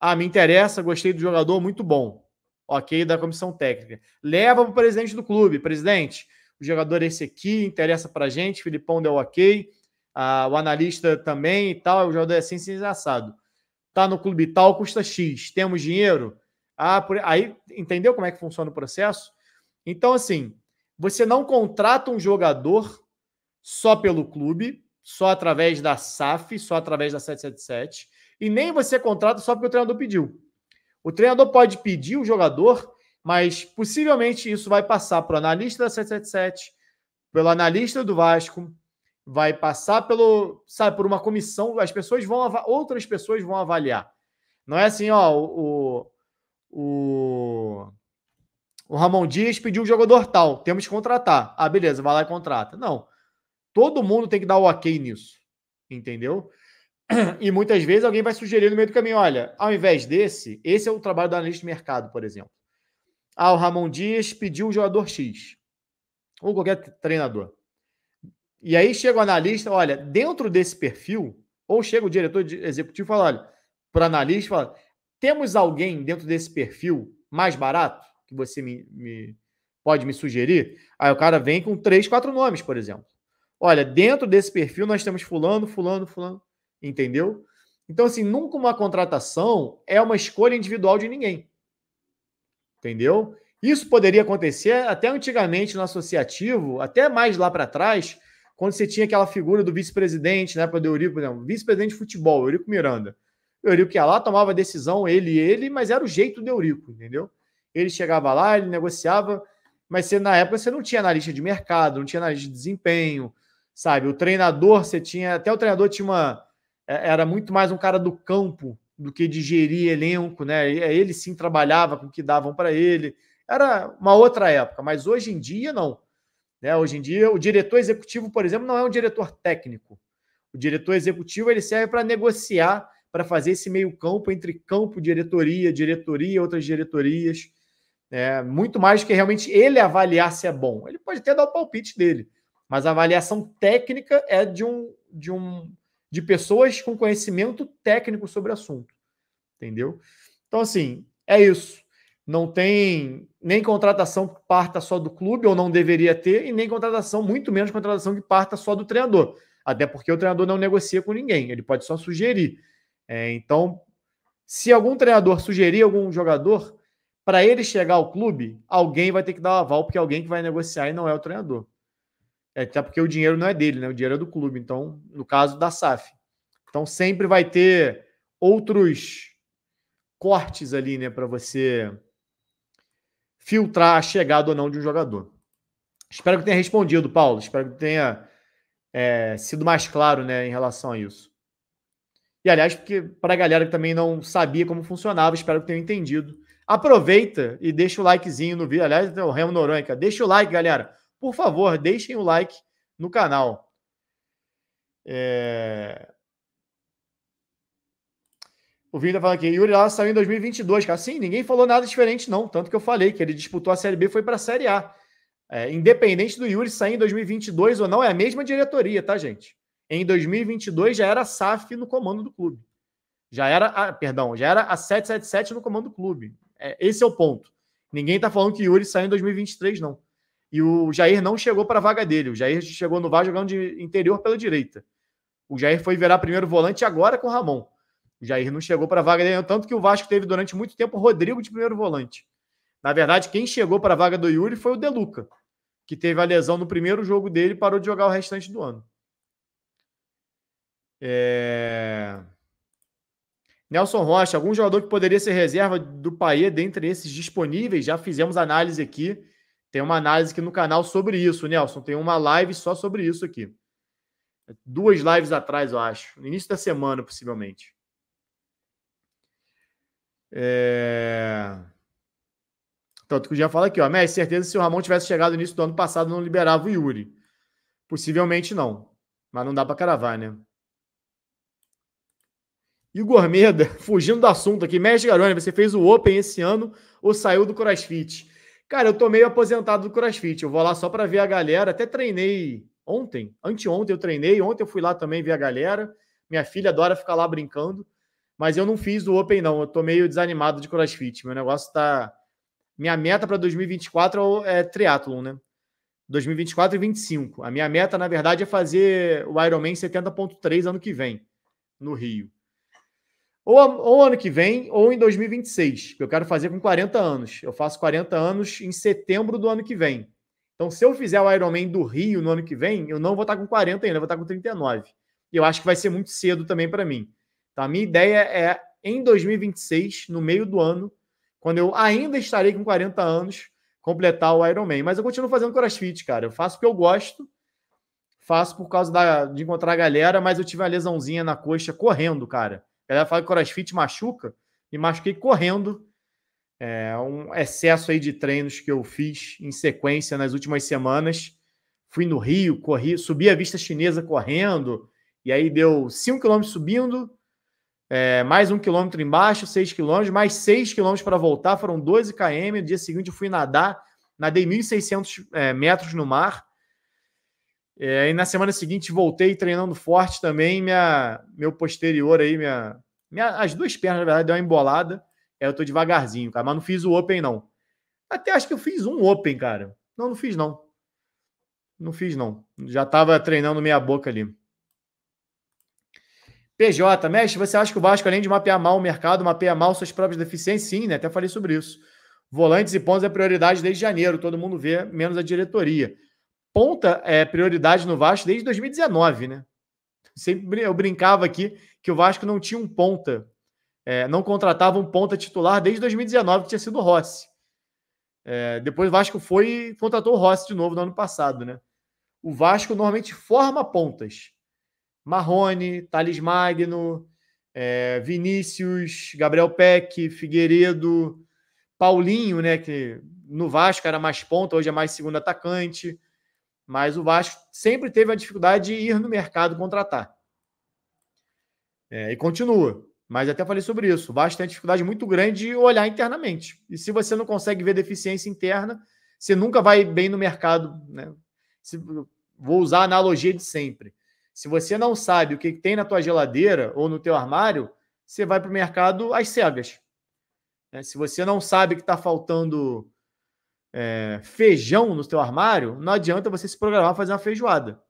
Ah, me interessa, gostei do jogador, muito bom. Ok, da comissão técnica. Leva para o presidente do clube. Presidente, o jogador é esse aqui, interessa para gente, Filipão deu ok. Ah, o analista também e tal, o jogador é assim, assim, assado. Tá no clube tal, custa X. Temos dinheiro? Ah, por... aí entendeu como é que funciona o processo? Então, assim, você não contrata um jogador só pelo clube, só através da SAF, só através da 777, e nem você contrata só porque o treinador pediu. O treinador pode pedir o jogador, mas possivelmente isso vai passar para o analista da 777, pelo analista do Vasco, vai passar pelo, sabe, por uma comissão, as pessoas vão outras pessoas vão avaliar. Não é assim, ó, o, o o Ramon Dias pediu um jogador tal, temos que contratar. Ah, beleza, vai lá e contrata. Não. Todo mundo tem que dar o ok nisso. Entendeu? [clears throat] E muitas vezes alguém vai sugerir no meio do caminho: olha, ao invés desse, esse é o trabalho do analista de mercado, por exemplo. Ah, o Ramon Dias pediu um jogador X. Ou qualquer treinador. E aí chega o analista, olha, dentro desse perfil, ou chega o diretor executivo e fala: olha, para o analista, fala, temos alguém dentro desse perfil mais barato? que você me, me pode me sugerir? Aí o cara vem com três, quatro nomes, por exemplo. Olha, dentro desse perfil nós temos fulano, fulano, fulano, entendeu? Então, assim, nunca uma contratação é uma escolha individual de ninguém. Entendeu? Isso poderia acontecer até antigamente no associativo, até mais lá para trás, quando você tinha aquela figura do vice-presidente, né, para o Eurico, por exemplo, vice-presidente de futebol, Eurico Miranda. O Eurico ia lá, tomava decisão, ele e ele, mas era o jeito do Eurico, entendeu? ele chegava lá, ele negociava, mas você, na época você não tinha analista de mercado, não tinha analista de desempenho, sabe? O treinador, você tinha. Até o treinador tinha uma. É, era muito mais um cara do campo do que de gerir elenco, né? É, ele sim trabalhava com o que davam para ele. Era uma outra época, mas hoje em dia não. Né? Hoje em dia, o diretor executivo, por exemplo, não é um diretor técnico. O diretor executivo ele serve para negociar, para fazer esse meio-campo entre campo, diretoria, diretoria, outras diretorias. É, muito mais do que realmente ele avaliar se é bom. Ele pode até dar o palpite dele, mas a avaliação técnica é de um de um de pessoas com conhecimento técnico sobre o assunto. Entendeu? Então assim, é isso. Não tem nem contratação que parta só do clube ou não deveria ter e nem contratação, muito menos contratação que parta só do treinador. Até porque o treinador não negocia com ninguém, ele pode só sugerir. É, então, se algum treinador sugerir algum jogador, para ele chegar ao clube, alguém vai ter que dar o aval, porque alguém que vai negociar e não é o treinador. É, até porque o dinheiro não é dele, né? O dinheiro é do clube. Então, no caso da SAF. Então, sempre vai ter outros cortes ali, né? Para você filtrar a chegada ou não de um jogador. Espero que tenha respondido, Paulo. Espero que tenha é, sido mais claro, né? Em relação a isso. E, aliás, porque para a galera que também não sabia como funcionava, espero que tenha entendido. Aproveita e deixa o likezinho no vídeo. Aliás, o Remo Noronha, deixa o like, galera. Por favor, deixem o like no canal. É... O Vini tá falando aqui, Yuri Lala saiu em 2022, cara. Sim, ninguém falou nada diferente, não. Tanto que eu falei que ele disputou a Série B foi para a Série A. É, independente do Yuri sair em 2022 ou não, é a mesma diretoria, tá, gente? Em 2022 já era a SAF no comando do clube. Já era, a, perdão, já era a 777 no comando do clube. É, esse é o ponto. Ninguém está falando que o Yuri saiu em 2023, não. E o Jair não chegou para a vaga dele. O Jair chegou no VAR jogando de interior pela direita. O Jair foi virar primeiro volante agora com o Ramon. O Jair não chegou para a vaga dele, tanto que o Vasco teve durante muito tempo o Rodrigo de primeiro volante. Na verdade, quem chegou para a vaga do Yuri foi o Deluca, que teve a lesão no primeiro jogo dele e parou de jogar o restante do ano. É... Nelson Rocha, algum jogador que poderia ser reserva do Paê dentre esses disponíveis? Já fizemos análise aqui. Tem uma análise aqui no canal sobre isso, Nelson. Tem uma live só sobre isso aqui. Duas lives atrás, eu acho. No início da semana, possivelmente. É... Tanto que o Jean fala aqui, ó. Mestre, certeza se o Ramon tivesse chegado no início do ano passado, não liberava o Yuri. Possivelmente não. Mas não dá para cravar, né? Igor Meda, [laughs] fugindo do assunto aqui, mestre Garoni, você fez o Open esse ano ou saiu do CrossFit? Cara, eu tô meio aposentado do CrossFit, eu vou lá só para ver a galera, até treinei ontem, anteontem eu treinei, ontem eu fui lá também ver a galera, minha filha adora ficar lá brincando, mas eu não fiz o Open não, eu tô meio desanimado de CrossFit, meu negócio tá... Minha meta para 2024 é triatlon, né? 2024 e 25. A minha meta, na verdade, é fazer o Ironman 70.3 ano que vem, no Rio. Ou, ou ano que vem, ou em 2026, que eu quero fazer com 40 anos. Eu faço 40 anos em setembro do ano que vem. Então, se eu fizer o Ironman do Rio no ano que vem, eu não vou estar com 40 ainda, eu vou estar com 39. E eu acho que vai ser muito cedo também para mim. Então, a minha ideia é, em 2026, no meio do ano, quando eu ainda estarei com 40 anos, completar o Ironman. Mas eu continuo fazendo crossfit, cara. Eu faço porque eu gosto, faço por causa da, de encontrar a galera, mas eu tive uma lesãozinha na coxa correndo, cara. A galera fala que crossfit machuca, me machuquei correndo. É um excesso aí de treinos que eu fiz em sequência nas últimas semanas. Fui no Rio, corri, subi a vista chinesa correndo, e aí deu 5 km subindo, é, mais um quilômetro embaixo, 6 km, mais 6 km para voltar, foram 12 km. No dia seguinte eu fui nadar, nadei 1.600 é, metros no mar, é, e na semana seguinte voltei treinando forte também, minha, meu posterior aí, minha, minha, as duas pernas, na verdade, deu uma embolada. Aí é, eu tô devagarzinho, cara, mas não fiz o Open, não. Até acho que eu fiz um Open, cara. Não, não fiz, não. Não fiz, não. Já tava treinando meia boca ali. PJ, mestre, você acha que o Vasco, além de mapear mal o mercado, mapeia mal suas próprias deficiências? Sim, né? Até falei sobre isso. Volantes e pontos é prioridade desde janeiro, todo mundo vê, menos a diretoria ponta é prioridade no Vasco desde 2019, né? Sempre eu brincava aqui que o Vasco não tinha um ponta, é, não contratava um ponta titular desde 2019, que tinha sido o Rossi. É, depois o Vasco foi e contratou o Rossi de novo no ano passado, né? O Vasco normalmente forma pontas. Marrone, Thales Magno, é, Vinícius, Gabriel Peck, Figueiredo, Paulinho, né? Que no Vasco era mais ponta, hoje é mais segundo atacante. Mas o Vasco sempre teve a dificuldade de ir no mercado contratar. É, e continua. Mas até falei sobre isso. O Vasco tem dificuldade muito grande de olhar internamente. E se você não consegue ver deficiência interna, você nunca vai bem no mercado. Né? Se, vou usar a analogia de sempre. Se você não sabe o que tem na tua geladeira ou no teu armário, você vai para o mercado às cegas. É, se você não sabe que está faltando é, feijão no seu armário, não adianta você se programar fazer uma feijoada.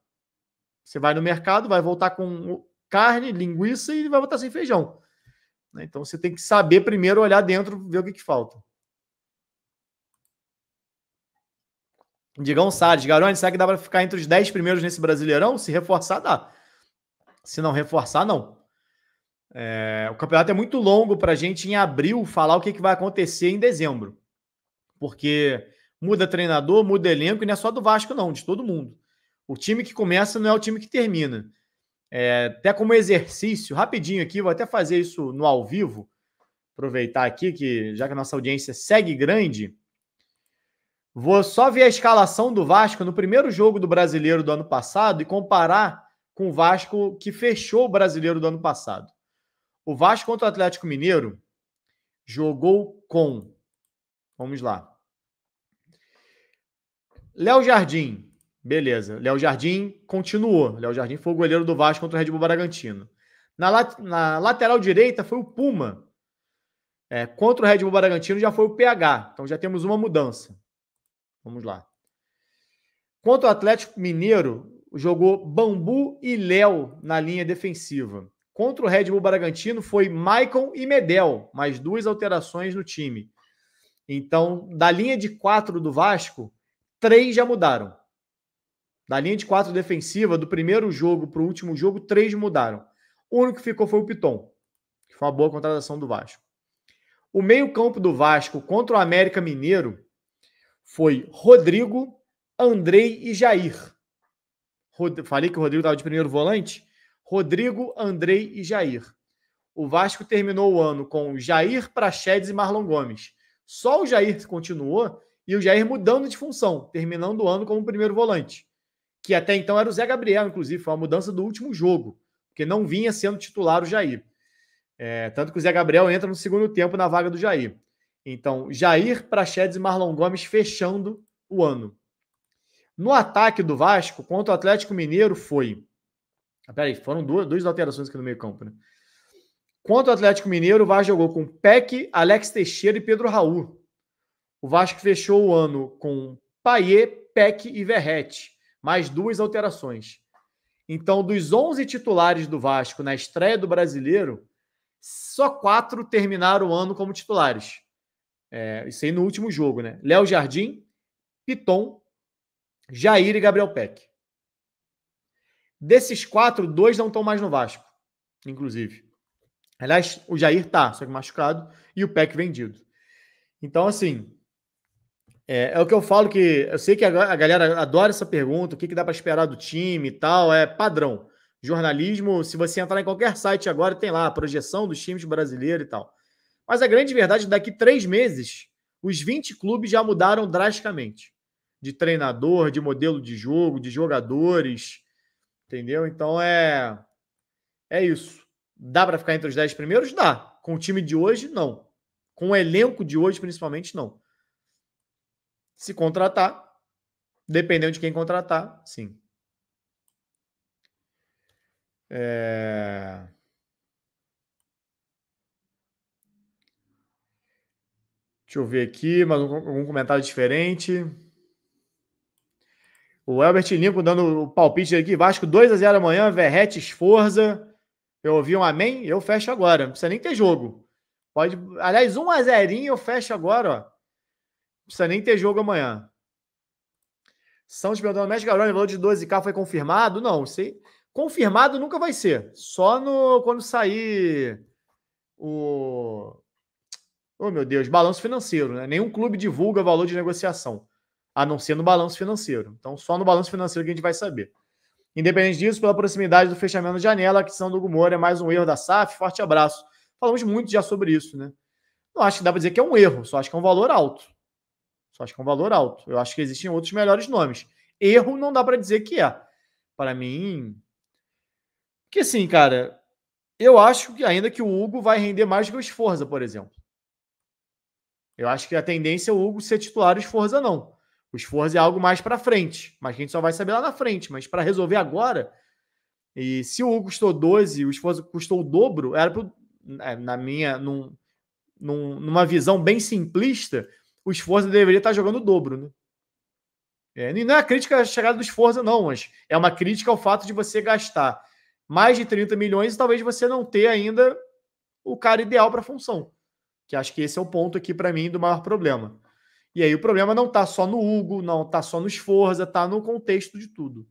Você vai no mercado, vai voltar com carne, linguiça e vai voltar sem feijão. Né? Então você tem que saber primeiro olhar dentro, ver o que, que falta. Digão Salles, Garone, será que dá para ficar entre os 10 primeiros nesse Brasileirão? Se reforçar, dá. Se não reforçar, não. É, o campeonato é muito longo para a gente, em abril, falar o que, que vai acontecer em dezembro. Porque muda treinador, muda elenco, e não é só do Vasco, não, de todo mundo. O time que começa não é o time que termina. É, até como exercício, rapidinho aqui, vou até fazer isso no ao vivo. Aproveitar aqui que, já que a nossa audiência segue grande, vou só ver a escalação do Vasco no primeiro jogo do brasileiro do ano passado e comparar com o Vasco que fechou o brasileiro do ano passado. O Vasco contra o Atlético Mineiro jogou com. Vamos lá. Léo Jardim, beleza. Léo Jardim continuou. Léo Jardim foi o goleiro do Vasco contra o Red Bull Bragantino. Na, lat na lateral direita foi o Puma. É, contra o Red Bull Bragantino já foi o PH. Então já temos uma mudança. Vamos lá. Contra o Atlético Mineiro, jogou Bambu e Léo na linha defensiva. Contra o Red Bull Bragantino foi Maicon e Medel, mais duas alterações no time. Então, da linha de quatro do Vasco, três já mudaram. Da linha de quatro defensiva, do primeiro jogo para o último jogo, três mudaram. O único que ficou foi o Piton, que foi uma boa contratação do Vasco. O meio-campo do Vasco contra o América Mineiro foi Rodrigo, Andrei e Jair. Rod... Falei que o Rodrigo estava de primeiro volante? Rodrigo, Andrei e Jair. O Vasco terminou o ano com Jair, Praxedes e Marlon Gomes. Só o Jair continuou e o Jair mudando de função, terminando o ano como primeiro volante, que até então era o Zé Gabriel, inclusive, foi uma mudança do último jogo, porque não vinha sendo titular o Jair. É, tanto que o Zé Gabriel entra no segundo tempo na vaga do Jair. Então, Jair, Praxedes e Marlon Gomes fechando o ano. No ataque do Vasco contra o Atlético Mineiro foi. Ah, peraí, foram duas, duas alterações aqui no meio-campo, né? Contra o Atlético Mineiro, o Vasco jogou com Peck, Alex Teixeira e Pedro Raul. O Vasco fechou o ano com Paier, Peck e Verrete, mais duas alterações. Então, dos 11 titulares do Vasco na estreia do Brasileiro, só quatro terminaram o ano como titulares. É, isso aí no último jogo, né? Léo Jardim, Piton, Jair e Gabriel Peck. Desses quatro, dois não estão mais no Vasco, inclusive. Aliás, o Jair tá, só que machucado, e o Peck vendido. Então, assim, é, é, o que eu falo que eu sei que a, galera adora essa pergunta, o que, que dá para esperar do time e tal, é padrão. Jornalismo, se você entrar em qualquer site agora, tem lá a projeção dos times brasileiros e tal. Mas a grande verdade, é daqui três meses, os 20 clubes já mudaram drasticamente. De treinador, de modelo de jogo, de jogadores, entendeu? Então é, é isso. Dá para ficar entre os 10 primeiros? Dá. Com o time de hoje, não. Com o elenco de hoje, principalmente, não. Se contratar, dependendo de quem contratar, sim. É... Deixa eu ver aqui, mais algum comentário diferente. O Albert Limpo dando o palpite aqui. Vasco 2 a 0 amanhã, Verrete esforza Eu ouvi um amém, eu fecho agora. Não precisa nem ter jogo. Pode, aliás, 1 um a 0 eu fecho agora, ó precisa nem ter jogo amanhã. Santos perguntando, Mestre Garoni, valor de 12K foi confirmado? Não, sei. Confirmado nunca vai ser. Só no quando sair o. Oh, meu Deus, balanço financeiro, né? Nenhum clube divulga valor de negociação, a não ser no balanço financeiro. Então, só no balanço financeiro que a gente vai saber. Independente disso, pela proximidade do fechamento da janela, a aquisição do Gumor é mais um erro da SAF. Forte abraço. Falamos muito já sobre isso, né? Não acho que dá para dizer que é um erro, só acho que é um valor alto. Só acho que é um valor alto. Eu acho que existem outros melhores nomes. Erro não dá para dizer que é. Para mim. Que assim, cara, eu acho que ainda que o Hugo vai render mais que o Esforza, por exemplo. Eu acho que a tendência é o Hugo ser titular e o Esforza não. O Esforza é algo mais para frente, mas a gente só vai saber lá na frente. Mas para resolver agora, e se o Hugo custou 12 o Esforza custou o dobro, era pro, é, na minha, num, num, numa visão bem simplista, o Esforza deveria estar jogando o dobro, né? É, não é crítica à chegada do Esforza, não, mas é uma crítica ao fato de você gastar mais de 30 milhões e talvez você não ter ainda o cara ideal para a função. Que acho que esse é o ponto aqui para mim do maior problema. E aí o problema não está só no Hugo, não está só no Esforza, está no contexto de tudo.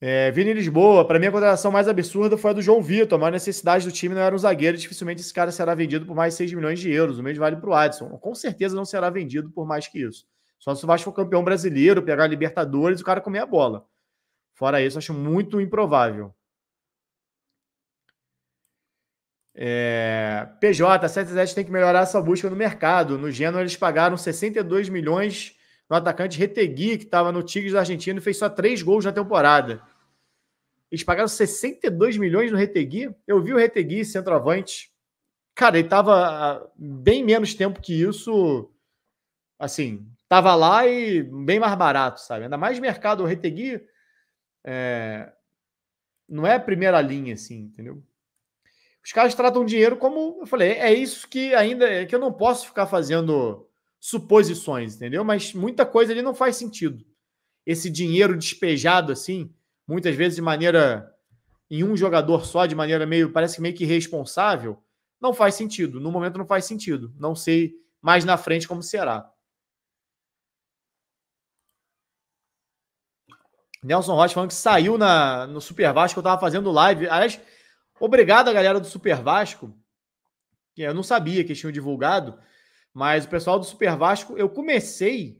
É, Vini Lisboa, para mim a contratação mais absurda foi a do João Vitor. A maior necessidade do time não era um zagueiro. Dificilmente esse cara será vendido por mais 6 milhões de euros. O mesmo vale para o Adson. Com certeza não será vendido por mais que isso. Só se o Vasco for campeão brasileiro, pegar a Libertadores, o cara comer a bola. Fora isso, acho muito improvável. É... PJ, 77 tem que melhorar essa busca no mercado. No Genoa, eles pagaram 62 milhões no atacante Retegui, que estava no Tigres da Argentina e fez só três gols na temporada. Eles pagaram 62 milhões no Retegui. Eu vi o Retegui, centroavante. Cara, ele estava bem menos tempo que isso. Assim, estava lá e bem mais barato, sabe? Ainda mais mercado, o Retegui é... não é a primeira linha, assim, entendeu? Os caras tratam dinheiro como. Eu falei, é isso que ainda. É que eu não posso ficar fazendo suposições, entendeu? Mas muita coisa ali não faz sentido. Esse dinheiro despejado assim, muitas vezes de maneira em um jogador só, de maneira meio, parece meio que irresponsável, não faz sentido. No momento não faz sentido. Não sei mais na frente como será. Nelson Rocha falando que saiu na, no Super Vasco, eu tava fazendo live. Aliás, obrigado a galera do Super Vasco, que eu não sabia que eles tinham divulgado. Mas o pessoal do Super Vasco, eu comecei.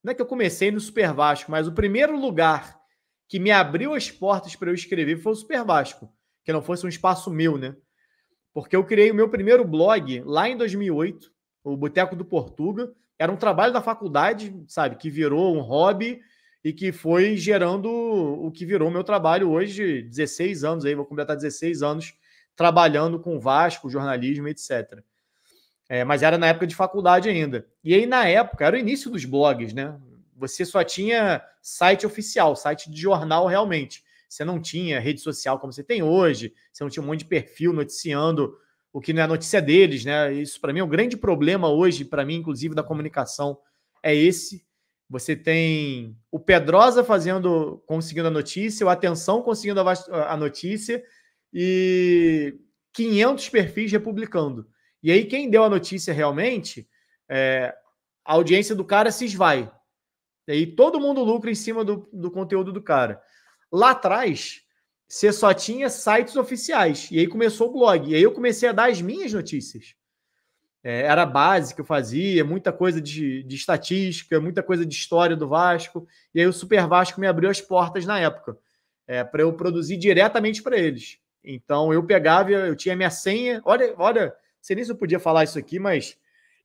Não é que eu comecei no Super Vasco, mas o primeiro lugar que me abriu as portas para eu escrever foi o Super Vasco, que não fosse um espaço meu, né? Porque eu criei o meu primeiro blog lá em 2008, o Boteco do Portuga. Era um trabalho da faculdade, sabe, que virou um hobby e que foi gerando o que virou meu trabalho hoje, 16 anos aí, vou completar 16 anos trabalhando com Vasco, jornalismo, etc. É, mas era na época de faculdade ainda. E aí, na época, era o início dos blogs, né? Você só tinha site oficial, site de jornal realmente. Você não tinha rede social como você tem hoje, você não tinha um monte de perfil noticiando o que não é notícia deles, né? Isso para mim é um grande problema hoje, para mim, inclusive, da comunicação, é esse. Você tem o Pedrosa fazendo, conseguindo a notícia, o Atenção conseguindo a, a notícia e 500 perfis republicando. E aí, quem deu a notícia realmente, é, a audiência do cara se esvai. E aí todo mundo lucra em cima do, do conteúdo do cara. Lá atrás, você só tinha sites oficiais. E aí começou o blog. E aí eu comecei a dar as minhas notícias. É, era a base que eu fazia, muita coisa de, de estatística, muita coisa de história do Vasco. E aí o Super Vasco me abriu as portas na época, é, para eu produzir diretamente para eles. Então eu pegava, eu tinha minha senha. Olha, olha sei nem se eu podia falar isso aqui, mas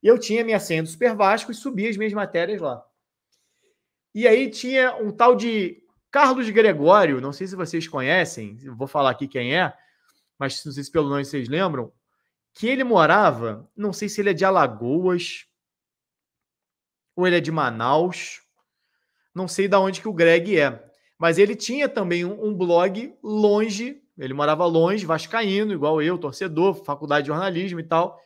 eu tinha minha senha do Super Vasco e subia as minhas matérias lá. E aí tinha um tal de Carlos Gregório, não sei se vocês conhecem, vou falar aqui quem é, mas não sei se pelo nome vocês lembram, que ele morava, não sei se ele é de Alagoas ou ele é de Manaus, não sei de onde que o Greg é, mas ele tinha também um blog longe ele morava longe, vascaíno, igual eu, torcedor, faculdade de jornalismo e tal.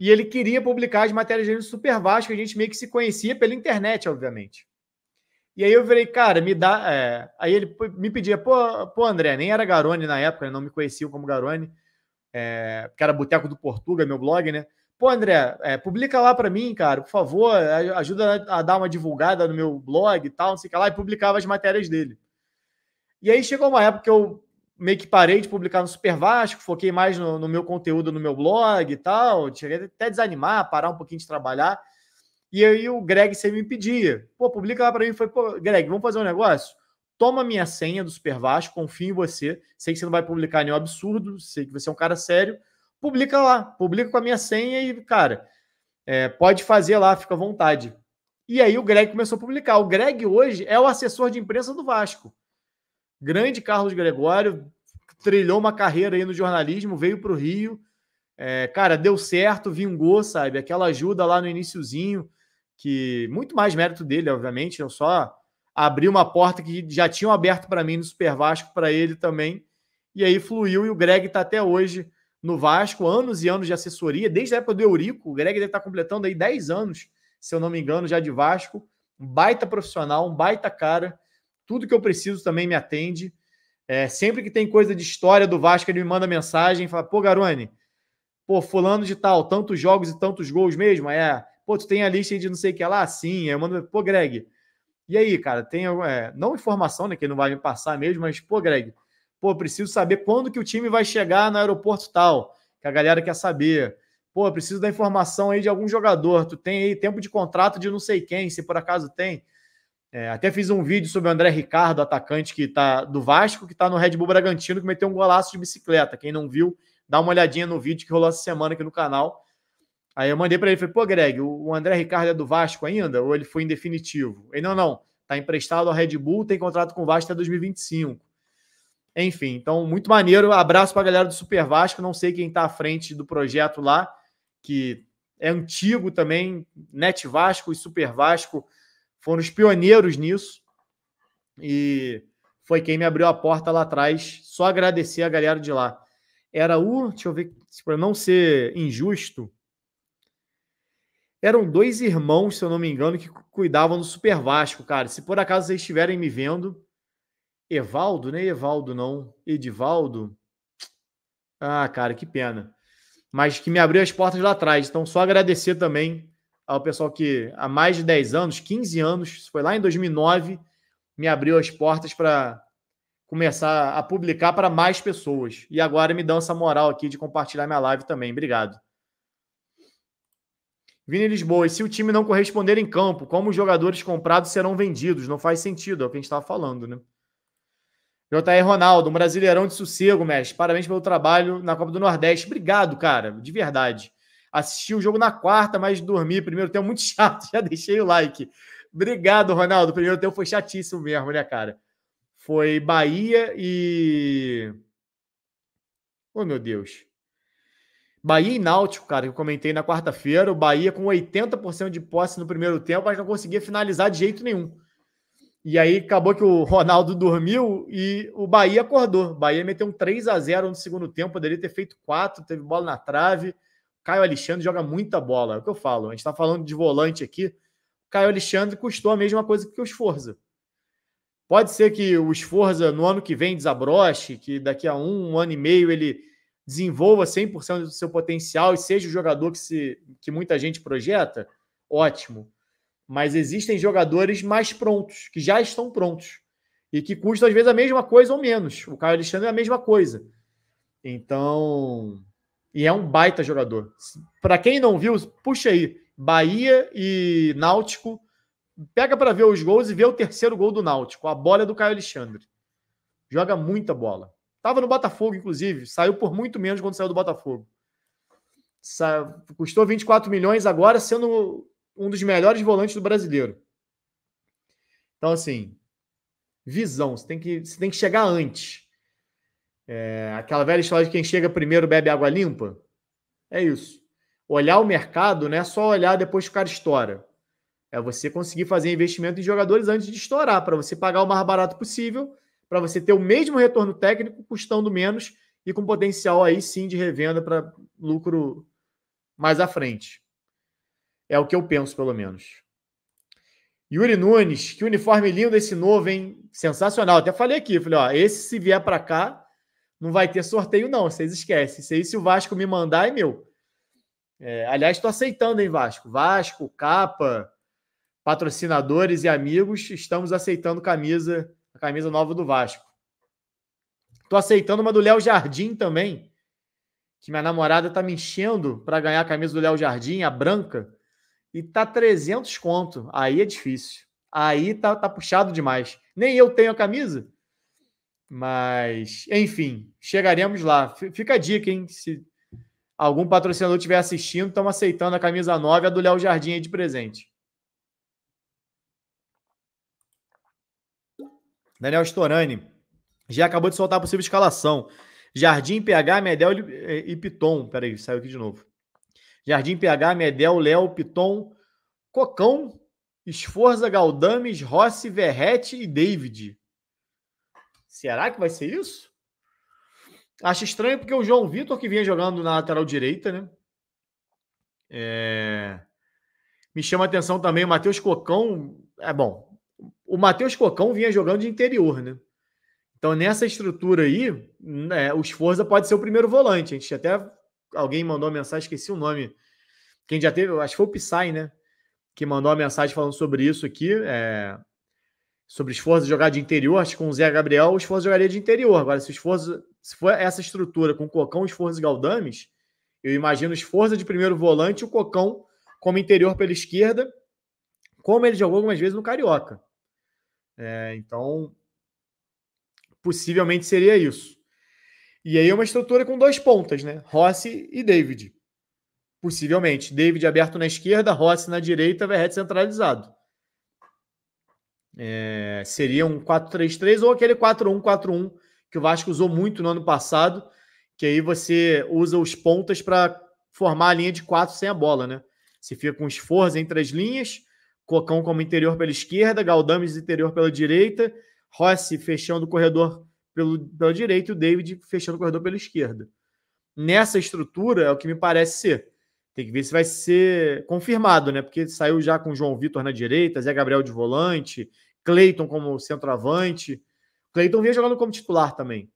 E ele queria publicar as matérias dele no Super Vasco, a gente meio que se conhecia pela internet, obviamente. E aí eu falei, cara, me dá. É... Aí ele me pedia, pô, pô, André, nem era Garone na época, né, não me conheciam como Garone, é... era Boteco do Portuga, meu blog, né? Pô, André, é, publica lá para mim, cara, por favor, ajuda a dar uma divulgada no meu blog e tal, não sei o que lá, e publicava as matérias dele. E aí chegou uma época que eu meio que parei de publicar no Super Vasco, foquei mais no, no meu conteúdo no meu blog e tal, cheguei até desanimar, parar um pouquinho de trabalhar. E aí o Greg sempre me pedia, pô, publica lá para mim, foi, pô, Greg, vamos fazer um negócio? Toma minha senha do Super Vasco, confio em você, sei que você não vai publicar nenhum absurdo, sei que você é um cara sério, publica lá, publica com a minha senha e, cara, é, pode fazer lá, fica à vontade. E aí o Greg começou a publicar. O Greg hoje é o assessor de imprensa do Vasco. Grande Carlos Gregório, trilhou uma carreira aí no jornalismo, veio para o Rio. É, cara, deu certo, vingou, sabe? Aquela ajuda lá no iníciozinho, que muito mais mérito dele, obviamente. Eu só abri uma porta que já tinham aberto para mim no Super Vasco, para ele também. E aí fluiu e o Greg está até hoje no Vasco, anos e anos de assessoria, desde a época do Eurico. O Greg deve estar tá completando aí 10 anos, se eu não me engano, já de Vasco. Um baita profissional, um baita cara. Tudo que eu preciso também me atende. É, sempre que tem coisa de história do Vasco, ele me manda mensagem, fala, pô, Garone, pô, fulano de tal, tantos jogos e tantos gols mesmo? É, pô, tu tem a lista de não sei o que lá? Sim, eu mando, pô, Greg, e aí, cara, tem é, não informação, né, que ele não vai me passar mesmo, mas, pô, Greg, pô, preciso saber quando que o time vai chegar no aeroporto tal, que a galera quer saber. Pô, preciso da informação aí de algum jogador, tu tem aí tempo de contrato de não sei quem, se por acaso tem. É, até fiz um vídeo sobre o André Ricardo, atacante que tá do Vasco, que está no Red Bull Bragantino, que meteu um golaço de bicicleta. Quem não viu, dá uma olhadinha no vídeo que rolou essa semana aqui no canal. Aí eu mandei para ele, falei, pô, Greg, o André Ricardo é do Vasco ainda? Ou ele foi em definitivo? Ele, não, não, tá emprestado ao Red Bull, tem contrato com o Vasco até 2025. Enfim, então, muito maneiro. Abraço para a galera do Super Vasco. Não sei quem está à frente do projeto lá, que é antigo também, Net Vasco e Super Vasco foram os pioneiros nisso e foi quem me abriu a porta lá atrás. Só agradecer a galera de lá. Era o, deixa eu ver, para não ser injusto, eram dois irmãos, se eu não me engano, que cuidavam do Super Vasco, cara. Se por acaso vocês estiverem me vendo, Evaldo, né? Evaldo não, Edivaldo. Ah, cara, que pena. Mas que me abriu as portas lá atrás. Então, só agradecer também ao pessoal que há mais de 10 anos, 15 anos, foi lá em 2009, me abriu as portas para começar a publicar para mais pessoas. E agora me dão essa moral aqui de compartilhar minha live também. Obrigado. Vini Lisboa, e se o time não corresponder em campo, como os jogadores comprados serão vendidos? Não faz sentido, é o que a gente estava falando, né? JR Ronaldo, um brasileirão de sossego, mestre. Parabéns pelo trabalho na Copa do Nordeste. Obrigado, cara, de verdade. Assisti o jogo na quarta, mas dormi. Primeiro tempo muito [laughs] chato, já deixei o like. Obrigado, Ronaldo. Primeiro tempo foi chatíssimo mesmo, né, cara? Foi Bahia e. Oh, meu Deus. Bahia e Náutico, cara, que eu comentei na quarta-feira. O Bahia com 80% de posse no primeiro tempo, mas não conseguia finalizar de jeito nenhum. E aí acabou que o Ronaldo dormiu e o Bahia acordou. O Bahia meteu um 3 a 0 no segundo tempo, poderia ter feito 4, teve bola na trave. Caio Alexandre joga muita bola, é o que eu falo. A gente está falando de volante aqui. Caio Alexandre custou a mesma coisa que o Esforza. Pode ser que o Esforza no ano que vem desabroche, que daqui a um, um ano e meio ele desenvolva 100% do seu potencial e seja o jogador que, se, que muita gente projeta. Ótimo. Mas existem jogadores mais prontos, que já estão prontos e que custam às vezes a mesma coisa ou menos. O Caio Alexandre é a mesma coisa. Então, e é um baita jogador. Para quem não viu, puxa aí. Bahia e Náutico. Pega para ver os gols e vê o terceiro gol do Náutico. A bola é do Caio Alexandre. Joga muita bola. Tava no Botafogo, inclusive. Saiu por muito menos quando saiu do Botafogo. Sa... Custou 24 milhões agora, sendo um dos melhores volantes do brasileiro. Então, assim, visão. Você tem que, você tem que chegar antes. É, aquela velha história de quem chega primeiro bebe água limpa. É isso. Olhar o mercado não é só olhar depois que o cara estoura. É você conseguir fazer investimento em jogadores antes de estourar, para você pagar o mais barato possível, para você ter o mesmo retorno técnico, custando menos e com potencial aí sim de revenda para lucro mais à frente. É o que eu penso, pelo menos. Yuri Nunes, que uniforme lindo esse novo, hein? Sensacional. Até falei aqui, falei, ó, esse se vier para cá, não vai ter sorteio, não. Vocês esquecem. Isso se o Vasco me mandar, é meu. É, aliás, estou aceitando, hein, Vasco? Vasco, capa, patrocinadores e amigos, estamos aceitando camisa, a camisa nova do Vasco. Estou aceitando uma do Léo Jardim também, que minha namorada está me enchendo para ganhar a camisa do Léo Jardim, a branca, e tá 300 conto. Aí é difícil. Aí tá, tá puxado demais. Nem eu tenho a camisa, mas, enfim, chegaremos lá. Fica a dica, hein? Se algum patrocinador estiver assistindo, estamos aceitando a camisa 9, a do Léo Jardim aí de presente. Daniel Storani já acabou de soltar a possível escalação. Jardim, PH, Medel e Piton. Peraí, saiu aqui de novo. Jardim, PH, Medel, Léo, Piton, Cocão, Esforza, Galdames, Rossi, Verrete e David. Será que vai ser isso? Acho estranho porque o João Vitor, que vinha jogando na lateral direita, né? É... Me chama a atenção também o Matheus Cocão. É bom, o Matheus Cocão vinha jogando de interior, né? Então, nessa estrutura aí, né, o Esforza pode ser o primeiro volante. A gente até. Alguém mandou uma mensagem, esqueci o nome. Quem já teve, acho que foi o Psy, né? Que mandou uma mensagem falando sobre isso aqui. É sobre esforço de jogar de interior, acho que com o Zé Gabriel o esforço jogaria de interior. Agora, se o esforço, se for essa estrutura com o Cocão, esforço e Galdames, eu imagino esforço de primeiro volante o Cocão como interior pela esquerda, como ele jogou algumas vezes no Carioca. É, então, possivelmente seria isso. E aí é uma estrutura com dois pontas, né? Rossi e David. Possivelmente. David aberto na esquerda, Rossi na direita, verrete centralizado. É, seria um 4-3-3 ou aquele 4-1-4-1 que o Vasco usou muito no ano passado, que aí você usa os pontas para formar a linha de quatro sem a bola, né? Você fica com esforço entre as linhas, Cocão como interior pela esquerda, Galdames interior pela direita, Rossi fechando o corredor pelo, pela direita e o David fechando o corredor pela esquerda. Nessa estrutura é o que me parece ser. Tem que ver se vai ser confirmado, né? Porque saiu já com João Vitor na direita, Zé Gabriel de volante, Cleiton como centroavante. Cleiton vinha jogando como titular também.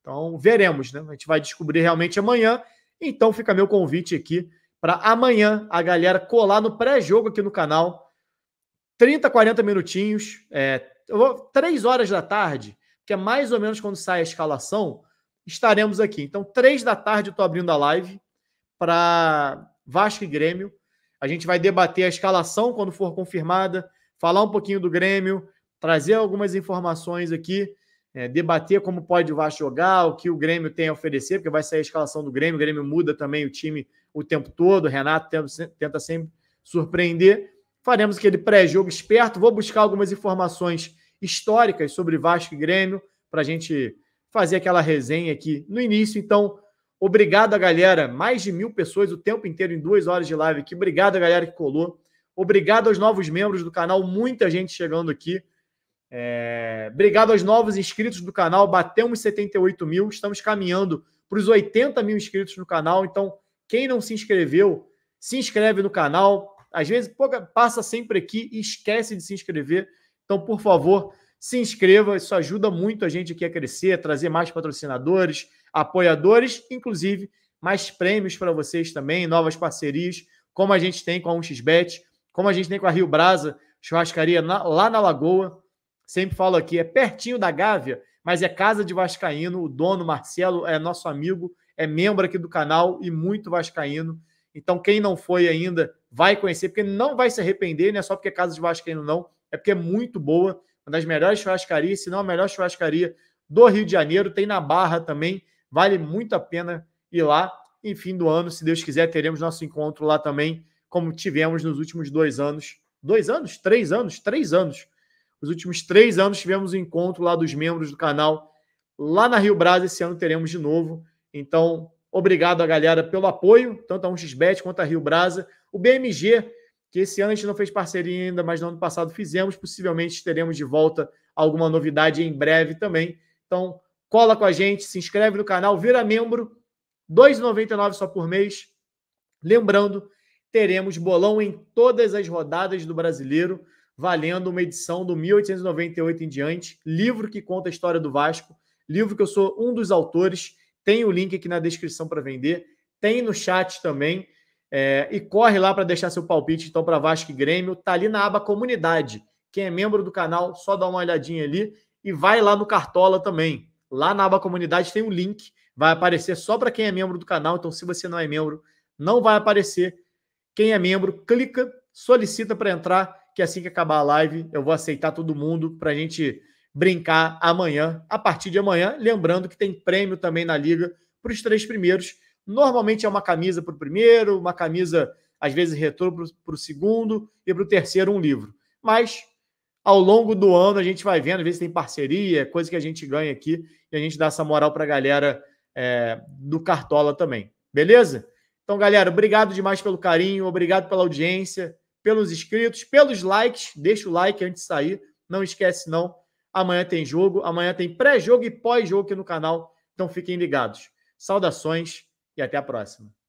Então, veremos, né? A gente vai descobrir realmente amanhã. Então, fica meu convite aqui para amanhã a galera colar no pré-jogo aqui no canal. 30, 40 minutinhos, é, eu vou, 3 horas da tarde, que é mais ou menos quando sai a escalação, estaremos aqui. Então, 3 da tarde eu estou abrindo a live para Vasco e Grêmio. A gente vai debater a escalação quando for confirmada falar um pouquinho do Grêmio, trazer algumas informações aqui, é, debater como pode o Vasco jogar, o que o Grêmio tem a oferecer, porque vai sair a escalação do Grêmio, o Grêmio muda também o time o tempo todo, o Renato tenta, tenta sempre surpreender. Faremos aquele pré-jogo esperto, vou buscar algumas informações históricas sobre Vasco e Grêmio, para a gente fazer aquela resenha aqui no início. Então, obrigado a galera, mais de mil pessoas o tempo inteiro em duas horas de live aqui. Obrigado a galera que colou. Obrigado aos novos membros do canal, muita gente chegando aqui. É... Obrigado aos novos inscritos do canal, batemos 78 mil, estamos caminhando para os 80 mil inscritos no canal. Então, quem não se inscreveu, se inscreve no canal. Às vezes passa sempre aqui e esquece de se inscrever. Então, por favor, se inscreva. Isso ajuda muito a gente aqui a crescer, a trazer mais patrocinadores, apoiadores, inclusive mais prêmios para vocês também, novas parcerias, como a gente tem com a 1xBet. Como a gente tem com a Rio Brasa, churrascaria na, lá na Lagoa, sempre falo aqui, é pertinho da Gávea, mas é casa de Vascaíno. O dono, Marcelo, é nosso amigo, é membro aqui do canal e muito Vascaíno. Então, quem não foi ainda, vai conhecer, porque não vai se arrepender, não é só porque é casa de Vascaíno, não. É porque é muito boa, uma das melhores churrascarias, se não a melhor churrascaria do Rio de Janeiro. Tem na Barra também, vale muito a pena ir lá. E fim do ano, se Deus quiser, teremos nosso encontro lá também como tivemos nos últimos dois anos. Dois anos? Três anos? Três anos. Os últimos três anos tivemos o um encontro lá dos membros do canal, lá na Rio Brasa. Esse ano teremos de novo. Então, obrigado a galera pelo apoio, tanto a 1xBet quanto a Rio Brasa. O BMG, que esse ano a gente não fez parceria ainda, mas no ano passado fizemos. Possivelmente teremos de volta alguma novidade em breve também. Então, cola com a gente, se inscreve no canal, vira membro, R$ 2,99 só por mês. Lembrando teremos bolão em todas as rodadas do Brasileiro, valendo uma edição do 1898 em diante, livro que conta a história do Vasco, livro que eu sou um dos autores, tem o link aqui na descrição para vender, tem no chat também, é, e corre lá para deixar seu palpite então para Vasco e Grêmio, tá ali na aba comunidade. Quem é membro do canal, só dá uma olhadinha ali e vai lá no Cartola também. Lá na aba comunidade tem um link, vai aparecer só para quem é membro do canal, então se você não é membro, não vai aparecer quem é membro, clica, solicita para entrar, que assim que acabar a live, eu vou aceitar todo mundo para a gente brincar amanhã, a partir de amanhã. Lembrando que tem prêmio também na liga para os três primeiros. Normalmente é uma camisa para o primeiro, uma camisa, às vezes, retorno para o segundo e para o terceiro, um livro. Mas ao longo do ano a gente vai vendo, às vezes tem parceria, coisa que a gente ganha aqui e a gente dá essa moral para a galera é, do Cartola também. Beleza? Então, galera, obrigado demais pelo carinho, obrigado pela audiência, pelos inscritos, pelos likes. Deixa o like antes de sair. Não esquece, não. Amanhã tem jogo, amanhã tem pré-jogo e pós-jogo aqui no canal. Então fiquem ligados. Saudações e até a próxima.